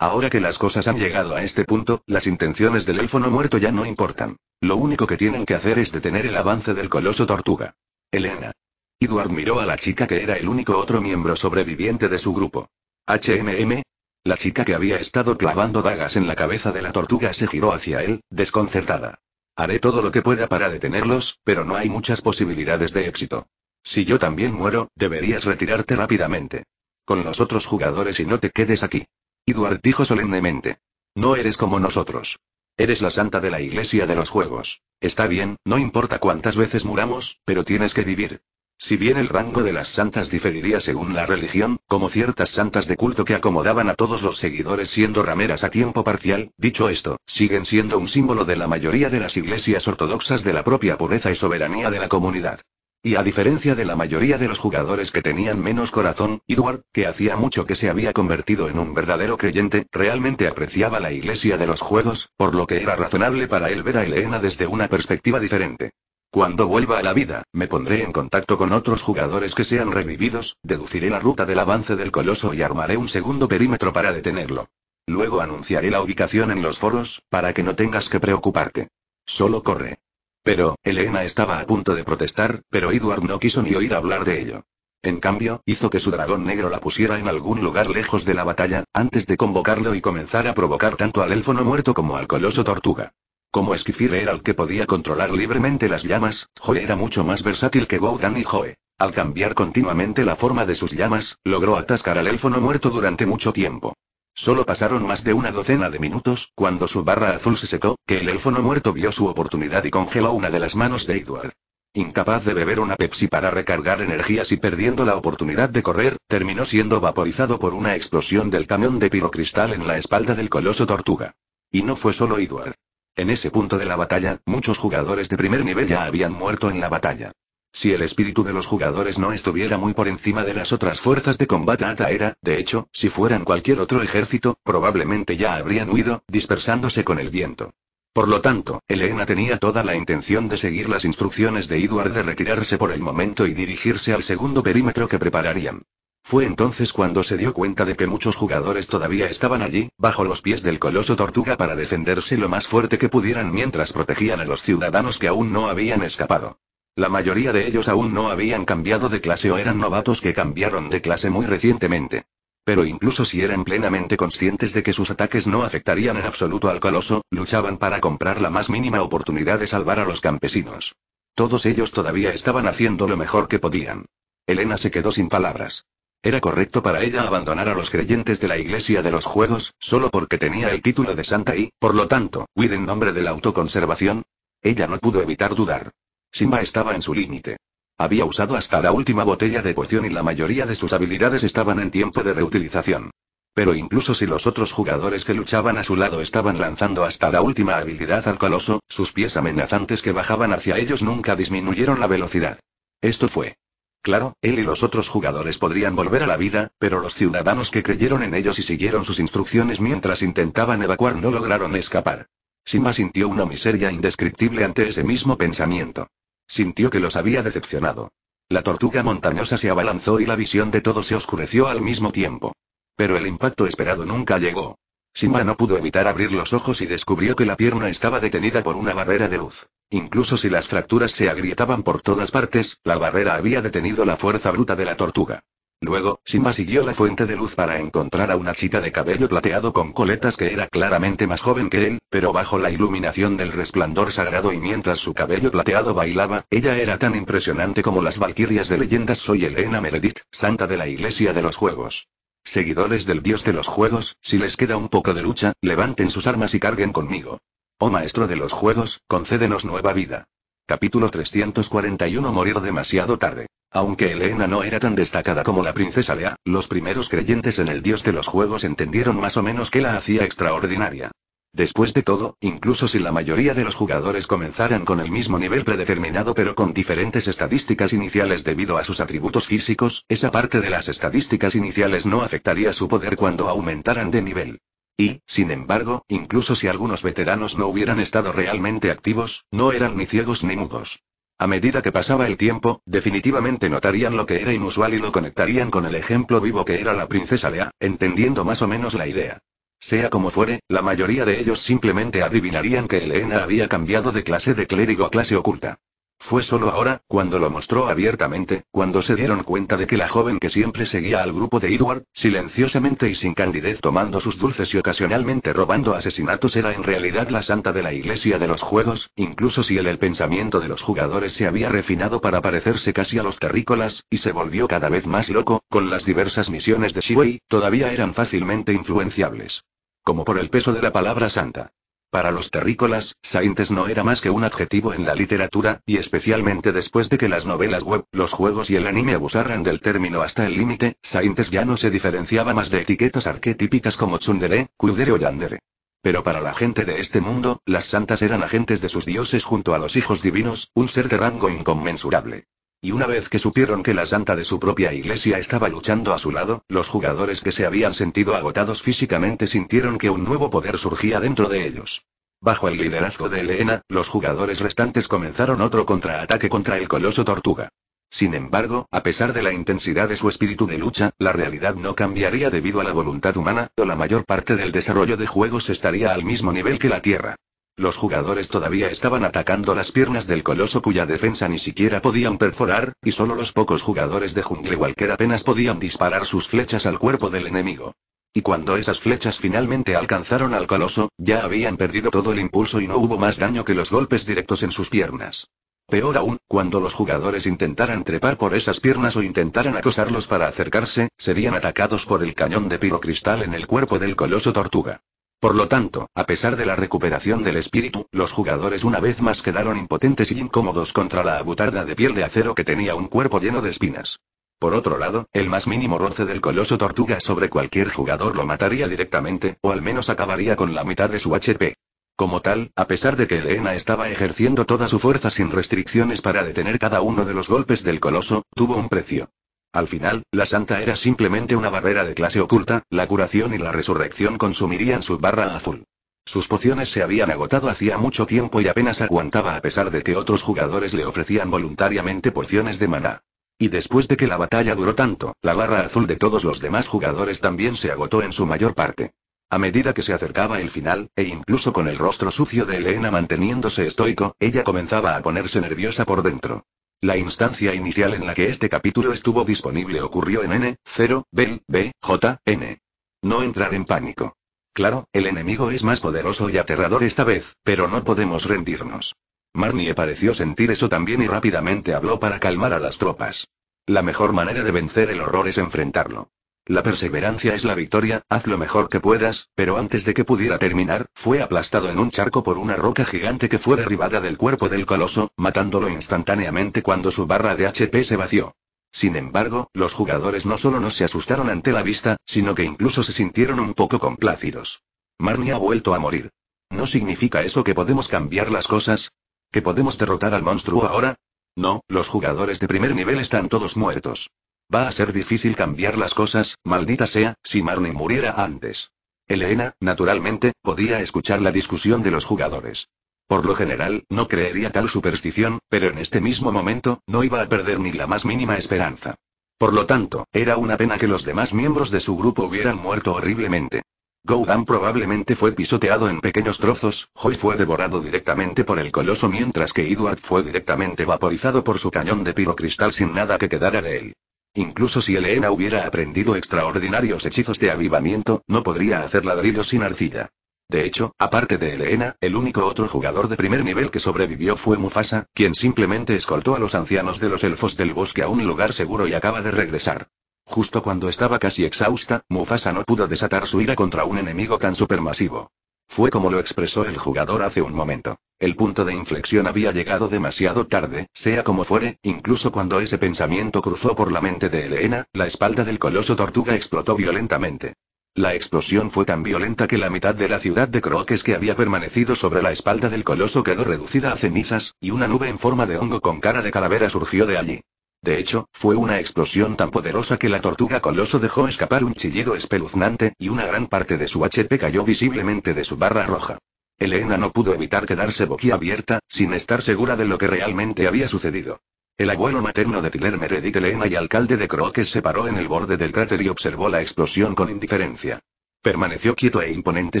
Ahora que las cosas han llegado a este punto, las intenciones del élfono muerto ya no importan. Lo único que tienen que hacer es detener el avance del coloso tortuga. Elena. Edward miró a la chica que era el único otro miembro sobreviviente de su grupo. HMM. La chica que había estado clavando dagas en la cabeza de la tortuga se giró hacia él, desconcertada. Haré todo lo que pueda para detenerlos, pero no hay muchas posibilidades de éxito. Si yo también muero, deberías retirarte rápidamente. Con los otros jugadores y no te quedes aquí. Edward dijo solemnemente. No eres como nosotros. Eres la santa de la iglesia de los juegos. Está bien, no importa cuántas veces muramos, pero tienes que vivir. Si bien el rango de las santas diferiría según la religión, como ciertas santas de culto que acomodaban a todos los seguidores siendo rameras a tiempo parcial, dicho esto, siguen siendo un símbolo de la mayoría de las iglesias ortodoxas de la propia pureza y soberanía de la comunidad. Y a diferencia de la mayoría de los jugadores que tenían menos corazón, Edward, que hacía mucho que se había convertido en un verdadero creyente, realmente apreciaba la iglesia de los juegos, por lo que era razonable para él ver a Elena desde una perspectiva diferente. Cuando vuelva a la vida, me pondré en contacto con otros jugadores que sean revividos, deduciré la ruta del avance del coloso y armaré un segundo perímetro para detenerlo. Luego anunciaré la ubicación en los foros, para que no tengas que preocuparte. Solo corre. Pero, Elena estaba a punto de protestar, pero Edward no quiso ni oír hablar de ello. En cambio, hizo que su dragón negro la pusiera en algún lugar lejos de la batalla, antes de convocarlo y comenzar a provocar tanto al élfono muerto como al coloso tortuga. Como Esquifir era el que podía controlar libremente las llamas, Joe era mucho más versátil que Goudan y Joe. Al cambiar continuamente la forma de sus llamas, logró atascar al élfono muerto durante mucho tiempo. Solo pasaron más de una docena de minutos, cuando su barra azul se secó, que el elfo muerto vio su oportunidad y congeló una de las manos de Edward. Incapaz de beber una Pepsi para recargar energías y perdiendo la oportunidad de correr, terminó siendo vaporizado por una explosión del camión de pirocristal en la espalda del coloso tortuga. Y no fue solo Edward. En ese punto de la batalla, muchos jugadores de primer nivel ya habían muerto en la batalla. Si el espíritu de los jugadores no estuviera muy por encima de las otras fuerzas de combate Ataera, de hecho, si fueran cualquier otro ejército, probablemente ya habrían huido, dispersándose con el viento. Por lo tanto, Elena tenía toda la intención de seguir las instrucciones de Edward de retirarse por el momento y dirigirse al segundo perímetro que prepararían. Fue entonces cuando se dio cuenta de que muchos jugadores todavía estaban allí, bajo los pies del coloso tortuga para defenderse lo más fuerte que pudieran mientras protegían a los ciudadanos que aún no habían escapado. La mayoría de ellos aún no habían cambiado de clase o eran novatos que cambiaron de clase muy recientemente. Pero incluso si eran plenamente conscientes de que sus ataques no afectarían en absoluto al coloso, luchaban para comprar la más mínima oportunidad de salvar a los campesinos. Todos ellos todavía estaban haciendo lo mejor que podían. Elena se quedó sin palabras. Era correcto para ella abandonar a los creyentes de la Iglesia de los Juegos, solo porque tenía el título de santa y, por lo tanto, huir en nombre de la autoconservación. Ella no pudo evitar dudar. Simba estaba en su límite. Había usado hasta la última botella de poción y la mayoría de sus habilidades estaban en tiempo de reutilización. Pero incluso si los otros jugadores que luchaban a su lado estaban lanzando hasta la última habilidad al coloso, sus pies amenazantes que bajaban hacia ellos nunca disminuyeron la velocidad. Esto fue. Claro, él y los otros jugadores podrían volver a la vida, pero los ciudadanos que creyeron en ellos y siguieron sus instrucciones mientras intentaban evacuar no lograron escapar. Simba sintió una miseria indescriptible ante ese mismo pensamiento. Sintió que los había decepcionado. La tortuga montañosa se abalanzó y la visión de todo se oscureció al mismo tiempo. Pero el impacto esperado nunca llegó. Simba no pudo evitar abrir los ojos y descubrió que la pierna estaba detenida por una barrera de luz. Incluso si las fracturas se agrietaban por todas partes, la barrera había detenido la fuerza bruta de la tortuga. Luego, Simba siguió la fuente de luz para encontrar a una chica de cabello plateado con coletas que era claramente más joven que él, pero bajo la iluminación del resplandor sagrado y mientras su cabello plateado bailaba, ella era tan impresionante como las valquirias de leyendas soy Elena Meredith, santa de la Iglesia de los Juegos. Seguidores del dios de los juegos, si les queda un poco de lucha, levanten sus armas y carguen conmigo. Oh maestro de los juegos, concédenos nueva vida. Capítulo 341 Morir demasiado tarde. Aunque Elena no era tan destacada como la princesa Lea, los primeros creyentes en el dios de los juegos entendieron más o menos que la hacía extraordinaria. Después de todo, incluso si la mayoría de los jugadores comenzaran con el mismo nivel predeterminado pero con diferentes estadísticas iniciales debido a sus atributos físicos, esa parte de las estadísticas iniciales no afectaría su poder cuando aumentaran de nivel. Y, sin embargo, incluso si algunos veteranos no hubieran estado realmente activos, no eran ni ciegos ni mudos. A medida que pasaba el tiempo, definitivamente notarían lo que era inusual y lo conectarían con el ejemplo vivo que era la princesa Lea, entendiendo más o menos la idea. Sea como fuere, la mayoría de ellos simplemente adivinarían que Elena había cambiado de clase de clérigo a clase oculta. Fue solo ahora, cuando lo mostró abiertamente, cuando se dieron cuenta de que la joven que siempre seguía al grupo de Edward, silenciosamente y sin candidez tomando sus dulces y ocasionalmente robando asesinatos era en realidad la santa de la iglesia de los juegos, incluso si el, el pensamiento de los jugadores se había refinado para parecerse casi a los terrícolas, y se volvió cada vez más loco, con las diversas misiones de Shiwei, todavía eran fácilmente influenciables. Como por el peso de la palabra santa. Para los terrícolas, Saintes no era más que un adjetivo en la literatura, y especialmente después de que las novelas web, los juegos y el anime abusaran del término hasta el límite, Saintes ya no se diferenciaba más de etiquetas arquetípicas como tsundere, kudere o yandere. Pero para la gente de este mundo, las santas eran agentes de sus dioses junto a los hijos divinos, un ser de rango inconmensurable. Y una vez que supieron que la santa de su propia iglesia estaba luchando a su lado, los jugadores que se habían sentido agotados físicamente sintieron que un nuevo poder surgía dentro de ellos. Bajo el liderazgo de Elena, los jugadores restantes comenzaron otro contraataque contra el coloso tortuga. Sin embargo, a pesar de la intensidad de su espíritu de lucha, la realidad no cambiaría debido a la voluntad humana, o la mayor parte del desarrollo de juegos estaría al mismo nivel que la Tierra. Los jugadores todavía estaban atacando las piernas del coloso cuya defensa ni siquiera podían perforar, y solo los pocos jugadores de Jungle Walker apenas podían disparar sus flechas al cuerpo del enemigo. Y cuando esas flechas finalmente alcanzaron al coloso, ya habían perdido todo el impulso y no hubo más daño que los golpes directos en sus piernas. Peor aún, cuando los jugadores intentaran trepar por esas piernas o intentaran acosarlos para acercarse, serían atacados por el cañón de pirocristal en el cuerpo del coloso tortuga. Por lo tanto, a pesar de la recuperación del espíritu, los jugadores una vez más quedaron impotentes y incómodos contra la abutarda de piel de acero que tenía un cuerpo lleno de espinas. Por otro lado, el más mínimo roce del coloso tortuga sobre cualquier jugador lo mataría directamente, o al menos acabaría con la mitad de su HP. Como tal, a pesar de que Elena estaba ejerciendo toda su fuerza sin restricciones para detener cada uno de los golpes del coloso, tuvo un precio. Al final, la santa era simplemente una barrera de clase oculta, la curación y la resurrección consumirían su barra azul. Sus pociones se habían agotado hacía mucho tiempo y apenas aguantaba a pesar de que otros jugadores le ofrecían voluntariamente pociones de maná. Y después de que la batalla duró tanto, la barra azul de todos los demás jugadores también se agotó en su mayor parte. A medida que se acercaba el final, e incluso con el rostro sucio de Elena manteniéndose estoico, ella comenzaba a ponerse nerviosa por dentro. La instancia inicial en la que este capítulo estuvo disponible ocurrió en N, 0, Bell, B, J, N. No entrar en pánico. Claro, el enemigo es más poderoso y aterrador esta vez, pero no podemos rendirnos. Marnie pareció sentir eso también y rápidamente habló para calmar a las tropas. La mejor manera de vencer el horror es enfrentarlo. La perseverancia es la victoria, haz lo mejor que puedas, pero antes de que pudiera terminar, fue aplastado en un charco por una roca gigante que fue derribada del cuerpo del coloso, matándolo instantáneamente cuando su barra de HP se vació. Sin embargo, los jugadores no solo no se asustaron ante la vista, sino que incluso se sintieron un poco complácidos. Marnie ha vuelto a morir. ¿No significa eso que podemos cambiar las cosas? ¿Que podemos derrotar al monstruo ahora? No, los jugadores de primer nivel están todos muertos. Va a ser difícil cambiar las cosas, maldita sea, si Marnie muriera antes. Elena, naturalmente, podía escuchar la discusión de los jugadores. Por lo general, no creería tal superstición, pero en este mismo momento, no iba a perder ni la más mínima esperanza. Por lo tanto, era una pena que los demás miembros de su grupo hubieran muerto horriblemente. Goudan probablemente fue pisoteado en pequeños trozos, Hoy fue devorado directamente por el coloso mientras que Edward fue directamente vaporizado por su cañón de pirocristal sin nada que quedara de él. Incluso si Elena hubiera aprendido extraordinarios hechizos de avivamiento, no podría hacer ladrillos sin arcilla. De hecho, aparte de Elena, el único otro jugador de primer nivel que sobrevivió fue Mufasa, quien simplemente escoltó a los ancianos de los elfos del bosque a un lugar seguro y acaba de regresar. Justo cuando estaba casi exhausta, Mufasa no pudo desatar su ira contra un enemigo tan supermasivo. Fue como lo expresó el jugador hace un momento. El punto de inflexión había llegado demasiado tarde, sea como fuere, incluso cuando ese pensamiento cruzó por la mente de Elena, la espalda del coloso tortuga explotó violentamente. La explosión fue tan violenta que la mitad de la ciudad de Croques que había permanecido sobre la espalda del coloso quedó reducida a cenizas, y una nube en forma de hongo con cara de calavera surgió de allí. De hecho, fue una explosión tan poderosa que la tortuga coloso dejó escapar un chillido espeluznante, y una gran parte de su HP cayó visiblemente de su barra roja. Elena no pudo evitar quedarse boquiabierta, sin estar segura de lo que realmente había sucedido. El abuelo materno de Tiller Meredith Elena y alcalde de Croques se paró en el borde del cráter y observó la explosión con indiferencia. Permaneció quieto e imponente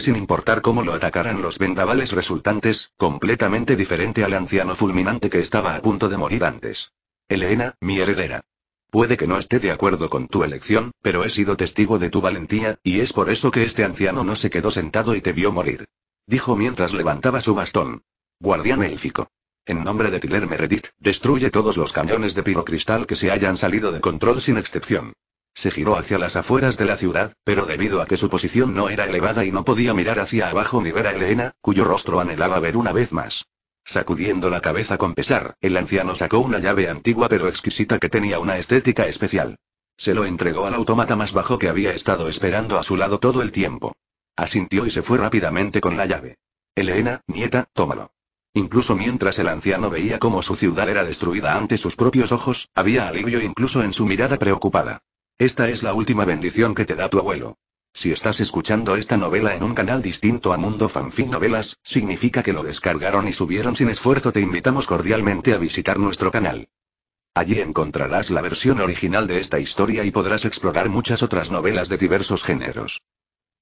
sin importar cómo lo atacaran los vendavales resultantes, completamente diferente al anciano fulminante que estaba a punto de morir antes. Elena, mi heredera. Puede que no esté de acuerdo con tu elección, pero he sido testigo de tu valentía, y es por eso que este anciano no se quedó sentado y te vio morir. Dijo mientras levantaba su bastón. Guardián élfico. En nombre de Tiler Meredith, destruye todos los cañones de pirocristal que se hayan salido de control sin excepción. Se giró hacia las afueras de la ciudad, pero debido a que su posición no era elevada y no podía mirar hacia abajo ni ver a Elena, cuyo rostro anhelaba ver una vez más. Sacudiendo la cabeza con pesar, el anciano sacó una llave antigua pero exquisita que tenía una estética especial. Se lo entregó al autómata más bajo que había estado esperando a su lado todo el tiempo. Asintió y se fue rápidamente con la llave. Elena, nieta, tómalo. Incluso mientras el anciano veía cómo su ciudad era destruida ante sus propios ojos, había alivio incluso en su mirada preocupada. Esta es la última bendición que te da tu abuelo. Si estás escuchando esta novela en un canal distinto a Mundo Fanfic Novelas, significa que lo descargaron y subieron sin esfuerzo. Te invitamos cordialmente a visitar nuestro canal. Allí encontrarás la versión original de esta historia y podrás explorar muchas otras novelas de diversos géneros.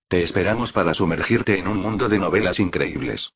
Te esperamos para sumergirte en un mundo de novelas increíbles.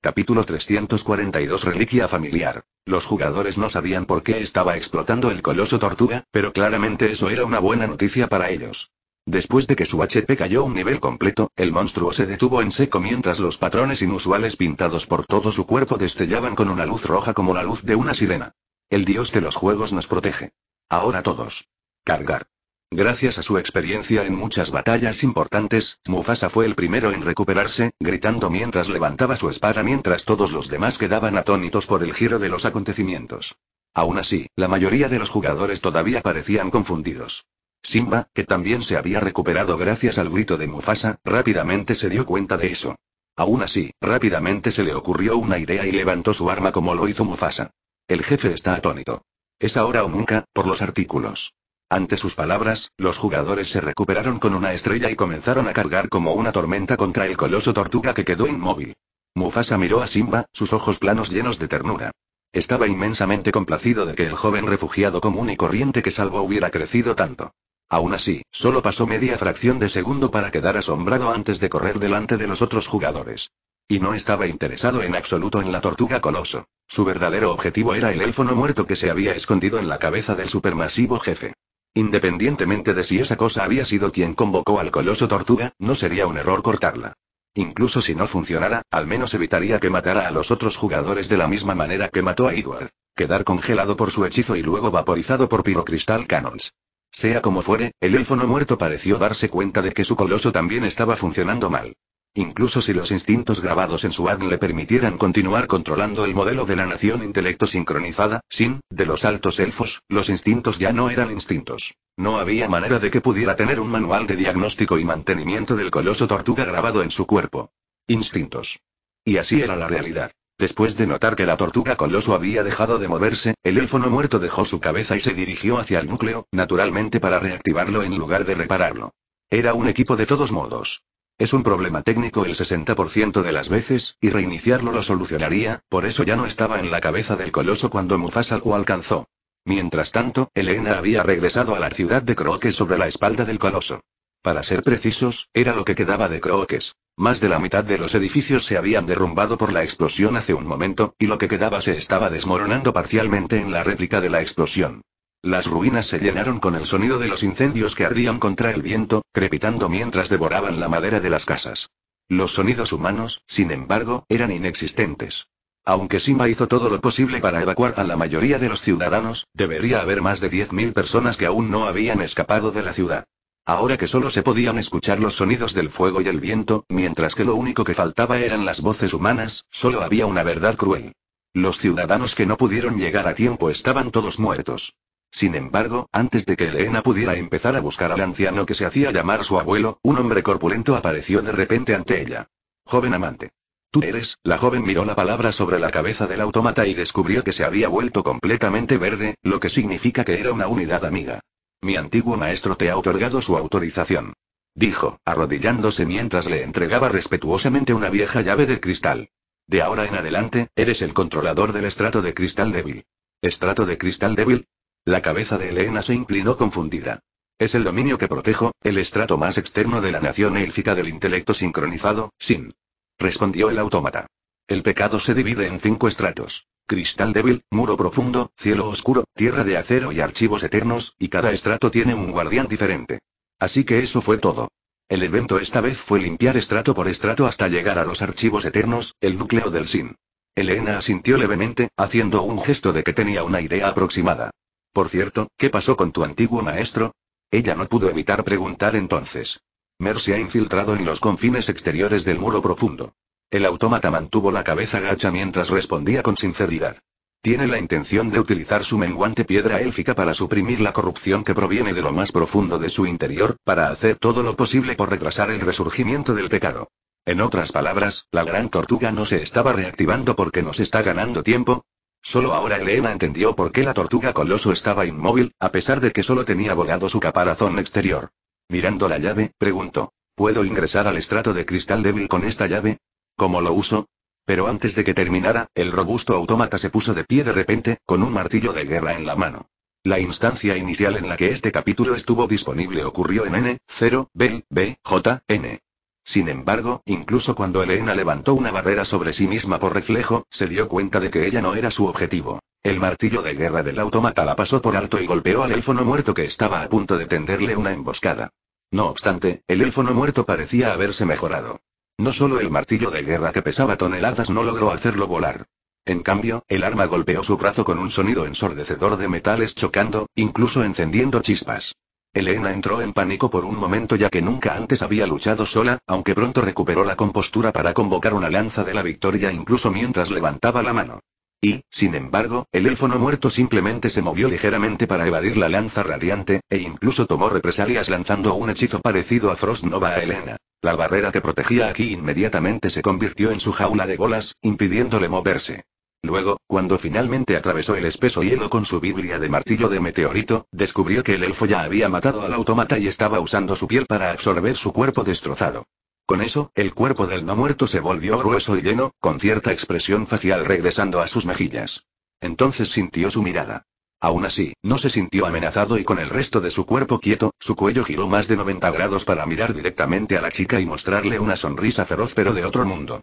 Capítulo 342 Reliquia familiar. Los jugadores no sabían por qué estaba explotando el coloso tortuga, pero claramente eso era una buena noticia para ellos. Después de que su HP cayó un nivel completo, el monstruo se detuvo en seco mientras los patrones inusuales pintados por todo su cuerpo destellaban con una luz roja como la luz de una sirena. El dios de los juegos nos protege. Ahora todos. Cargar. Gracias a su experiencia en muchas batallas importantes, Mufasa fue el primero en recuperarse, gritando mientras levantaba su espada mientras todos los demás quedaban atónitos por el giro de los acontecimientos. Aún así, la mayoría de los jugadores todavía parecían confundidos. Simba, que también se había recuperado gracias al grito de Mufasa, rápidamente se dio cuenta de eso. Aún así, rápidamente se le ocurrió una idea y levantó su arma como lo hizo Mufasa. El jefe está atónito. Es ahora o nunca, por los artículos. Ante sus palabras, los jugadores se recuperaron con una estrella y comenzaron a cargar como una tormenta contra el coloso tortuga que quedó inmóvil. Mufasa miró a Simba, sus ojos planos llenos de ternura. Estaba inmensamente complacido de que el joven refugiado común y corriente que salvó hubiera crecido tanto. Aún así, solo pasó media fracción de segundo para quedar asombrado antes de correr delante de los otros jugadores. Y no estaba interesado en absoluto en la tortuga coloso. Su verdadero objetivo era el elfo muerto que se había escondido en la cabeza del supermasivo jefe. Independientemente de si esa cosa había sido quien convocó al coloso tortuga, no sería un error cortarla. Incluso si no funcionara, al menos evitaría que matara a los otros jugadores de la misma manera que mató a Edward. Quedar congelado por su hechizo y luego vaporizado por pirocristal cannons. Sea como fuere, el elfo no muerto pareció darse cuenta de que su coloso también estaba funcionando mal. Incluso si los instintos grabados en su ADN le permitieran continuar controlando el modelo de la nación intelecto sincronizada, sin, de los altos elfos, los instintos ya no eran instintos. No había manera de que pudiera tener un manual de diagnóstico y mantenimiento del coloso tortuga grabado en su cuerpo. Instintos. Y así era la realidad. Después de notar que la tortuga coloso había dejado de moverse, el élfono muerto dejó su cabeza y se dirigió hacia el núcleo, naturalmente para reactivarlo en lugar de repararlo. Era un equipo de todos modos. Es un problema técnico el 60% de las veces, y reiniciarlo lo solucionaría, por eso ya no estaba en la cabeza del coloso cuando Mufasa lo alcanzó. Mientras tanto, Elena había regresado a la ciudad de Croques sobre la espalda del coloso. Para ser precisos, era lo que quedaba de Croques. Más de la mitad de los edificios se habían derrumbado por la explosión hace un momento, y lo que quedaba se estaba desmoronando parcialmente en la réplica de la explosión. Las ruinas se llenaron con el sonido de los incendios que ardían contra el viento, crepitando mientras devoraban la madera de las casas. Los sonidos humanos, sin embargo, eran inexistentes. Aunque Sima hizo todo lo posible para evacuar a la mayoría de los ciudadanos, debería haber más de 10.000 personas que aún no habían escapado de la ciudad. Ahora que solo se podían escuchar los sonidos del fuego y el viento, mientras que lo único que faltaba eran las voces humanas, solo había una verdad cruel. Los ciudadanos que no pudieron llegar a tiempo estaban todos muertos. Sin embargo, antes de que Elena pudiera empezar a buscar al anciano que se hacía llamar su abuelo, un hombre corpulento apareció de repente ante ella. Joven amante. Tú eres, la joven miró la palabra sobre la cabeza del autómata y descubrió que se había vuelto completamente verde, lo que significa que era una unidad amiga. Mi antiguo maestro te ha otorgado su autorización. Dijo, arrodillándose mientras le entregaba respetuosamente una vieja llave de cristal. De ahora en adelante, eres el controlador del estrato de cristal débil. ¿Estrato de cristal débil? La cabeza de Elena se inclinó confundida. Es el dominio que protejo, el estrato más externo de la nación élfica del intelecto sincronizado, sin. Respondió el autómata. El pecado se divide en cinco estratos. Cristal débil, muro profundo, cielo oscuro, tierra de acero y archivos eternos, y cada estrato tiene un guardián diferente. Así que eso fue todo. El evento esta vez fue limpiar estrato por estrato hasta llegar a los archivos eternos, el núcleo del SIN. Elena asintió levemente, haciendo un gesto de que tenía una idea aproximada. Por cierto, ¿qué pasó con tu antiguo maestro? Ella no pudo evitar preguntar entonces. Mer se ha infiltrado en los confines exteriores del muro profundo. El autómata mantuvo la cabeza gacha mientras respondía con sinceridad. Tiene la intención de utilizar su menguante piedra élfica para suprimir la corrupción que proviene de lo más profundo de su interior, para hacer todo lo posible por retrasar el resurgimiento del pecado. En otras palabras, la gran tortuga no se estaba reactivando porque nos está ganando tiempo. Solo ahora Elena entendió por qué la tortuga coloso estaba inmóvil, a pesar de que solo tenía volado su caparazón exterior. Mirando la llave, preguntó. ¿Puedo ingresar al estrato de cristal débil con esta llave? ¿Cómo lo uso? Pero antes de que terminara, el robusto autómata se puso de pie de repente, con un martillo de guerra en la mano. La instancia inicial en la que este capítulo estuvo disponible ocurrió en N, 0, B, B, J, N. Sin embargo, incluso cuando Elena levantó una barrera sobre sí misma por reflejo, se dio cuenta de que ella no era su objetivo. El martillo de guerra del autómata la pasó por alto y golpeó al élfono muerto que estaba a punto de tenderle una emboscada. No obstante, el élfono muerto parecía haberse mejorado. No solo el martillo de guerra que pesaba toneladas no logró hacerlo volar. En cambio, el arma golpeó su brazo con un sonido ensordecedor de metales chocando, incluso encendiendo chispas. Elena entró en pánico por un momento ya que nunca antes había luchado sola, aunque pronto recuperó la compostura para convocar una lanza de la victoria incluso mientras levantaba la mano. Y, sin embargo, el elfo no muerto simplemente se movió ligeramente para evadir la lanza radiante, e incluso tomó represalias lanzando un hechizo parecido a Frost Nova a Elena. La barrera que protegía aquí inmediatamente se convirtió en su jaula de bolas, impidiéndole moverse. Luego, cuando finalmente atravesó el espeso hielo con su Biblia de martillo de meteorito, descubrió que el elfo ya había matado al automata y estaba usando su piel para absorber su cuerpo destrozado. Con eso, el cuerpo del no muerto se volvió grueso y lleno, con cierta expresión facial regresando a sus mejillas. Entonces sintió su mirada. Aún así, no se sintió amenazado y con el resto de su cuerpo quieto, su cuello giró más de 90 grados para mirar directamente a la chica y mostrarle una sonrisa feroz pero de otro mundo.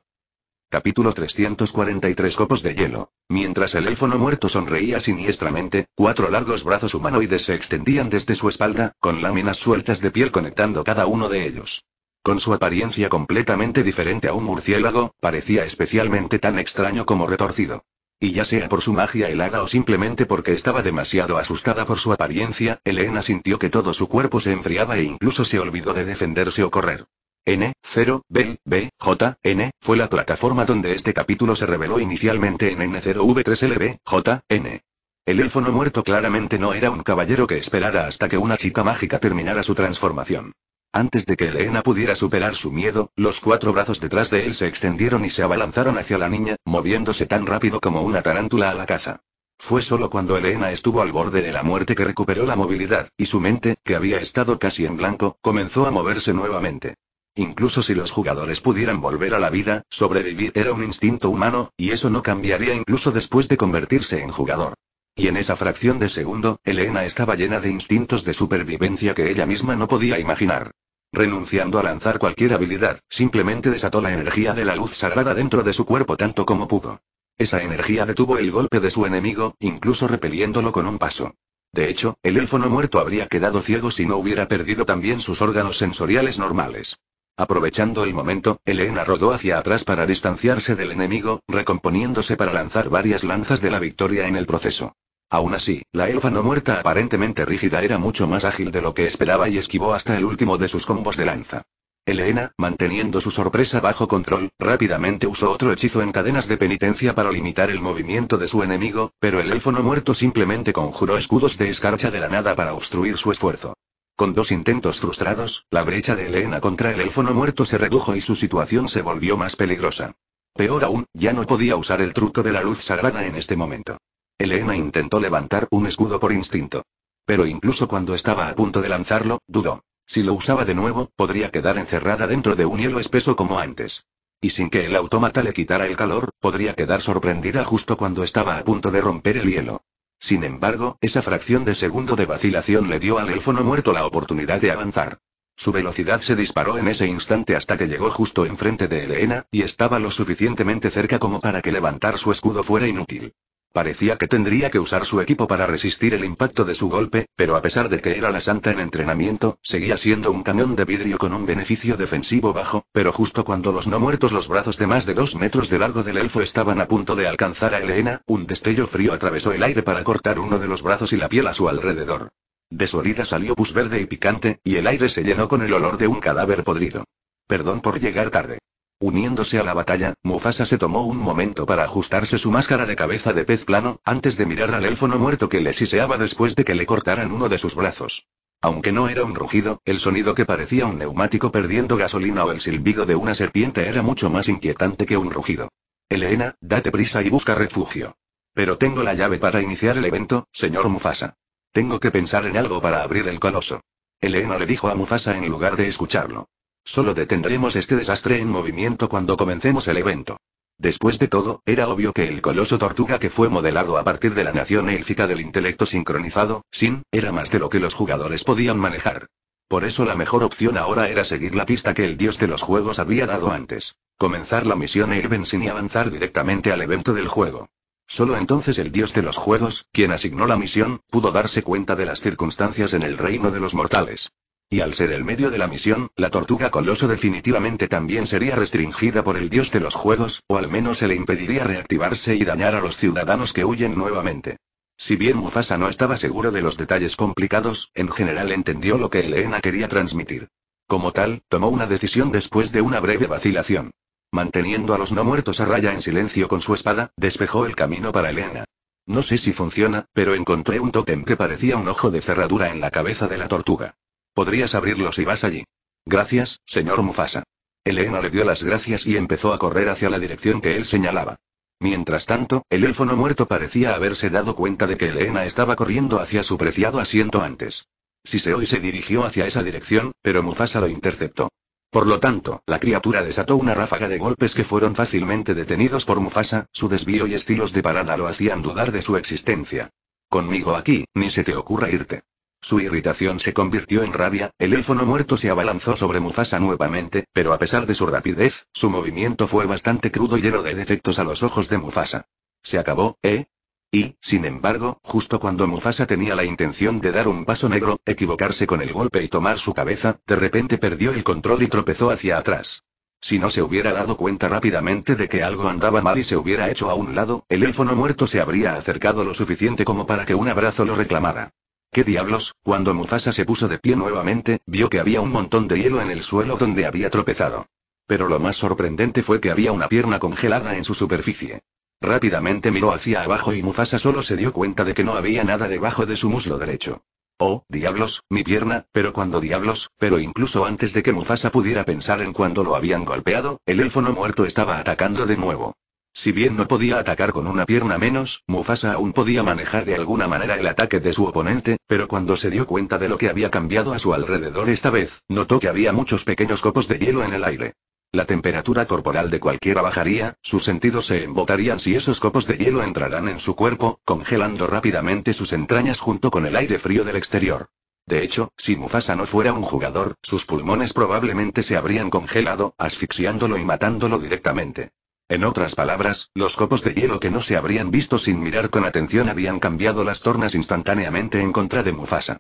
Capítulo 343 Copos de hielo. Mientras el elfo no muerto sonreía siniestramente, cuatro largos brazos humanoides se extendían desde su espalda, con láminas sueltas de piel conectando cada uno de ellos. Con su apariencia completamente diferente a un murciélago, parecía especialmente tan extraño como retorcido. Y ya sea por su magia helada o simplemente porque estaba demasiado asustada por su apariencia, Elena sintió que todo su cuerpo se enfriaba e incluso se olvidó de defenderse o correr. N0, B, J, N, fue la plataforma donde este capítulo se reveló inicialmente en N0V3LB, J, N. El elfo no muerto claramente no era un caballero que esperara hasta que una chica mágica terminara su transformación. Antes de que Elena pudiera superar su miedo, los cuatro brazos detrás de él se extendieron y se abalanzaron hacia la niña, moviéndose tan rápido como una tarántula a la caza. Fue solo cuando Elena estuvo al borde de la muerte que recuperó la movilidad, y su mente, que había estado casi en blanco, comenzó a moverse nuevamente. Incluso si los jugadores pudieran volver a la vida, sobrevivir era un instinto humano, y eso no cambiaría incluso después de convertirse en jugador. Y en esa fracción de segundo, Elena estaba llena de instintos de supervivencia que ella misma no podía imaginar. Renunciando a lanzar cualquier habilidad, simplemente desató la energía de la luz sagrada dentro de su cuerpo tanto como pudo. Esa energía detuvo el golpe de su enemigo, incluso repeliéndolo con un paso. De hecho, el elfo no muerto habría quedado ciego si no hubiera perdido también sus órganos sensoriales normales. Aprovechando el momento, Elena rodó hacia atrás para distanciarse del enemigo, recomponiéndose para lanzar varias lanzas de la victoria en el proceso. Aún así, la elfa no muerta aparentemente rígida era mucho más ágil de lo que esperaba y esquivó hasta el último de sus combos de lanza. Elena, manteniendo su sorpresa bajo control, rápidamente usó otro hechizo en cadenas de penitencia para limitar el movimiento de su enemigo, pero el elfo no muerto simplemente conjuró escudos de escarcha de la nada para obstruir su esfuerzo. Con dos intentos frustrados, la brecha de Elena contra el elfo no muerto se redujo y su situación se volvió más peligrosa. Peor aún, ya no podía usar el truco de la luz sagrada en este momento. Elena intentó levantar un escudo por instinto. Pero incluso cuando estaba a punto de lanzarlo, dudó. Si lo usaba de nuevo, podría quedar encerrada dentro de un hielo espeso como antes. Y sin que el autómata le quitara el calor, podría quedar sorprendida justo cuando estaba a punto de romper el hielo. Sin embargo, esa fracción de segundo de vacilación le dio al élfono muerto la oportunidad de avanzar. Su velocidad se disparó en ese instante hasta que llegó justo enfrente de Elena, y estaba lo suficientemente cerca como para que levantar su escudo fuera inútil. Parecía que tendría que usar su equipo para resistir el impacto de su golpe, pero a pesar de que era la santa en entrenamiento, seguía siendo un cañón de vidrio con un beneficio defensivo bajo, pero justo cuando los no muertos los brazos de más de dos metros de largo del elfo estaban a punto de alcanzar a Elena, un destello frío atravesó el aire para cortar uno de los brazos y la piel a su alrededor. De su herida salió pus verde y picante, y el aire se llenó con el olor de un cadáver podrido. Perdón por llegar tarde. Uniéndose a la batalla, Mufasa se tomó un momento para ajustarse su máscara de cabeza de pez plano, antes de mirar al élfono muerto que le siseaba después de que le cortaran uno de sus brazos. Aunque no era un rugido, el sonido que parecía un neumático perdiendo gasolina o el silbido de una serpiente era mucho más inquietante que un rugido. Elena, date prisa y busca refugio. Pero tengo la llave para iniciar el evento, señor Mufasa. Tengo que pensar en algo para abrir el coloso. Elena le dijo a Mufasa en lugar de escucharlo. Solo detendremos este desastre en movimiento cuando comencemos el evento. Después de todo, era obvio que el coloso tortuga que fue modelado a partir de la nación élfica del intelecto sincronizado, sin, era más de lo que los jugadores podían manejar. Por eso la mejor opción ahora era seguir la pista que el dios de los juegos había dado antes. Comenzar la misión sin y avanzar directamente al evento del juego. Solo entonces el dios de los juegos, quien asignó la misión, pudo darse cuenta de las circunstancias en el reino de los mortales. Y al ser el medio de la misión, la tortuga coloso definitivamente también sería restringida por el dios de los juegos, o al menos se le impediría reactivarse y dañar a los ciudadanos que huyen nuevamente. Si bien Mufasa no estaba seguro de los detalles complicados, en general entendió lo que Elena quería transmitir. Como tal, tomó una decisión después de una breve vacilación. Manteniendo a los no muertos a raya en silencio con su espada, despejó el camino para Elena. No sé si funciona, pero encontré un tótem que parecía un ojo de cerradura en la cabeza de la tortuga. Podrías abrirlo si vas allí. Gracias, señor Mufasa. Elena le dio las gracias y empezó a correr hacia la dirección que él señalaba. Mientras tanto, el elfo muerto parecía haberse dado cuenta de que Elena estaba corriendo hacia su preciado asiento antes. Si se dirigió hacia esa dirección, pero Mufasa lo interceptó. Por lo tanto, la criatura desató una ráfaga de golpes que fueron fácilmente detenidos por Mufasa, su desvío y estilos de parada lo hacían dudar de su existencia. Conmigo aquí, ni se te ocurra irte. Su irritación se convirtió en rabia, el élfono muerto se abalanzó sobre Mufasa nuevamente, pero a pesar de su rapidez, su movimiento fue bastante crudo y lleno de defectos a los ojos de Mufasa. Se acabó, ¿eh? Y, sin embargo, justo cuando Mufasa tenía la intención de dar un paso negro, equivocarse con el golpe y tomar su cabeza, de repente perdió el control y tropezó hacia atrás. Si no se hubiera dado cuenta rápidamente de que algo andaba mal y se hubiera hecho a un lado, el élfono muerto se habría acercado lo suficiente como para que un abrazo lo reclamara. ¿Qué diablos? Cuando Mufasa se puso de pie nuevamente, vio que había un montón de hielo en el suelo donde había tropezado. Pero lo más sorprendente fue que había una pierna congelada en su superficie. Rápidamente miró hacia abajo y Mufasa solo se dio cuenta de que no había nada debajo de su muslo derecho. Oh, diablos, mi pierna, pero cuando diablos, pero incluso antes de que Mufasa pudiera pensar en cuando lo habían golpeado, el élfono no muerto estaba atacando de nuevo. Si bien no podía atacar con una pierna menos, Mufasa aún podía manejar de alguna manera el ataque de su oponente, pero cuando se dio cuenta de lo que había cambiado a su alrededor esta vez, notó que había muchos pequeños copos de hielo en el aire. La temperatura corporal de cualquiera bajaría, sus sentidos se embotarían si esos copos de hielo entrarán en su cuerpo, congelando rápidamente sus entrañas junto con el aire frío del exterior. De hecho, si Mufasa no fuera un jugador, sus pulmones probablemente se habrían congelado, asfixiándolo y matándolo directamente. En otras palabras, los copos de hielo que no se habrían visto sin mirar con atención habían cambiado las tornas instantáneamente en contra de Mufasa.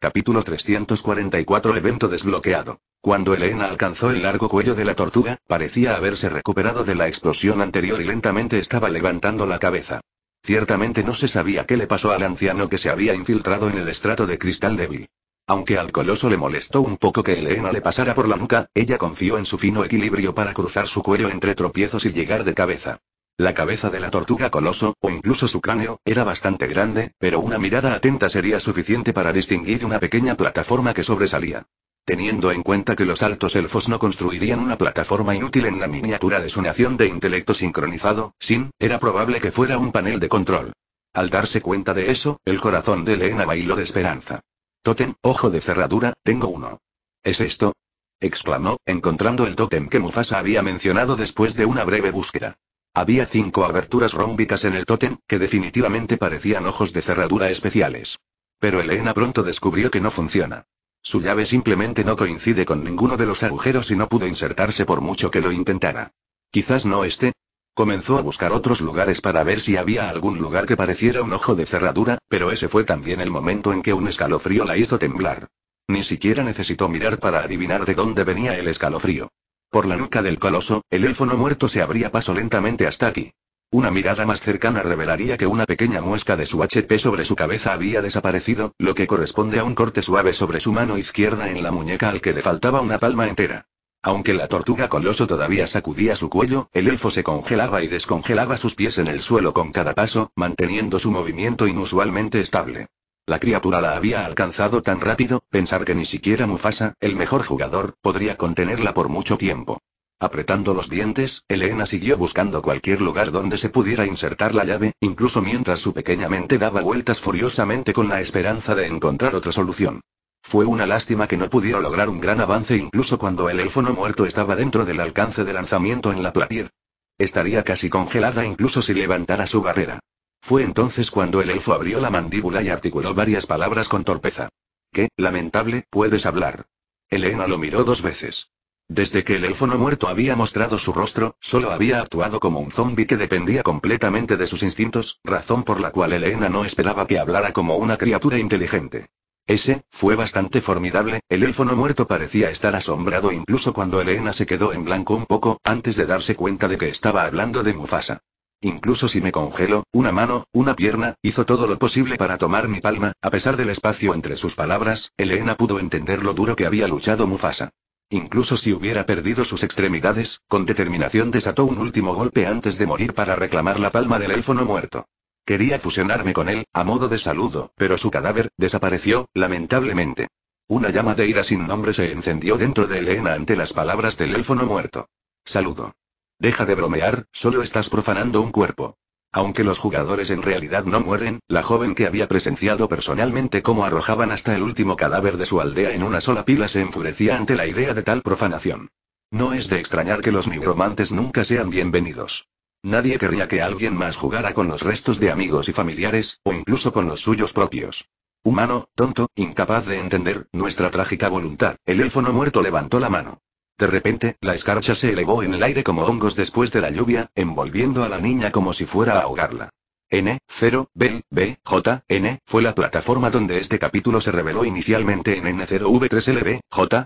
Capítulo 344 Evento desbloqueado. Cuando Elena alcanzó el largo cuello de la tortuga, parecía haberse recuperado de la explosión anterior y lentamente estaba levantando la cabeza. Ciertamente no se sabía qué le pasó al anciano que se había infiltrado en el estrato de cristal débil. Aunque al coloso le molestó un poco que Elena le pasara por la nuca, ella confió en su fino equilibrio para cruzar su cuello entre tropiezos y llegar de cabeza. La cabeza de la tortuga coloso, o incluso su cráneo, era bastante grande, pero una mirada atenta sería suficiente para distinguir una pequeña plataforma que sobresalía. Teniendo en cuenta que los altos elfos no construirían una plataforma inútil en la miniatura de su nación de intelecto sincronizado, sin, era probable que fuera un panel de control. Al darse cuenta de eso, el corazón de Elena bailó de esperanza. Totem, ojo de cerradura, tengo uno. ¿Es esto? exclamó, encontrando el tótem que Mufasa había mencionado después de una breve búsqueda. Había cinco aberturas rómbicas en el tótem, que definitivamente parecían ojos de cerradura especiales. Pero Elena pronto descubrió que no funciona. Su llave simplemente no coincide con ninguno de los agujeros y no pudo insertarse por mucho que lo intentara. Quizás no esté, Comenzó a buscar otros lugares para ver si había algún lugar que pareciera un ojo de cerradura, pero ese fue también el momento en que un escalofrío la hizo temblar. Ni siquiera necesitó mirar para adivinar de dónde venía el escalofrío. Por la nuca del coloso, el élfono no muerto se abría paso lentamente hasta aquí. Una mirada más cercana revelaría que una pequeña muesca de su HP sobre su cabeza había desaparecido, lo que corresponde a un corte suave sobre su mano izquierda en la muñeca al que le faltaba una palma entera. Aunque la tortuga coloso todavía sacudía su cuello, el elfo se congelaba y descongelaba sus pies en el suelo con cada paso, manteniendo su movimiento inusualmente estable. La criatura la había alcanzado tan rápido, pensar que ni siquiera Mufasa, el mejor jugador, podría contenerla por mucho tiempo. Apretando los dientes, Elena siguió buscando cualquier lugar donde se pudiera insertar la llave, incluso mientras su pequeña mente daba vueltas furiosamente con la esperanza de encontrar otra solución. Fue una lástima que no pudiera lograr un gran avance incluso cuando el elfo no muerto estaba dentro del alcance de lanzamiento en la platier. Estaría casi congelada incluso si levantara su barrera. Fue entonces cuando el elfo abrió la mandíbula y articuló varias palabras con torpeza. Qué, lamentable, puedes hablar. Elena lo miró dos veces. Desde que el elfo no muerto había mostrado su rostro, solo había actuado como un zombi que dependía completamente de sus instintos, razón por la cual Elena no esperaba que hablara como una criatura inteligente. Ese, fue bastante formidable, el élfono muerto parecía estar asombrado incluso cuando Elena se quedó en blanco un poco, antes de darse cuenta de que estaba hablando de Mufasa. Incluso si me congelo, una mano, una pierna, hizo todo lo posible para tomar mi palma, a pesar del espacio entre sus palabras, Elena pudo entender lo duro que había luchado Mufasa. Incluso si hubiera perdido sus extremidades, con determinación desató un último golpe antes de morir para reclamar la palma del élfono muerto. Quería fusionarme con él, a modo de saludo, pero su cadáver, desapareció, lamentablemente. Una llama de ira sin nombre se encendió dentro de Elena ante las palabras del élfono muerto. Saludo. Deja de bromear, solo estás profanando un cuerpo. Aunque los jugadores en realidad no mueren, la joven que había presenciado personalmente cómo arrojaban hasta el último cadáver de su aldea en una sola pila se enfurecía ante la idea de tal profanación. No es de extrañar que los nigromantes nunca sean bienvenidos. Nadie querría que alguien más jugara con los restos de amigos y familiares, o incluso con los suyos propios. Humano, tonto, incapaz de entender nuestra trágica voluntad, el elfo no muerto levantó la mano. De repente, la escarcha se elevó en el aire como hongos después de la lluvia, envolviendo a la niña como si fuera a ahogarla. N, 0, B, B, J, N, fue la plataforma donde este capítulo se reveló inicialmente en n 0 v 3 lbjn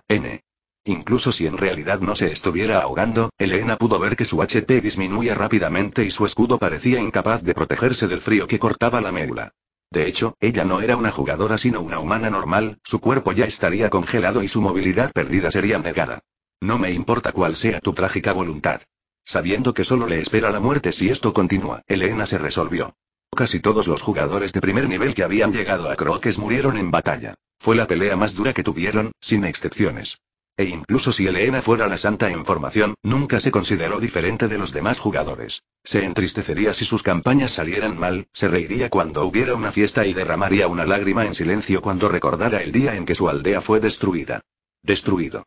N. Incluso si en realidad no se estuviera ahogando, Elena pudo ver que su HP disminuía rápidamente y su escudo parecía incapaz de protegerse del frío que cortaba la médula. De hecho, ella no era una jugadora sino una humana normal, su cuerpo ya estaría congelado y su movilidad perdida sería negada. No me importa cuál sea tu trágica voluntad. Sabiendo que solo le espera la muerte si esto continúa, Elena se resolvió. Casi todos los jugadores de primer nivel que habían llegado a Croques murieron en batalla. Fue la pelea más dura que tuvieron, sin excepciones. E incluso si Elena fuera la santa en formación, nunca se consideró diferente de los demás jugadores. Se entristecería si sus campañas salieran mal, se reiría cuando hubiera una fiesta y derramaría una lágrima en silencio cuando recordara el día en que su aldea fue destruida. Destruido.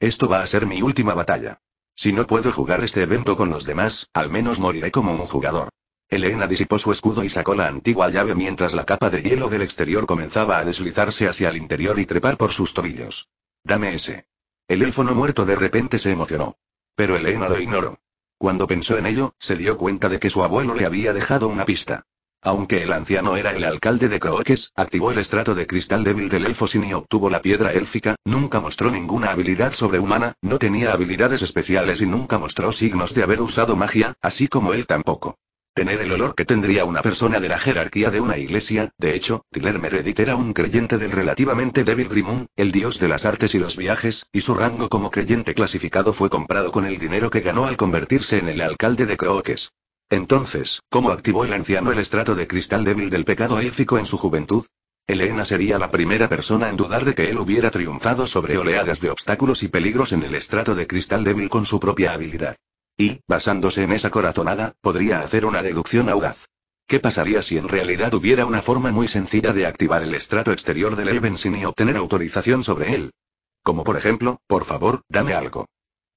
Esto va a ser mi última batalla. Si no puedo jugar este evento con los demás, al menos moriré como un jugador. Elena disipó su escudo y sacó la antigua llave mientras la capa de hielo del exterior comenzaba a deslizarse hacia el interior y trepar por sus tobillos. Dame ese. El elfo no muerto de repente se emocionó. Pero Elena lo ignoró. Cuando pensó en ello, se dio cuenta de que su abuelo le había dejado una pista. Aunque el anciano era el alcalde de Croques, activó el estrato de cristal débil del elfo sin y obtuvo la piedra élfica, nunca mostró ninguna habilidad sobrehumana, no tenía habilidades especiales y nunca mostró signos de haber usado magia, así como él tampoco. Tener el olor que tendría una persona de la jerarquía de una iglesia, de hecho, Tyler Meredith era un creyente del relativamente débil Grimón, el dios de las artes y los viajes, y su rango como creyente clasificado fue comprado con el dinero que ganó al convertirse en el alcalde de Croques. Entonces, ¿cómo activó el anciano el estrato de cristal débil del pecado élfico en su juventud? Elena sería la primera persona en dudar de que él hubiera triunfado sobre oleadas de obstáculos y peligros en el estrato de cristal débil con su propia habilidad. Y, basándose en esa corazonada, podría hacer una deducción audaz. ¿Qué pasaría si en realidad hubiera una forma muy sencilla de activar el estrato exterior del Elven sin y obtener autorización sobre él? Como por ejemplo, por favor, dame algo.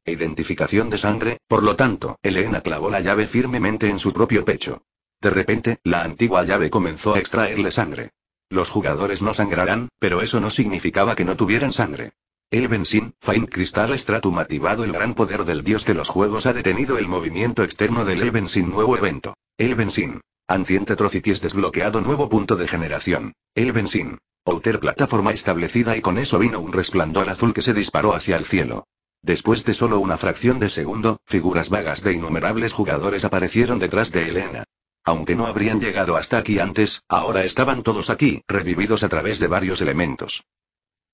Identificación de sangre, por lo tanto, Elena clavó la llave firmemente en su propio pecho. De repente, la antigua llave comenzó a extraerle sangre. Los jugadores no sangrarán, pero eso no significaba que no tuvieran sangre. El Find Fine Cristal activado El gran poder del dios de los juegos ha detenido el movimiento externo del Elbensin Nuevo evento. El Sin. Anciente Trocities desbloqueado Nuevo punto de generación. El Sin. Outer plataforma establecida y con eso vino un resplandor azul que se disparó hacia el cielo. Después de solo una fracción de segundo, figuras vagas de innumerables jugadores aparecieron detrás de Elena. Aunque no habrían llegado hasta aquí antes, ahora estaban todos aquí, revividos a través de varios elementos.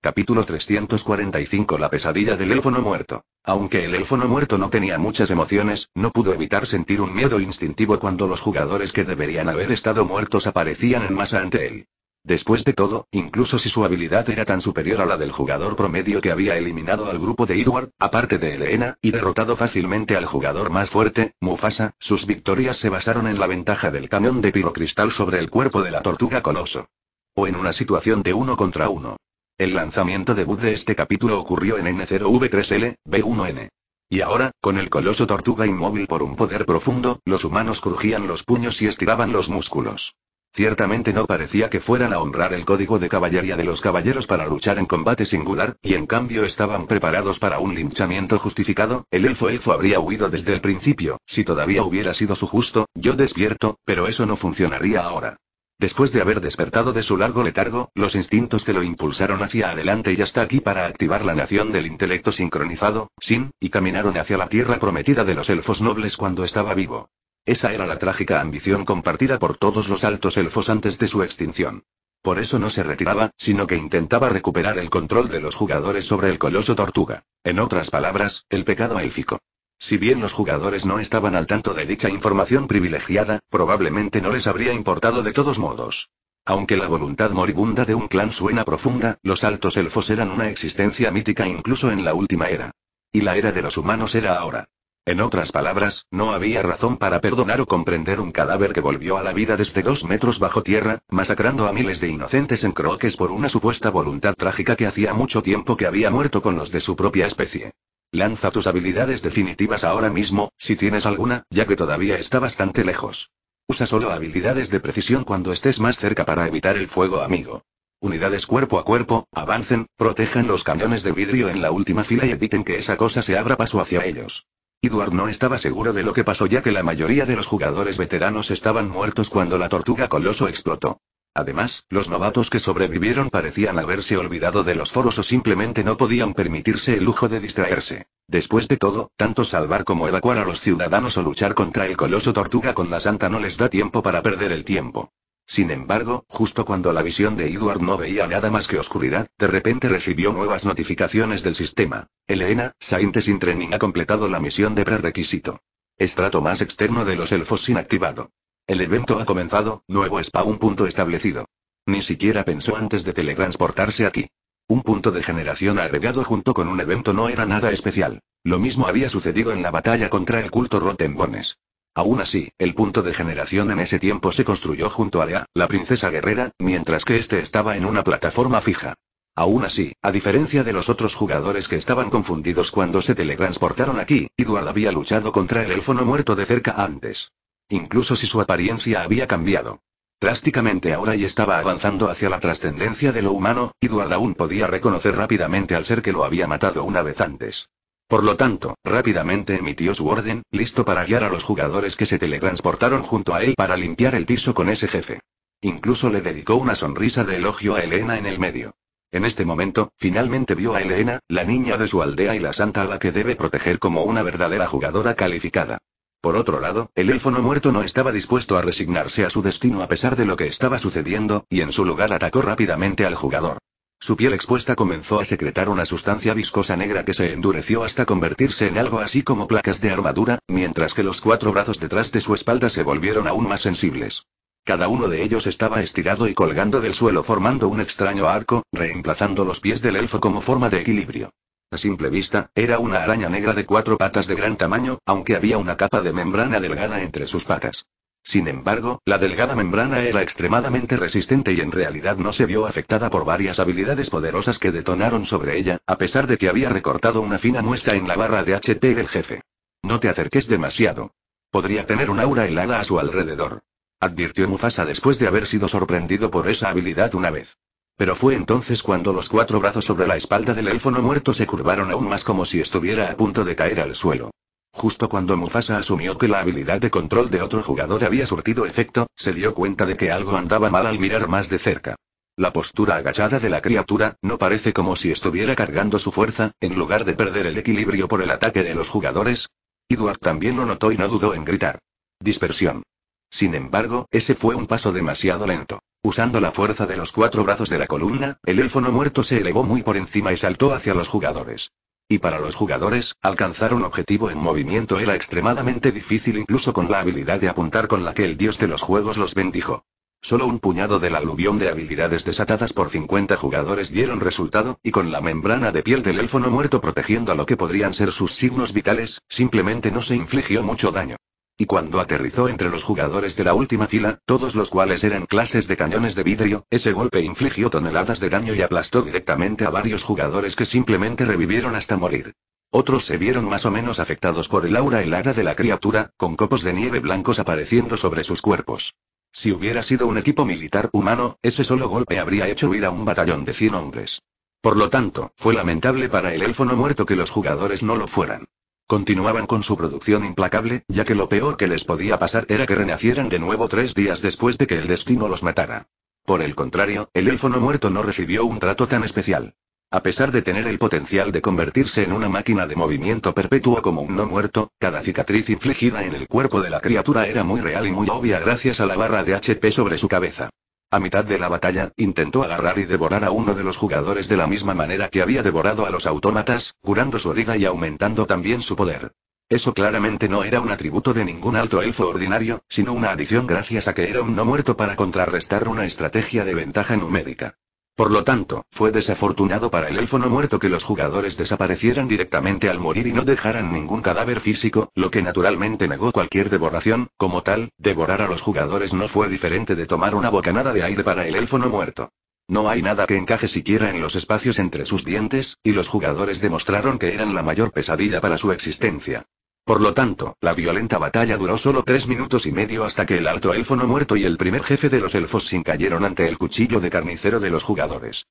Capítulo 345 La pesadilla del élfono muerto. Aunque el élfono muerto no tenía muchas emociones, no pudo evitar sentir un miedo instintivo cuando los jugadores que deberían haber estado muertos aparecían en masa ante él. Después de todo, incluso si su habilidad era tan superior a la del jugador promedio que había eliminado al grupo de Edward, aparte de Elena, y derrotado fácilmente al jugador más fuerte, Mufasa, sus victorias se basaron en la ventaja del cañón de pirocristal sobre el cuerpo de la tortuga coloso. O en una situación de uno contra uno. El lanzamiento debut de este capítulo ocurrió en N0V3L, B1N. Y ahora, con el coloso tortuga inmóvil por un poder profundo, los humanos crujían los puños y estiraban los músculos. Ciertamente no parecía que fueran a honrar el código de caballería de los caballeros para luchar en combate singular, y en cambio estaban preparados para un linchamiento justificado, el elfo elfo habría huido desde el principio, si todavía hubiera sido su justo, yo despierto, pero eso no funcionaría ahora. Después de haber despertado de su largo letargo, los instintos que lo impulsaron hacia adelante y hasta aquí para activar la nación del intelecto sincronizado, sin, y caminaron hacia la tierra prometida de los elfos nobles cuando estaba vivo. Esa era la trágica ambición compartida por todos los altos elfos antes de su extinción. Por eso no se retiraba, sino que intentaba recuperar el control de los jugadores sobre el coloso tortuga. En otras palabras, el pecado élfico. Si bien los jugadores no estaban al tanto de dicha información privilegiada, probablemente no les habría importado de todos modos. Aunque la voluntad moribunda de un clan suena profunda, los altos elfos eran una existencia mítica incluso en la última era. Y la era de los humanos era ahora. En otras palabras, no había razón para perdonar o comprender un cadáver que volvió a la vida desde dos metros bajo tierra, masacrando a miles de inocentes en croques por una supuesta voluntad trágica que hacía mucho tiempo que había muerto con los de su propia especie. Lanza tus habilidades definitivas ahora mismo, si tienes alguna, ya que todavía está bastante lejos. Usa solo habilidades de precisión cuando estés más cerca para evitar el fuego amigo. Unidades cuerpo a cuerpo, avancen, protejan los cañones de vidrio en la última fila y eviten que esa cosa se abra paso hacia ellos. Edward no estaba seguro de lo que pasó ya que la mayoría de los jugadores veteranos estaban muertos cuando la tortuga coloso explotó. Además, los novatos que sobrevivieron parecían haberse olvidado de los foros o simplemente no podían permitirse el lujo de distraerse. Después de todo, tanto salvar como evacuar a los ciudadanos o luchar contra el coloso tortuga con la santa no les da tiempo para perder el tiempo. Sin embargo, justo cuando la visión de Edward no veía nada más que oscuridad, de repente recibió nuevas notificaciones del sistema. Elena, Sainte Training ha completado la misión de prerequisito. Estrato más externo de los elfos inactivado. El evento ha comenzado, nuevo un punto establecido. Ni siquiera pensó antes de teletransportarse aquí. Un punto de generación agregado junto con un evento no era nada especial. Lo mismo había sucedido en la batalla contra el culto Rotembones. Aún así, el punto de generación en ese tiempo se construyó junto a Lea, la princesa guerrera, mientras que este estaba en una plataforma fija. Aún así, a diferencia de los otros jugadores que estaban confundidos cuando se teletransportaron aquí, Edward había luchado contra el elfo muerto de cerca antes incluso si su apariencia había cambiado. Drásticamente ahora y estaba avanzando hacia la trascendencia de lo humano, Edward aún podía reconocer rápidamente al ser que lo había matado una vez antes. Por lo tanto, rápidamente emitió su orden, listo para guiar a los jugadores que se teletransportaron junto a él para limpiar el piso con ese jefe. Incluso le dedicó una sonrisa de elogio a Elena en el medio. En este momento, finalmente vio a Elena, la niña de su aldea y la santa a la que debe proteger como una verdadera jugadora calificada. Por otro lado, el elfo no muerto no estaba dispuesto a resignarse a su destino a pesar de lo que estaba sucediendo, y en su lugar atacó rápidamente al jugador. Su piel expuesta comenzó a secretar una sustancia viscosa negra que se endureció hasta convertirse en algo así como placas de armadura, mientras que los cuatro brazos detrás de su espalda se volvieron aún más sensibles. Cada uno de ellos estaba estirado y colgando del suelo formando un extraño arco, reemplazando los pies del elfo como forma de equilibrio. A simple vista, era una araña negra de cuatro patas de gran tamaño, aunque había una capa de membrana delgada entre sus patas. Sin embargo, la delgada membrana era extremadamente resistente y en realidad no se vio afectada por varias habilidades poderosas que detonaron sobre ella, a pesar de que había recortado una fina muestra en la barra de HT del jefe. No te acerques demasiado. Podría tener un aura helada a su alrededor. Advirtió Mufasa después de haber sido sorprendido por esa habilidad una vez. Pero fue entonces cuando los cuatro brazos sobre la espalda del elfo muerto se curvaron aún más como si estuviera a punto de caer al suelo. Justo cuando Mufasa asumió que la habilidad de control de otro jugador había surtido efecto, se dio cuenta de que algo andaba mal al mirar más de cerca. La postura agachada de la criatura, no parece como si estuviera cargando su fuerza, en lugar de perder el equilibrio por el ataque de los jugadores. Edward también lo notó y no dudó en gritar. Dispersión. Sin embargo, ese fue un paso demasiado lento. Usando la fuerza de los cuatro brazos de la columna, el elfo muerto se elevó muy por encima y saltó hacia los jugadores. Y para los jugadores, alcanzar un objetivo en movimiento era extremadamente difícil incluso con la habilidad de apuntar con la que el dios de los juegos los bendijo. Solo un puñado del aluvión de habilidades desatadas por 50 jugadores dieron resultado, y con la membrana de piel del elfo muerto protegiendo a lo que podrían ser sus signos vitales, simplemente no se infligió mucho daño. Y cuando aterrizó entre los jugadores de la última fila, todos los cuales eran clases de cañones de vidrio, ese golpe infligió toneladas de daño y aplastó directamente a varios jugadores que simplemente revivieron hasta morir. Otros se vieron más o menos afectados por el aura helada de la criatura, con copos de nieve blancos apareciendo sobre sus cuerpos. Si hubiera sido un equipo militar humano, ese solo golpe habría hecho huir a un batallón de 100 hombres. Por lo tanto, fue lamentable para el elfo no muerto que los jugadores no lo fueran. Continuaban con su producción implacable, ya que lo peor que les podía pasar era que renacieran de nuevo tres días después de que el destino los matara. Por el contrario, el elfo no muerto no recibió un trato tan especial. A pesar de tener el potencial de convertirse en una máquina de movimiento perpetuo como un no muerto, cada cicatriz infligida en el cuerpo de la criatura era muy real y muy obvia gracias a la barra de HP sobre su cabeza. A mitad de la batalla, intentó agarrar y devorar a uno de los jugadores de la misma manera que había devorado a los autómatas, curando su herida y aumentando también su poder. Eso claramente no era un atributo de ningún alto elfo ordinario, sino una adición gracias a que era un no muerto para contrarrestar una estrategia de ventaja numérica. Por lo tanto, fue desafortunado para el elfo muerto que los jugadores desaparecieran directamente al morir y no dejaran ningún cadáver físico, lo que naturalmente negó cualquier devoración, como tal, devorar a los jugadores no fue diferente de tomar una bocanada de aire para el elfo muerto. No hay nada que encaje siquiera en los espacios entre sus dientes, y los jugadores demostraron que eran la mayor pesadilla para su existencia. Por lo tanto, la violenta batalla duró solo tres minutos y medio hasta que el alto elfo no muerto y el primer jefe de los elfos sin cayeron ante el cuchillo de carnicero de los jugadores.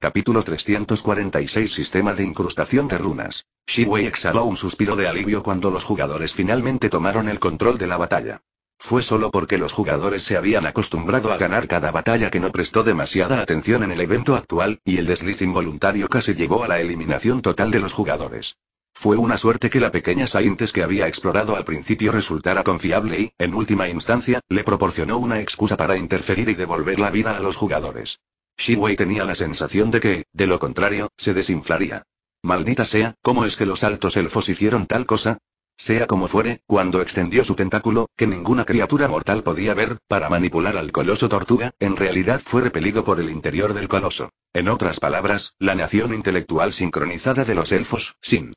Capítulo 346 Sistema de incrustación de runas. Shiwei exhaló un suspiro de alivio cuando los jugadores finalmente tomaron el control de la batalla. Fue solo porque los jugadores se habían acostumbrado a ganar cada batalla que no prestó demasiada atención en el evento actual, y el desliz involuntario casi llegó a la eliminación total de los jugadores. Fue una suerte que la pequeña Saintes que había explorado al principio resultara confiable y, en última instancia, le proporcionó una excusa para interferir y devolver la vida a los jugadores. Shiwei tenía la sensación de que, de lo contrario, se desinflaría. Maldita sea, ¿cómo es que los altos elfos hicieron tal cosa? Sea como fuere, cuando extendió su tentáculo, que ninguna criatura mortal podía ver, para manipular al coloso tortuga, en realidad fue repelido por el interior del coloso. En otras palabras, la nación intelectual sincronizada de los elfos, sin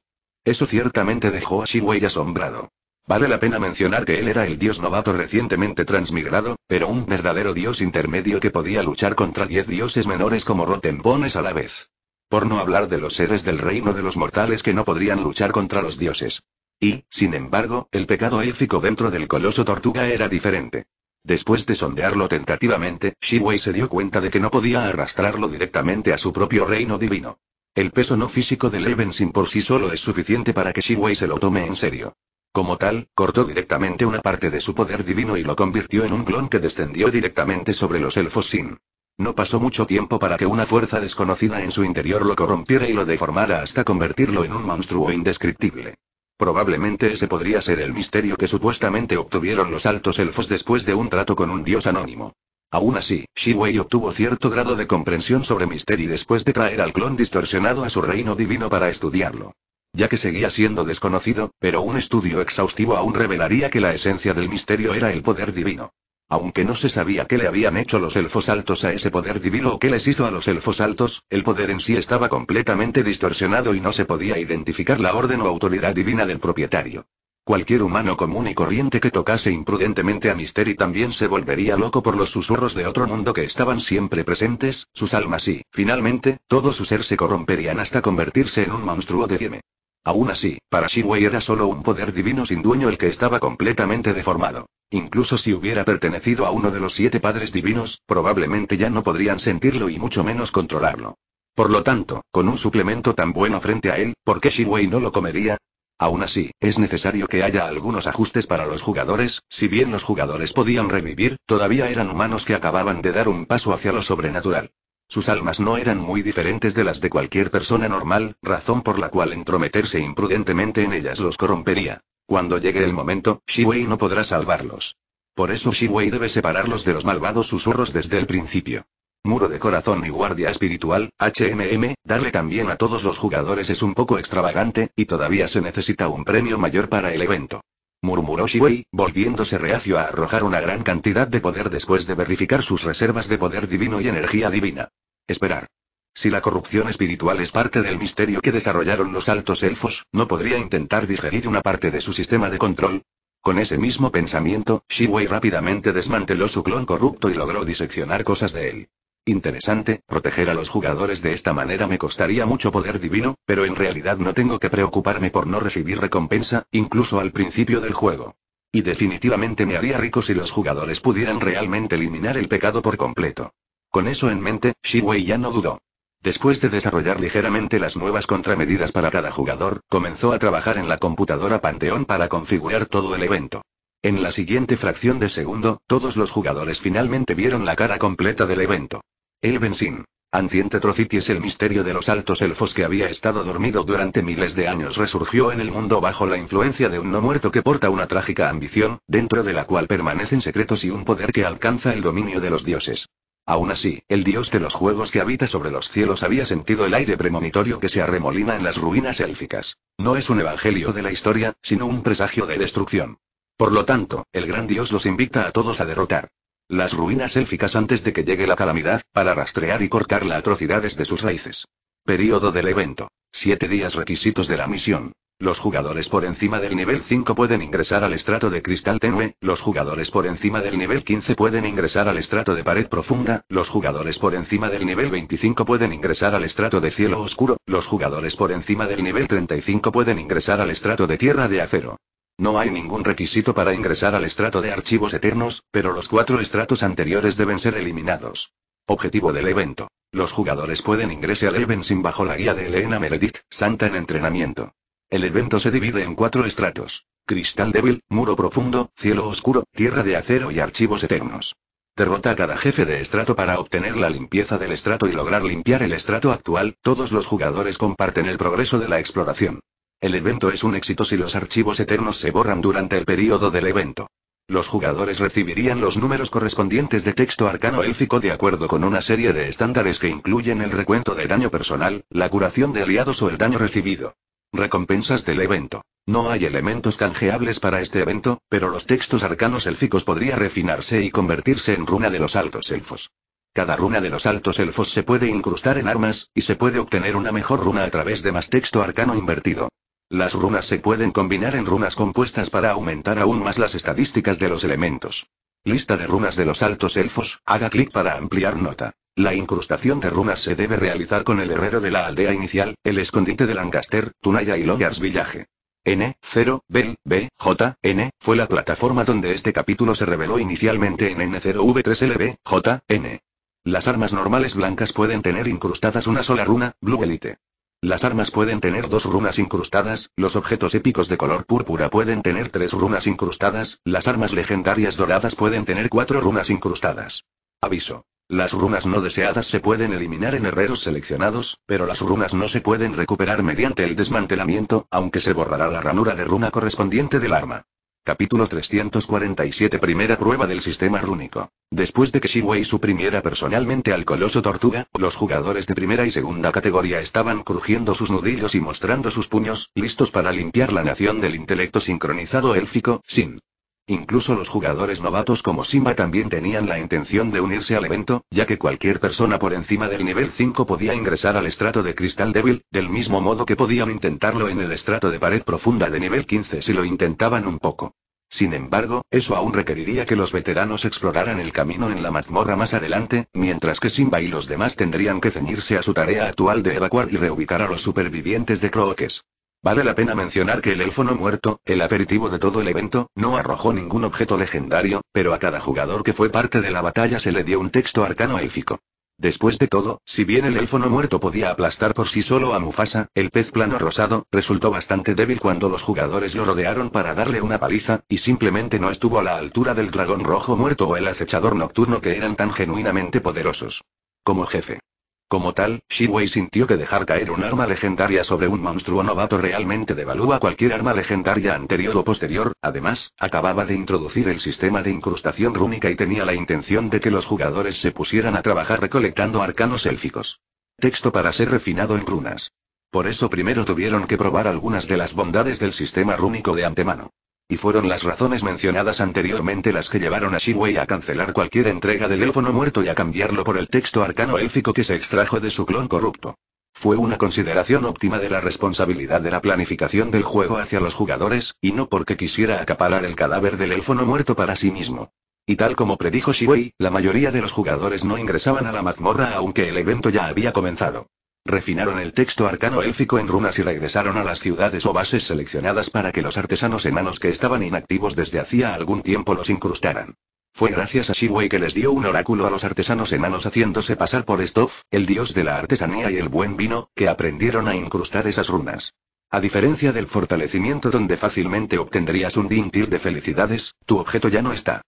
eso ciertamente dejó a Shiwei asombrado. Vale la pena mencionar que él era el dios novato recientemente transmigrado, pero un verdadero dios intermedio que podía luchar contra diez dioses menores como Rotempones a la vez. Por no hablar de los seres del reino de los mortales que no podrían luchar contra los dioses. Y, sin embargo, el pecado élfico dentro del coloso tortuga era diferente. Después de sondearlo tentativamente, Shiwei se dio cuenta de que no podía arrastrarlo directamente a su propio reino divino. El peso no físico de Sin por sí solo es suficiente para que Shiwei se lo tome en serio. Como tal, cortó directamente una parte de su poder divino y lo convirtió en un clon que descendió directamente sobre los elfos Sin. No pasó mucho tiempo para que una fuerza desconocida en su interior lo corrompiera y lo deformara hasta convertirlo en un monstruo indescriptible. Probablemente ese podría ser el misterio que supuestamente obtuvieron los altos elfos después de un trato con un dios anónimo. Aún así, Wei obtuvo cierto grado de comprensión sobre y después de traer al clon distorsionado a su reino divino para estudiarlo. Ya que seguía siendo desconocido, pero un estudio exhaustivo aún revelaría que la esencia del misterio era el poder divino. Aunque no se sabía qué le habían hecho los elfos altos a ese poder divino o qué les hizo a los elfos altos, el poder en sí estaba completamente distorsionado y no se podía identificar la orden o autoridad divina del propietario. Cualquier humano común y corriente que tocase imprudentemente a y también se volvería loco por los susurros de otro mundo que estaban siempre presentes, sus almas y, finalmente, todo su ser se corromperían hasta convertirse en un monstruo de Dieme. Aún así, para Shiwei era solo un poder divino sin dueño el que estaba completamente deformado. Incluso si hubiera pertenecido a uno de los siete padres divinos, probablemente ya no podrían sentirlo y mucho menos controlarlo. Por lo tanto, con un suplemento tan bueno frente a él, ¿por qué Shiwei no lo comería? Aún así, es necesario que haya algunos ajustes para los jugadores, si bien los jugadores podían revivir, todavía eran humanos que acababan de dar un paso hacia lo sobrenatural. Sus almas no eran muy diferentes de las de cualquier persona normal, razón por la cual entrometerse imprudentemente en ellas los corrompería. Cuando llegue el momento, Shiwei no podrá salvarlos. Por eso Wei debe separarlos de los malvados susurros desde el principio. Muro de corazón y guardia espiritual, HMM, darle también a todos los jugadores es un poco extravagante, y todavía se necesita un premio mayor para el evento. Murmuró Shiwei, volviéndose reacio a arrojar una gran cantidad de poder después de verificar sus reservas de poder divino y energía divina. Esperar. Si la corrupción espiritual es parte del misterio que desarrollaron los altos elfos, ¿no podría intentar digerir una parte de su sistema de control? Con ese mismo pensamiento, Shiwei rápidamente desmanteló su clon corrupto y logró diseccionar cosas de él. Interesante, proteger a los jugadores de esta manera me costaría mucho poder divino, pero en realidad no tengo que preocuparme por no recibir recompensa, incluso al principio del juego. Y definitivamente me haría rico si los jugadores pudieran realmente eliminar el pecado por completo. Con eso en mente, Shiwei ya no dudó. Después de desarrollar ligeramente las nuevas contramedidas para cada jugador, comenzó a trabajar en la computadora Panteón para configurar todo el evento. En la siguiente fracción de segundo, todos los jugadores finalmente vieron la cara completa del evento. El Bensin. Anciente Trocitis el misterio de los altos elfos que había estado dormido durante miles de años resurgió en el mundo bajo la influencia de un no muerto que porta una trágica ambición, dentro de la cual permanecen secretos y un poder que alcanza el dominio de los dioses. Aún así, el dios de los juegos que habita sobre los cielos había sentido el aire premonitorio que se arremolina en las ruinas élficas. No es un evangelio de la historia, sino un presagio de destrucción. Por lo tanto, el gran dios los invita a todos a derrotar. Las ruinas élficas antes de que llegue la calamidad, para rastrear y cortar la atrocidades de sus raíces. Período del evento. Siete días requisitos de la misión. Los jugadores por encima del nivel 5 pueden ingresar al estrato de cristal tenue, los jugadores por encima del nivel 15 pueden ingresar al estrato de pared profunda, los jugadores por encima del nivel 25 pueden ingresar al estrato de cielo oscuro, los jugadores por encima del nivel 35 pueden ingresar al estrato de tierra de acero. No hay ningún requisito para ingresar al estrato de archivos eternos, pero los cuatro estratos anteriores deben ser eliminados. Objetivo del evento. Los jugadores pueden ingresar al sin bajo la guía de Elena Meredith, santa en entrenamiento. El evento se divide en cuatro estratos. Cristal débil, muro profundo, cielo oscuro, tierra de acero y archivos eternos. Derrota a cada jefe de estrato para obtener la limpieza del estrato y lograr limpiar el estrato actual, todos los jugadores comparten el progreso de la exploración. El evento es un éxito si los archivos eternos se borran durante el periodo del evento. Los jugadores recibirían los números correspondientes de texto arcano élfico de acuerdo con una serie de estándares que incluyen el recuento de daño personal, la curación de aliados o el daño recibido. Recompensas del evento. No hay elementos canjeables para este evento, pero los textos arcanos élficos podría refinarse y convertirse en runa de los altos elfos. Cada runa de los altos elfos se puede incrustar en armas, y se puede obtener una mejor runa a través de más texto arcano invertido. Las runas se pueden combinar en runas compuestas para aumentar aún más las estadísticas de los elementos. Lista de runas de los altos elfos, haga clic para ampliar nota. La incrustación de runas se debe realizar con el herrero de la aldea inicial, el escondite de Lancaster, Tunaya y Logar's Villaje. N0, Bell, B, J, N, fue la plataforma donde este capítulo se reveló inicialmente en N0V3LB, J, N. Las armas normales blancas pueden tener incrustadas una sola runa, Blue Elite. Las armas pueden tener dos runas incrustadas, los objetos épicos de color púrpura pueden tener tres runas incrustadas, las armas legendarias doradas pueden tener cuatro runas incrustadas. Aviso. Las runas no deseadas se pueden eliminar en herreros seleccionados, pero las runas no se pueden recuperar mediante el desmantelamiento, aunque se borrará la ranura de runa correspondiente del arma. Capítulo 347 Primera prueba del sistema rúnico. Después de que Shiwei suprimiera personalmente al coloso tortuga, los jugadores de primera y segunda categoría estaban crujiendo sus nudillos y mostrando sus puños, listos para limpiar la nación del intelecto sincronizado élfico, sin Incluso los jugadores novatos como Simba también tenían la intención de unirse al evento, ya que cualquier persona por encima del nivel 5 podía ingresar al estrato de cristal débil, del mismo modo que podían intentarlo en el estrato de pared profunda de nivel 15 si lo intentaban un poco. Sin embargo, eso aún requeriría que los veteranos exploraran el camino en la mazmorra más adelante, mientras que Simba y los demás tendrían que ceñirse a su tarea actual de evacuar y reubicar a los supervivientes de Crookes. Vale la pena mencionar que el elfo no muerto, el aperitivo de todo el evento, no arrojó ningún objeto legendario, pero a cada jugador que fue parte de la batalla se le dio un texto arcano élfico. Después de todo, si bien el elfo no muerto podía aplastar por sí solo a Mufasa, el pez plano rosado resultó bastante débil cuando los jugadores lo rodearon para darle una paliza, y simplemente no estuvo a la altura del dragón rojo muerto o el acechador nocturno que eran tan genuinamente poderosos. Como jefe. Como tal, Shiwei sintió que dejar caer un arma legendaria sobre un monstruo novato realmente devalúa cualquier arma legendaria anterior o posterior, además, acababa de introducir el sistema de incrustación rúnica y tenía la intención de que los jugadores se pusieran a trabajar recolectando arcanos élficos. Texto para ser refinado en runas. Por eso primero tuvieron que probar algunas de las bondades del sistema rúnico de antemano. Y fueron las razones mencionadas anteriormente las que llevaron a Shiwei a cancelar cualquier entrega del élfono muerto y a cambiarlo por el texto arcano élfico que se extrajo de su clon corrupto. Fue una consideración óptima de la responsabilidad de la planificación del juego hacia los jugadores, y no porque quisiera acaparar el cadáver del élfono muerto para sí mismo. Y tal como predijo Shiwei, la mayoría de los jugadores no ingresaban a la mazmorra aunque el evento ya había comenzado. Refinaron el texto arcano élfico en runas y regresaron a las ciudades o bases seleccionadas para que los artesanos enanos que estaban inactivos desde hacía algún tiempo los incrustaran. Fue gracias a Shiwei que les dio un oráculo a los artesanos enanos haciéndose pasar por Stoff, el dios de la artesanía y el buen vino, que aprendieron a incrustar esas runas. A diferencia del fortalecimiento donde fácilmente obtendrías un dintil de felicidades, tu objeto ya no está.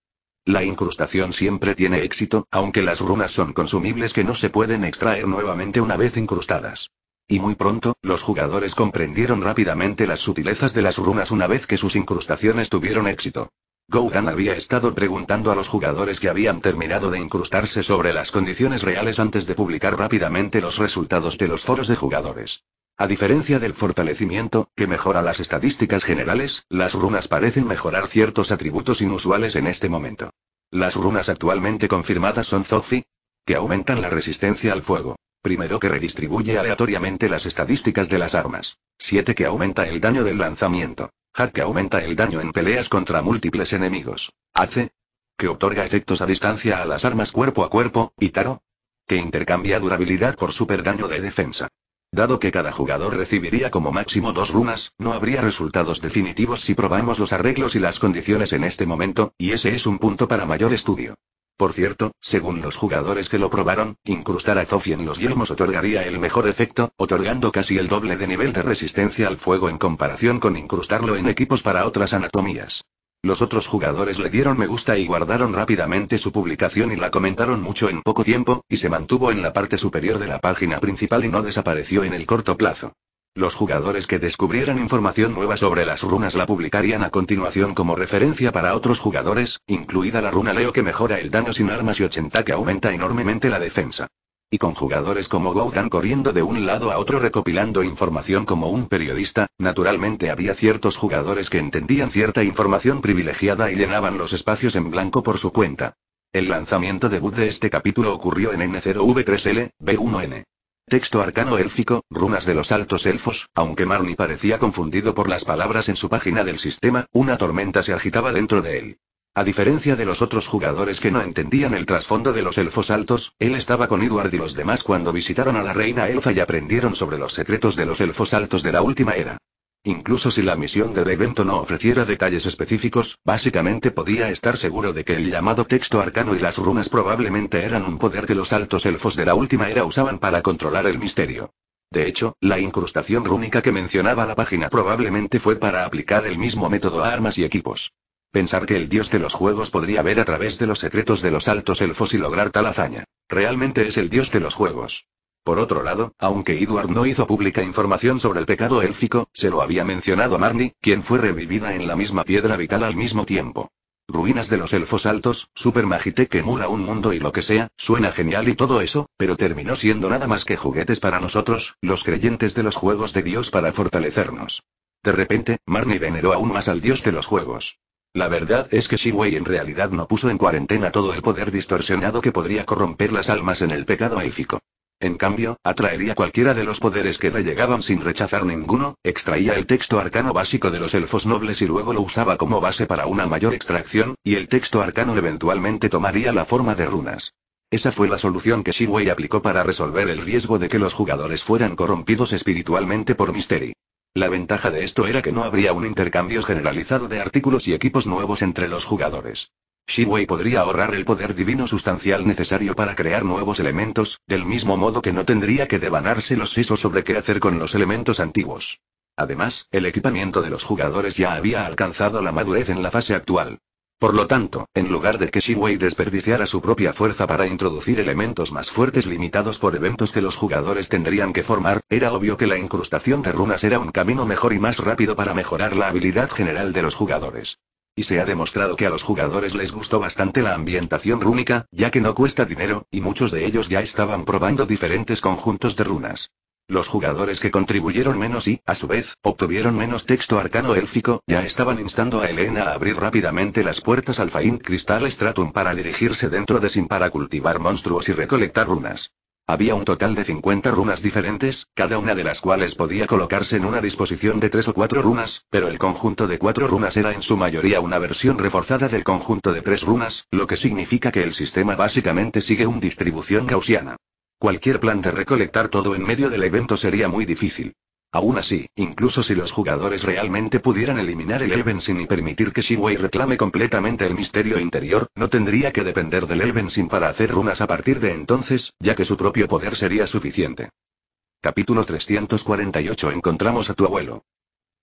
La incrustación siempre tiene éxito, aunque las runas son consumibles que no se pueden extraer nuevamente una vez incrustadas. Y muy pronto, los jugadores comprendieron rápidamente las sutilezas de las runas una vez que sus incrustaciones tuvieron éxito. Goudan había estado preguntando a los jugadores que habían terminado de incrustarse sobre las condiciones reales antes de publicar rápidamente los resultados de los foros de jugadores. A diferencia del fortalecimiento, que mejora las estadísticas generales, las runas parecen mejorar ciertos atributos inusuales en este momento. Las runas actualmente confirmadas son Zofi, que aumentan la resistencia al fuego. Primero que redistribuye aleatoriamente las estadísticas de las armas. 7 que aumenta el daño del lanzamiento. Hat que aumenta el daño en peleas contra múltiples enemigos. Ace, que otorga efectos a distancia a las armas cuerpo a cuerpo, y Taro, que intercambia durabilidad por super daño de defensa. Dado que cada jugador recibiría como máximo dos runas, no habría resultados definitivos si probamos los arreglos y las condiciones en este momento, y ese es un punto para mayor estudio. Por cierto, según los jugadores que lo probaron, incrustar a Zofi en los yelmos otorgaría el mejor efecto, otorgando casi el doble de nivel de resistencia al fuego en comparación con incrustarlo en equipos para otras anatomías. Los otros jugadores le dieron me gusta y guardaron rápidamente su publicación y la comentaron mucho en poco tiempo, y se mantuvo en la parte superior de la página principal y no desapareció en el corto plazo. Los jugadores que descubrieran información nueva sobre las runas la publicarían a continuación como referencia para otros jugadores, incluida la runa Leo que mejora el daño sin armas y 80 que aumenta enormemente la defensa. Y con jugadores como Goudan corriendo de un lado a otro recopilando información como un periodista, naturalmente había ciertos jugadores que entendían cierta información privilegiada y llenaban los espacios en blanco por su cuenta. El lanzamiento debut de este capítulo ocurrió en N0V3L, B1N. Texto arcano élfico, runas de los altos elfos, aunque Marnie parecía confundido por las palabras en su página del sistema, una tormenta se agitaba dentro de él. A diferencia de los otros jugadores que no entendían el trasfondo de los elfos altos, él estaba con Edward y los demás cuando visitaron a la reina elfa y aprendieron sobre los secretos de los elfos altos de la última era. Incluso si la misión de Evento no ofreciera detalles específicos, básicamente podía estar seguro de que el llamado texto arcano y las runas probablemente eran un poder que los altos elfos de la última era usaban para controlar el misterio. De hecho, la incrustación rúnica que mencionaba la página probablemente fue para aplicar el mismo método a armas y equipos. Pensar que el dios de los juegos podría ver a través de los secretos de los altos elfos y lograr tal hazaña. Realmente es el dios de los juegos. Por otro lado, aunque Edward no hizo pública información sobre el pecado élfico, se lo había mencionado a Marnie, quien fue revivida en la misma piedra vital al mismo tiempo. Ruinas de los elfos altos, Super que muda un mundo y lo que sea, suena genial y todo eso, pero terminó siendo nada más que juguetes para nosotros, los creyentes de los juegos de Dios para fortalecernos. De repente, Marnie veneró aún más al Dios de los juegos. La verdad es que Shiwei en realidad no puso en cuarentena todo el poder distorsionado que podría corromper las almas en el pecado élfico. En cambio, atraería cualquiera de los poderes que le llegaban sin rechazar ninguno, extraía el texto arcano básico de los elfos nobles y luego lo usaba como base para una mayor extracción, y el texto arcano eventualmente tomaría la forma de runas. Esa fue la solución que Shiwei aplicó para resolver el riesgo de que los jugadores fueran corrompidos espiritualmente por Mystery. La ventaja de esto era que no habría un intercambio generalizado de artículos y equipos nuevos entre los jugadores. Shiwei podría ahorrar el poder divino sustancial necesario para crear nuevos elementos, del mismo modo que no tendría que devanarse los sesos sobre qué hacer con los elementos antiguos. Además, el equipamiento de los jugadores ya había alcanzado la madurez en la fase actual. Por lo tanto, en lugar de que Shiwei desperdiciara su propia fuerza para introducir elementos más fuertes limitados por eventos que los jugadores tendrían que formar, era obvio que la incrustación de runas era un camino mejor y más rápido para mejorar la habilidad general de los jugadores y se ha demostrado que a los jugadores les gustó bastante la ambientación rúnica, ya que no cuesta dinero, y muchos de ellos ya estaban probando diferentes conjuntos de runas. Los jugadores que contribuyeron menos y, a su vez, obtuvieron menos texto arcano élfico, ya estaban instando a Elena a abrir rápidamente las puertas al Faint Crystal Stratum para dirigirse dentro de SIM para cultivar monstruos y recolectar runas. Había un total de 50 runas diferentes, cada una de las cuales podía colocarse en una disposición de tres o cuatro runas, pero el conjunto de cuatro runas era en su mayoría una versión reforzada del conjunto de tres runas, lo que significa que el sistema básicamente sigue una distribución gaussiana. Cualquier plan de recolectar todo en medio del evento sería muy difícil. Aún así, incluso si los jugadores realmente pudieran eliminar el Elvensin y permitir que Shiwei reclame completamente el misterio interior, no tendría que depender del Elvensin para hacer runas a partir de entonces, ya que su propio poder sería suficiente. Capítulo 348 Encontramos a tu abuelo.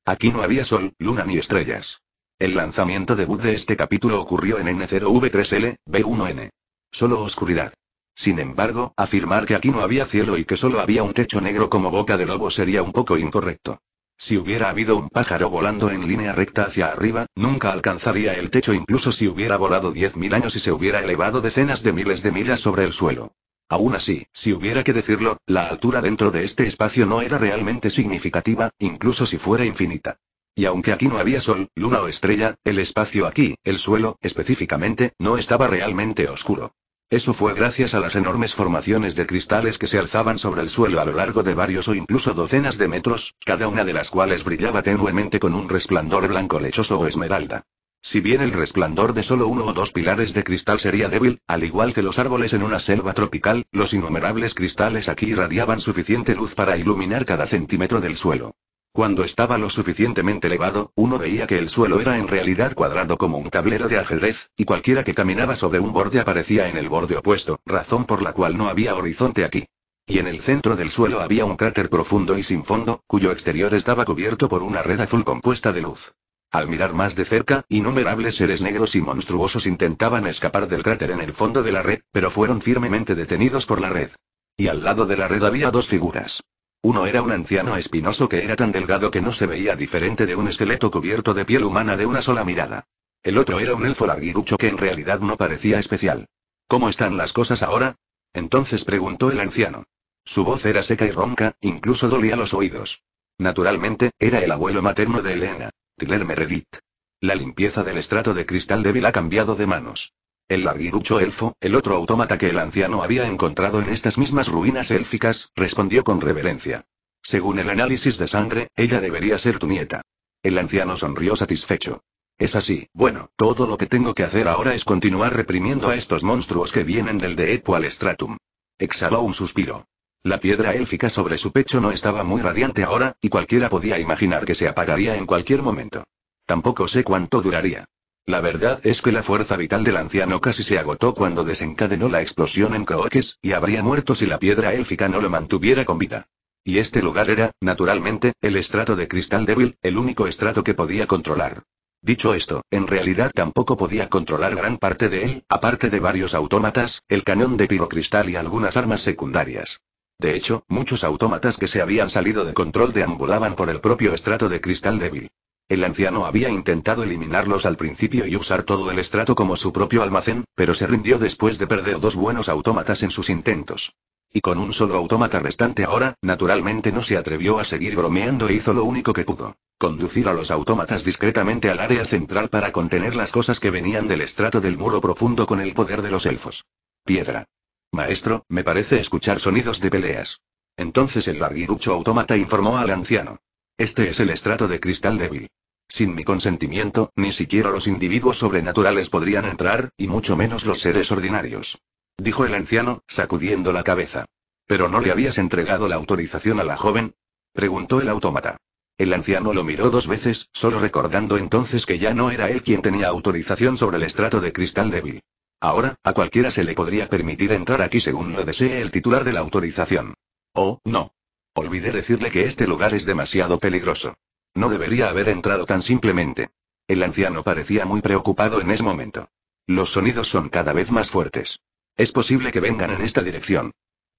Aquí no había sol, luna ni estrellas. El lanzamiento debut de este capítulo ocurrió en N0V3L, B1N. Solo oscuridad. Sin embargo, afirmar que aquí no había cielo y que solo había un techo negro como boca de lobo sería un poco incorrecto. Si hubiera habido un pájaro volando en línea recta hacia arriba, nunca alcanzaría el techo incluso si hubiera volado 10.000 años y se hubiera elevado decenas de miles de millas sobre el suelo. Aún así, si hubiera que decirlo, la altura dentro de este espacio no era realmente significativa, incluso si fuera infinita. Y aunque aquí no había sol, luna o estrella, el espacio aquí, el suelo, específicamente, no estaba realmente oscuro. Eso fue gracias a las enormes formaciones de cristales que se alzaban sobre el suelo a lo largo de varios o incluso docenas de metros, cada una de las cuales brillaba tenuemente con un resplandor blanco lechoso o esmeralda. Si bien el resplandor de solo uno o dos pilares de cristal sería débil, al igual que los árboles en una selva tropical, los innumerables cristales aquí irradiaban suficiente luz para iluminar cada centímetro del suelo. Cuando estaba lo suficientemente elevado, uno veía que el suelo era en realidad cuadrado como un tablero de ajedrez, y cualquiera que caminaba sobre un borde aparecía en el borde opuesto, razón por la cual no había horizonte aquí. Y en el centro del suelo había un cráter profundo y sin fondo, cuyo exterior estaba cubierto por una red azul compuesta de luz. Al mirar más de cerca, innumerables seres negros y monstruosos intentaban escapar del cráter en el fondo de la red, pero fueron firmemente detenidos por la red. Y al lado de la red había dos figuras. Uno era un anciano espinoso que era tan delgado que no se veía diferente de un esqueleto cubierto de piel humana de una sola mirada. El otro era un elfo larguirucho que en realidad no parecía especial. ¿Cómo están las cosas ahora? Entonces preguntó el anciano. Su voz era seca y ronca, incluso dolía los oídos. Naturalmente, era el abuelo materno de Elena, Tiler Meredith. La limpieza del estrato de cristal débil ha cambiado de manos. El larguirucho elfo, el otro autómata que el anciano había encontrado en estas mismas ruinas élficas, respondió con reverencia. Según el análisis de sangre, ella debería ser tu nieta. El anciano sonrió satisfecho. Es así, bueno, todo lo que tengo que hacer ahora es continuar reprimiendo a estos monstruos que vienen del de Stratum. Exhaló un suspiro. La piedra élfica sobre su pecho no estaba muy radiante ahora, y cualquiera podía imaginar que se apagaría en cualquier momento. Tampoco sé cuánto duraría. La verdad es que la fuerza vital del anciano casi se agotó cuando desencadenó la explosión en Crookes, y habría muerto si la piedra élfica no lo mantuviera con vida. Y este lugar era, naturalmente, el estrato de cristal débil, el único estrato que podía controlar. Dicho esto, en realidad tampoco podía controlar gran parte de él, aparte de varios autómatas, el cañón de pirocristal y algunas armas secundarias. De hecho, muchos autómatas que se habían salido de control deambulaban por el propio estrato de cristal débil. El anciano había intentado eliminarlos al principio y usar todo el estrato como su propio almacén, pero se rindió después de perder dos buenos autómatas en sus intentos. Y con un solo autómata restante ahora, naturalmente no se atrevió a seguir bromeando e hizo lo único que pudo. Conducir a los autómatas discretamente al área central para contener las cosas que venían del estrato del muro profundo con el poder de los elfos. Piedra. Maestro, me parece escuchar sonidos de peleas. Entonces el larguirucho autómata informó al anciano. Este es el estrato de cristal débil. Sin mi consentimiento, ni siquiera los individuos sobrenaturales podrían entrar, y mucho menos los seres ordinarios. Dijo el anciano, sacudiendo la cabeza. ¿Pero no le habías entregado la autorización a la joven? Preguntó el autómata. El anciano lo miró dos veces, solo recordando entonces que ya no era él quien tenía autorización sobre el estrato de cristal débil. Ahora, a cualquiera se le podría permitir entrar aquí según lo desee el titular de la autorización. Oh, no. Olvidé decirle que este lugar es demasiado peligroso. No debería haber entrado tan simplemente. El anciano parecía muy preocupado en ese momento. Los sonidos son cada vez más fuertes. Es posible que vengan en esta dirección.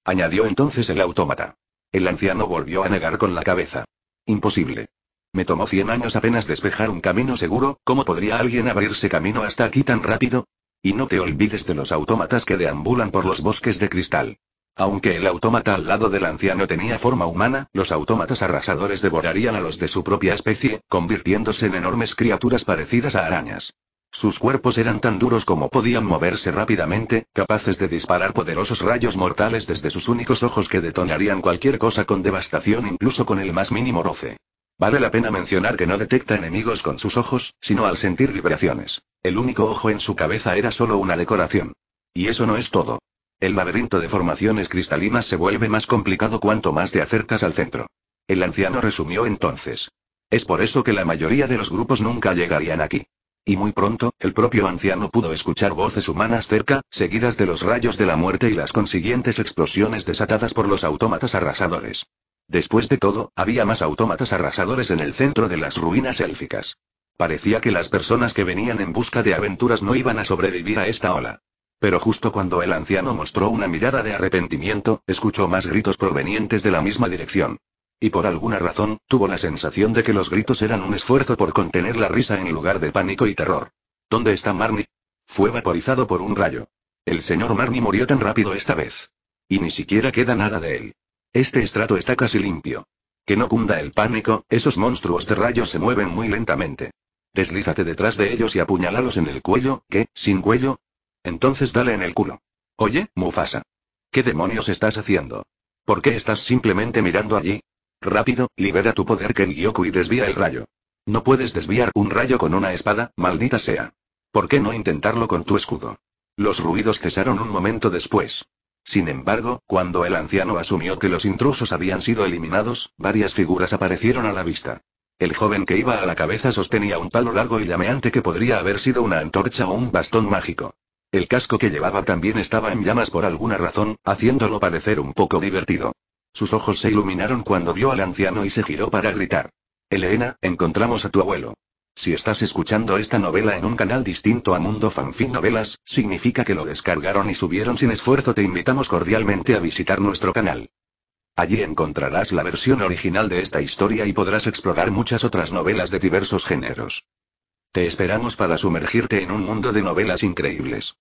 Añadió entonces el autómata. El anciano volvió a negar con la cabeza. Imposible. Me tomó 100 años apenas despejar un camino seguro, ¿cómo podría alguien abrirse camino hasta aquí tan rápido? Y no te olvides de los autómatas que deambulan por los bosques de cristal. Aunque el autómata al lado del anciano tenía forma humana, los autómatas arrasadores devorarían a los de su propia especie, convirtiéndose en enormes criaturas parecidas a arañas. Sus cuerpos eran tan duros como podían moverse rápidamente, capaces de disparar poderosos rayos mortales desde sus únicos ojos que detonarían cualquier cosa con devastación incluso con el más mínimo roce. Vale la pena mencionar que no detecta enemigos con sus ojos, sino al sentir vibraciones. El único ojo en su cabeza era solo una decoración. Y eso no es todo. El laberinto de formaciones cristalinas se vuelve más complicado cuanto más te acercas al centro. El anciano resumió entonces. Es por eso que la mayoría de los grupos nunca llegarían aquí. Y muy pronto, el propio anciano pudo escuchar voces humanas cerca, seguidas de los rayos de la muerte y las consiguientes explosiones desatadas por los autómatas arrasadores. Después de todo, había más autómatas arrasadores en el centro de las ruinas élficas. Parecía que las personas que venían en busca de aventuras no iban a sobrevivir a esta ola. Pero justo cuando el anciano mostró una mirada de arrepentimiento, escuchó más gritos provenientes de la misma dirección. Y por alguna razón, tuvo la sensación de que los gritos eran un esfuerzo por contener la risa en lugar de pánico y terror. ¿Dónde está Marnie? Fue vaporizado por un rayo. El señor Marnie murió tan rápido esta vez. Y ni siquiera queda nada de él. Este estrato está casi limpio. Que no cunda el pánico, esos monstruos de rayos se mueven muy lentamente. Deslízate detrás de ellos y apuñalalos en el cuello, que, sin cuello, entonces dale en el culo. Oye, Mufasa. ¿Qué demonios estás haciendo? ¿Por qué estás simplemente mirando allí? Rápido, libera tu poder Kengyoku y desvía el rayo. No puedes desviar un rayo con una espada, maldita sea. ¿Por qué no intentarlo con tu escudo? Los ruidos cesaron un momento después. Sin embargo, cuando el anciano asumió que los intrusos habían sido eliminados, varias figuras aparecieron a la vista. El joven que iba a la cabeza sostenía un palo largo y llameante que podría haber sido una antorcha o un bastón mágico. El casco que llevaba también estaba en llamas por alguna razón, haciéndolo parecer un poco divertido. Sus ojos se iluminaron cuando vio al anciano y se giró para gritar. Elena, encontramos a tu abuelo. Si estás escuchando esta novela en un canal distinto a Mundo Fanfic Novelas, significa que lo descargaron y subieron sin esfuerzo. Te invitamos cordialmente a visitar nuestro canal. Allí encontrarás la versión original de esta historia y podrás explorar muchas otras novelas de diversos géneros. Te esperamos para sumergirte en un mundo de novelas increíbles.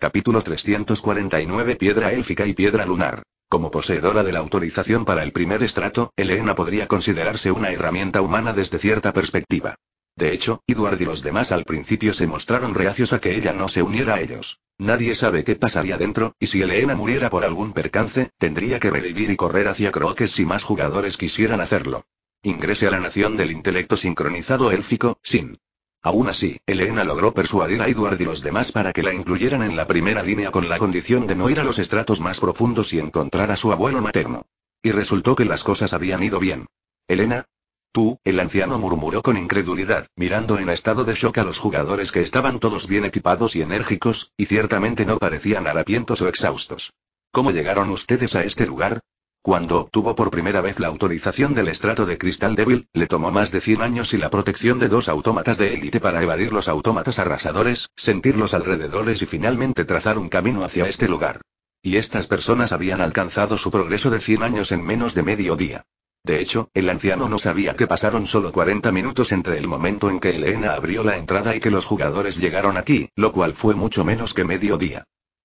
Capítulo 349 Piedra élfica y piedra lunar. Como poseedora de la autorización para el primer estrato, Elena podría considerarse una herramienta humana desde cierta perspectiva. De hecho, Edward y los demás al principio se mostraron reacios a que ella no se uniera a ellos. Nadie sabe qué pasaría dentro, y si Elena muriera por algún percance, tendría que revivir y correr hacia Croques si más jugadores quisieran hacerlo. Ingrese a la nación del intelecto sincronizado élfico, sin Aún así, Elena logró persuadir a Edward y los demás para que la incluyeran en la primera línea con la condición de no ir a los estratos más profundos y encontrar a su abuelo materno. Y resultó que las cosas habían ido bien. Elena, Tú, el anciano murmuró con incredulidad, mirando en estado de shock a los jugadores que estaban todos bien equipados y enérgicos, y ciertamente no parecían harapientos o exhaustos. ¿Cómo llegaron ustedes a este lugar? Cuando obtuvo por primera vez la autorización del estrato de Cristal débil, le tomó más de 100 años y la protección de dos autómatas de élite para evadir los autómatas arrasadores, sentir los alrededores y finalmente trazar un camino hacia este lugar. Y estas personas habían alcanzado su progreso de 100 años en menos de medio día. De hecho, el anciano no sabía que pasaron solo 40 minutos entre el momento en que Elena abrió la entrada y que los jugadores llegaron aquí, lo cual fue mucho menos que medio día.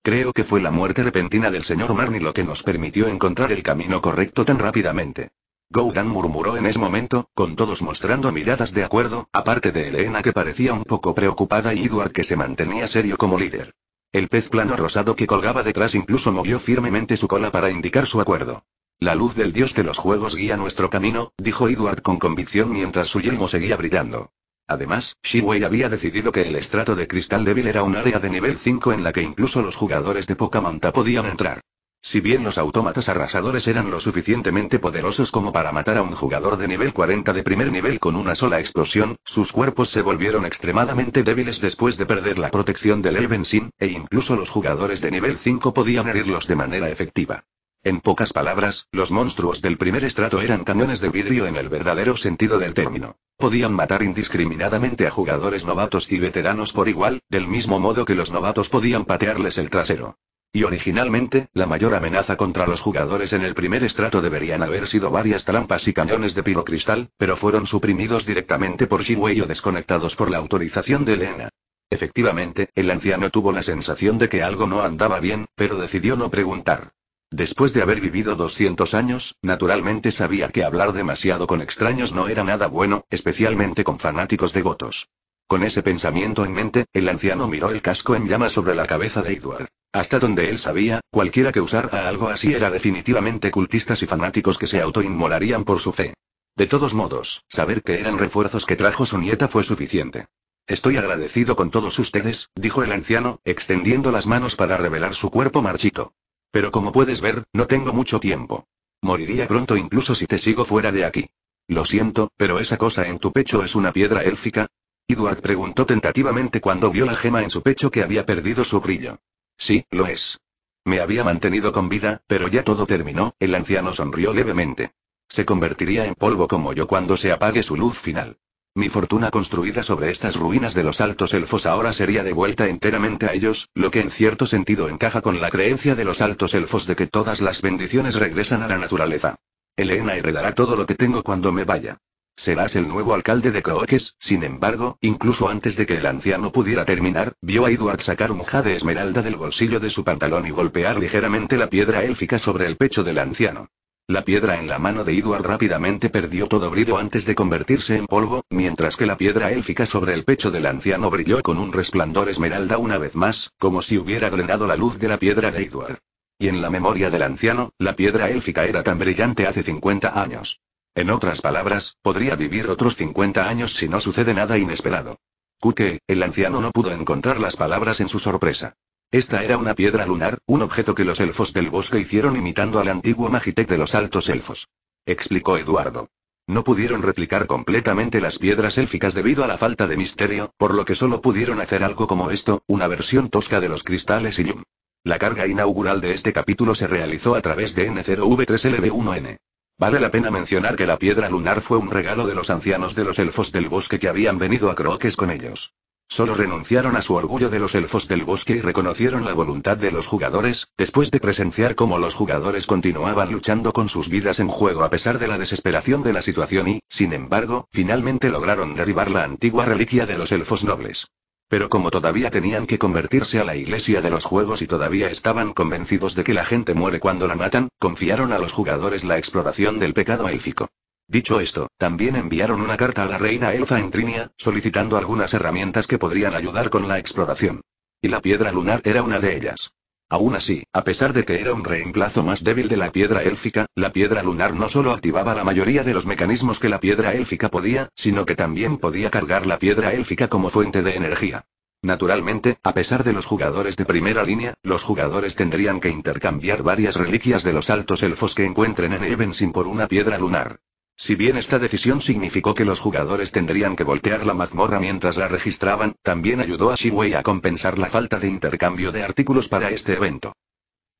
Creo que fue la muerte repentina del señor Marnie lo que nos permitió encontrar el camino correcto tan rápidamente. Gouran murmuró en ese momento, con todos mostrando miradas de acuerdo, aparte de Elena que parecía un poco preocupada y Edward que se mantenía serio como líder. El pez plano rosado que colgaba detrás incluso movió firmemente su cola para indicar su acuerdo. La luz del dios de los juegos guía nuestro camino, dijo Edward con convicción mientras su yelmo seguía brillando. Además, Shiwei había decidido que el estrato de cristal débil era un área de nivel 5 en la que incluso los jugadores de manta podían entrar. Si bien los autómatas arrasadores eran lo suficientemente poderosos como para matar a un jugador de nivel 40 de primer nivel con una sola explosión, sus cuerpos se volvieron extremadamente débiles después de perder la protección del Sin, e incluso los jugadores de nivel 5 podían herirlos de manera efectiva. En pocas palabras, los monstruos del primer estrato eran cañones de vidrio en el verdadero sentido del término. Podían matar indiscriminadamente a jugadores novatos y veteranos por igual, del mismo modo que los novatos podían patearles el trasero. Y originalmente, la mayor amenaza contra los jugadores en el primer estrato deberían haber sido varias trampas y cañones de pirocristal, pero fueron suprimidos directamente por Wei o desconectados por la autorización de Elena. Efectivamente, el anciano tuvo la sensación de que algo no andaba bien, pero decidió no preguntar. Después de haber vivido 200 años, naturalmente sabía que hablar demasiado con extraños no era nada bueno, especialmente con fanáticos devotos. Con ese pensamiento en mente, el anciano miró el casco en llama sobre la cabeza de Edward. Hasta donde él sabía, cualquiera que usara algo así era definitivamente cultistas y fanáticos que se autoinmolarían por su fe. De todos modos, saber que eran refuerzos que trajo su nieta fue suficiente. Estoy agradecido con todos ustedes, dijo el anciano, extendiendo las manos para revelar su cuerpo marchito. Pero como puedes ver, no tengo mucho tiempo. Moriría pronto incluso si te sigo fuera de aquí. Lo siento, pero esa cosa en tu pecho es una piedra élfica. Edward preguntó tentativamente cuando vio la gema en su pecho que había perdido su brillo. Sí, lo es. Me había mantenido con vida, pero ya todo terminó, el anciano sonrió levemente. Se convertiría en polvo como yo cuando se apague su luz final. Mi fortuna construida sobre estas ruinas de los altos elfos ahora sería devuelta enteramente a ellos, lo que en cierto sentido encaja con la creencia de los altos elfos de que todas las bendiciones regresan a la naturaleza. Elena heredará todo lo que tengo cuando me vaya. Serás el nuevo alcalde de Croaques. sin embargo, incluso antes de que el anciano pudiera terminar, vio a Edward sacar un jade esmeralda del bolsillo de su pantalón y golpear ligeramente la piedra élfica sobre el pecho del anciano. La piedra en la mano de Edward rápidamente perdió todo brillo antes de convertirse en polvo, mientras que la piedra élfica sobre el pecho del anciano brilló con un resplandor esmeralda una vez más, como si hubiera drenado la luz de la piedra de Edward. Y en la memoria del anciano, la piedra élfica era tan brillante hace 50 años. En otras palabras, podría vivir otros 50 años si no sucede nada inesperado. Cuque, el anciano no pudo encontrar las palabras en su sorpresa. Esta era una piedra lunar, un objeto que los elfos del bosque hicieron imitando al antiguo Magitec de los altos elfos. Explicó Eduardo. No pudieron replicar completamente las piedras élficas debido a la falta de misterio, por lo que solo pudieron hacer algo como esto, una versión tosca de los cristales Illum. La carga inaugural de este capítulo se realizó a través de N0V3LB1N. Vale la pena mencionar que la piedra lunar fue un regalo de los ancianos de los elfos del bosque que habían venido a Croques con ellos. Solo renunciaron a su orgullo de los elfos del bosque y reconocieron la voluntad de los jugadores, después de presenciar cómo los jugadores continuaban luchando con sus vidas en juego a pesar de la desesperación de la situación y, sin embargo, finalmente lograron derribar la antigua reliquia de los elfos nobles. Pero como todavía tenían que convertirse a la iglesia de los juegos y todavía estaban convencidos de que la gente muere cuando la matan, confiaron a los jugadores la exploración del pecado élfico. Dicho esto, también enviaron una carta a la reina elfa en Trinia, solicitando algunas herramientas que podrían ayudar con la exploración. Y la piedra lunar era una de ellas. Aún así, a pesar de que era un reemplazo más débil de la piedra élfica, la piedra lunar no solo activaba la mayoría de los mecanismos que la piedra élfica podía, sino que también podía cargar la piedra élfica como fuente de energía. Naturalmente, a pesar de los jugadores de primera línea, los jugadores tendrían que intercambiar varias reliquias de los altos elfos que encuentren en Evensin por una piedra lunar. Si bien esta decisión significó que los jugadores tendrían que voltear la mazmorra mientras la registraban, también ayudó a Shiwei a compensar la falta de intercambio de artículos para este evento.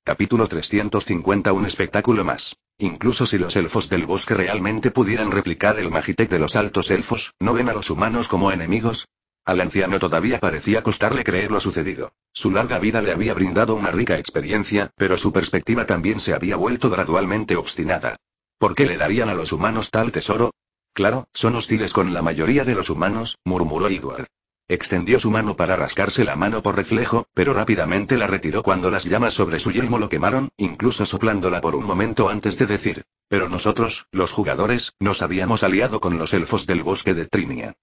Capítulo 350 Un espectáculo más. Incluso si los elfos del bosque realmente pudieran replicar el magitek de los altos elfos, ¿no ven a los humanos como enemigos? Al anciano todavía parecía costarle creer lo sucedido. Su larga vida le había brindado una rica experiencia, pero su perspectiva también se había vuelto gradualmente obstinada. ¿Por qué le darían a los humanos tal tesoro? Claro, son hostiles con la mayoría de los humanos, murmuró Edward. Extendió su mano para rascarse la mano por reflejo, pero rápidamente la retiró cuando las llamas sobre su yelmo lo quemaron, incluso soplándola por un momento antes de decir. Pero nosotros, los jugadores, nos habíamos aliado con los elfos del bosque de Trinia.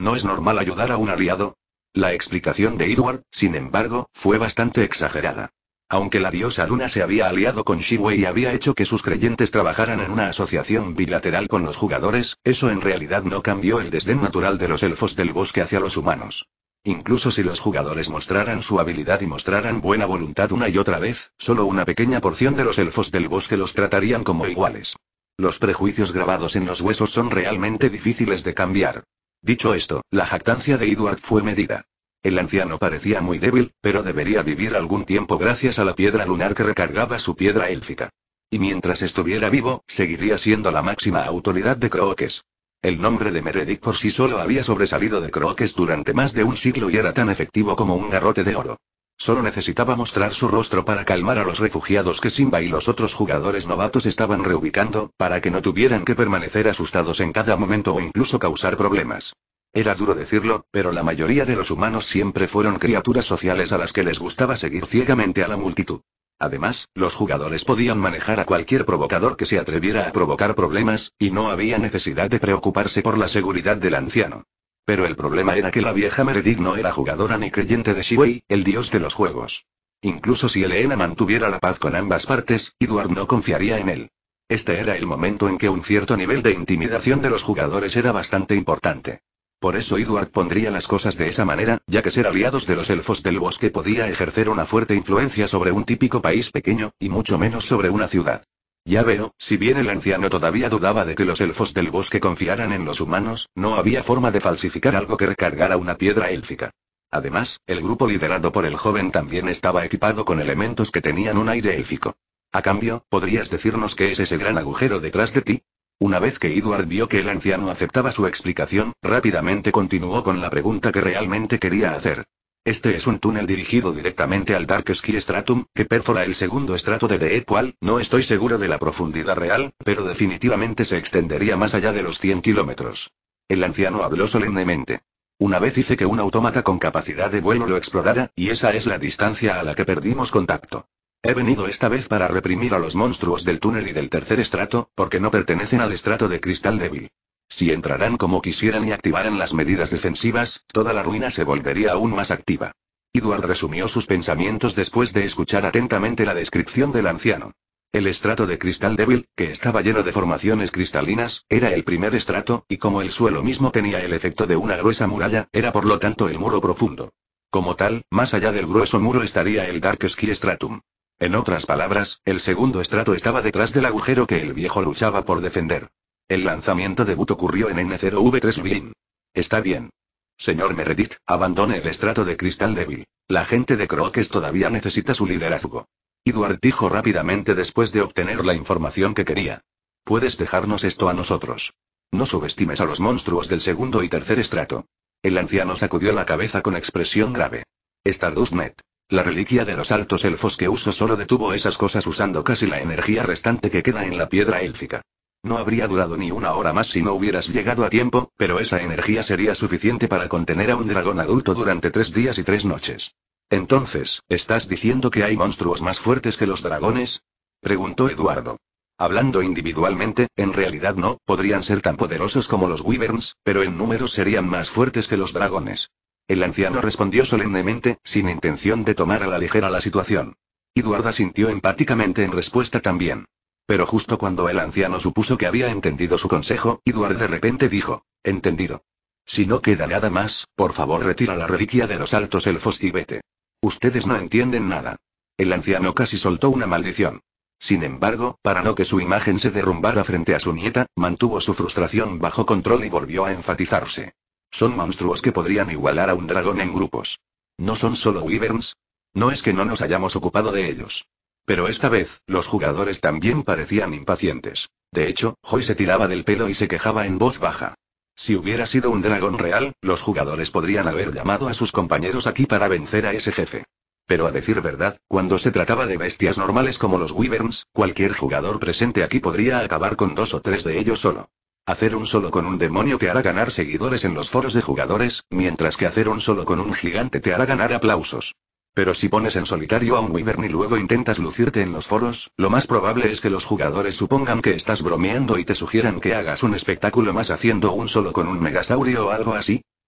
¿No es normal ayudar a un aliado? La explicación de Edward, sin embargo, fue bastante exagerada. Aunque la diosa Luna se había aliado con Shiwei y había hecho que sus creyentes trabajaran en una asociación bilateral con los jugadores, eso en realidad no cambió el desdén natural de los elfos del bosque hacia los humanos. Incluso si los jugadores mostraran su habilidad y mostraran buena voluntad una y otra vez, solo una pequeña porción de los elfos del bosque los tratarían como iguales. Los prejuicios grabados en los huesos son realmente difíciles de cambiar. Dicho esto, la jactancia de Edward fue medida. El anciano parecía muy débil, pero debería vivir algún tiempo gracias a la piedra lunar que recargaba su piedra élfica. Y mientras estuviera vivo, seguiría siendo la máxima autoridad de Croques. El nombre de Meredith por sí solo había sobresalido de Croques durante más de un siglo y era tan efectivo como un garrote de oro. Solo necesitaba mostrar su rostro para calmar a los refugiados que Simba y los otros jugadores novatos estaban reubicando, para que no tuvieran que permanecer asustados en cada momento o incluso causar problemas. Era duro decirlo, pero la mayoría de los humanos siempre fueron criaturas sociales a las que les gustaba seguir ciegamente a la multitud. Además, los jugadores podían manejar a cualquier provocador que se atreviera a provocar problemas, y no había necesidad de preocuparse por la seguridad del anciano. Pero el problema era que la vieja Meredith no era jugadora ni creyente de Shiwei, el dios de los juegos. Incluso si Elena mantuviera la paz con ambas partes, Edward no confiaría en él. Este era el momento en que un cierto nivel de intimidación de los jugadores era bastante importante. Por eso Edward pondría las cosas de esa manera, ya que ser aliados de los elfos del bosque podía ejercer una fuerte influencia sobre un típico país pequeño, y mucho menos sobre una ciudad. Ya veo, si bien el anciano todavía dudaba de que los elfos del bosque confiaran en los humanos, no había forma de falsificar algo que recargara una piedra élfica. Además, el grupo liderado por el joven también estaba equipado con elementos que tenían un aire élfico. A cambio, ¿podrías decirnos qué es ese gran agujero detrás de ti? Una vez que Edward vio que el anciano aceptaba su explicación, rápidamente continuó con la pregunta que realmente quería hacer. Este es un túnel dirigido directamente al Dark Ski Stratum, que perfora el segundo estrato de The Equal, no estoy seguro de la profundidad real, pero definitivamente se extendería más allá de los 100 kilómetros. El anciano habló solemnemente. Una vez hice que un autómata con capacidad de vuelo lo explorara, y esa es la distancia a la que perdimos contacto. He venido esta vez para reprimir a los monstruos del túnel y del tercer estrato, porque no pertenecen al estrato de cristal débil. Si entrarán como quisieran y activaran las medidas defensivas, toda la ruina se volvería aún más activa. Edward resumió sus pensamientos después de escuchar atentamente la descripción del anciano. El estrato de cristal débil, que estaba lleno de formaciones cristalinas, era el primer estrato, y como el suelo mismo tenía el efecto de una gruesa muralla, era por lo tanto el muro profundo. Como tal, más allá del grueso muro estaría el Dark Sky Stratum. En otras palabras, el segundo estrato estaba detrás del agujero que el viejo luchaba por defender. El lanzamiento de debut ocurrió en N0V3 Lubin. Está bien. Señor Meredith, abandone el estrato de cristal débil. La gente de Croques todavía necesita su liderazgo. Edward dijo rápidamente después de obtener la información que quería. Puedes dejarnos esto a nosotros. No subestimes a los monstruos del segundo y tercer estrato. El anciano sacudió la cabeza con expresión grave. Stardust Net. La reliquia de los altos elfos que uso solo detuvo esas cosas usando casi la energía restante que queda en la piedra élfica. No habría durado ni una hora más si no hubieras llegado a tiempo, pero esa energía sería suficiente para contener a un dragón adulto durante tres días y tres noches. Entonces, ¿estás diciendo que hay monstruos más fuertes que los dragones? preguntó Eduardo. Hablando individualmente, en realidad no, podrían ser tan poderosos como los wyverns, pero en números serían más fuertes que los dragones. El anciano respondió solemnemente, sin intención de tomar a la ligera la situación. Eduarda sintió empáticamente en respuesta también. Pero justo cuando el anciano supuso que había entendido su consejo, Eduard de repente dijo, entendido. Si no queda nada más, por favor retira la reliquia de los altos elfos y vete. Ustedes no entienden nada. El anciano casi soltó una maldición. Sin embargo, para no que su imagen se derrumbara frente a su nieta, mantuvo su frustración bajo control y volvió a enfatizarse. Son monstruos que podrían igualar a un dragón en grupos. No son solo wyverns. No es que no nos hayamos ocupado de ellos. Pero esta vez, los jugadores también parecían impacientes. De hecho, Joy se tiraba del pelo y se quejaba en voz baja. Si hubiera sido un dragón real, los jugadores podrían haber llamado a sus compañeros aquí para vencer a ese jefe. Pero a decir verdad, cuando se trataba de bestias normales como los wyverns, cualquier jugador presente aquí podría acabar con dos o tres de ellos solo. Hacer un solo con un demonio te hará ganar seguidores en los foros de jugadores, mientras que hacer un solo con un gigante te hará ganar aplausos. Pero si pones en solitario a un Wyvern y luego intentas lucirte en los foros, lo más probable es que los jugadores supongan que estás bromeando y te sugieran que hagas un espectáculo más haciendo un solo con un megasaurio o algo así,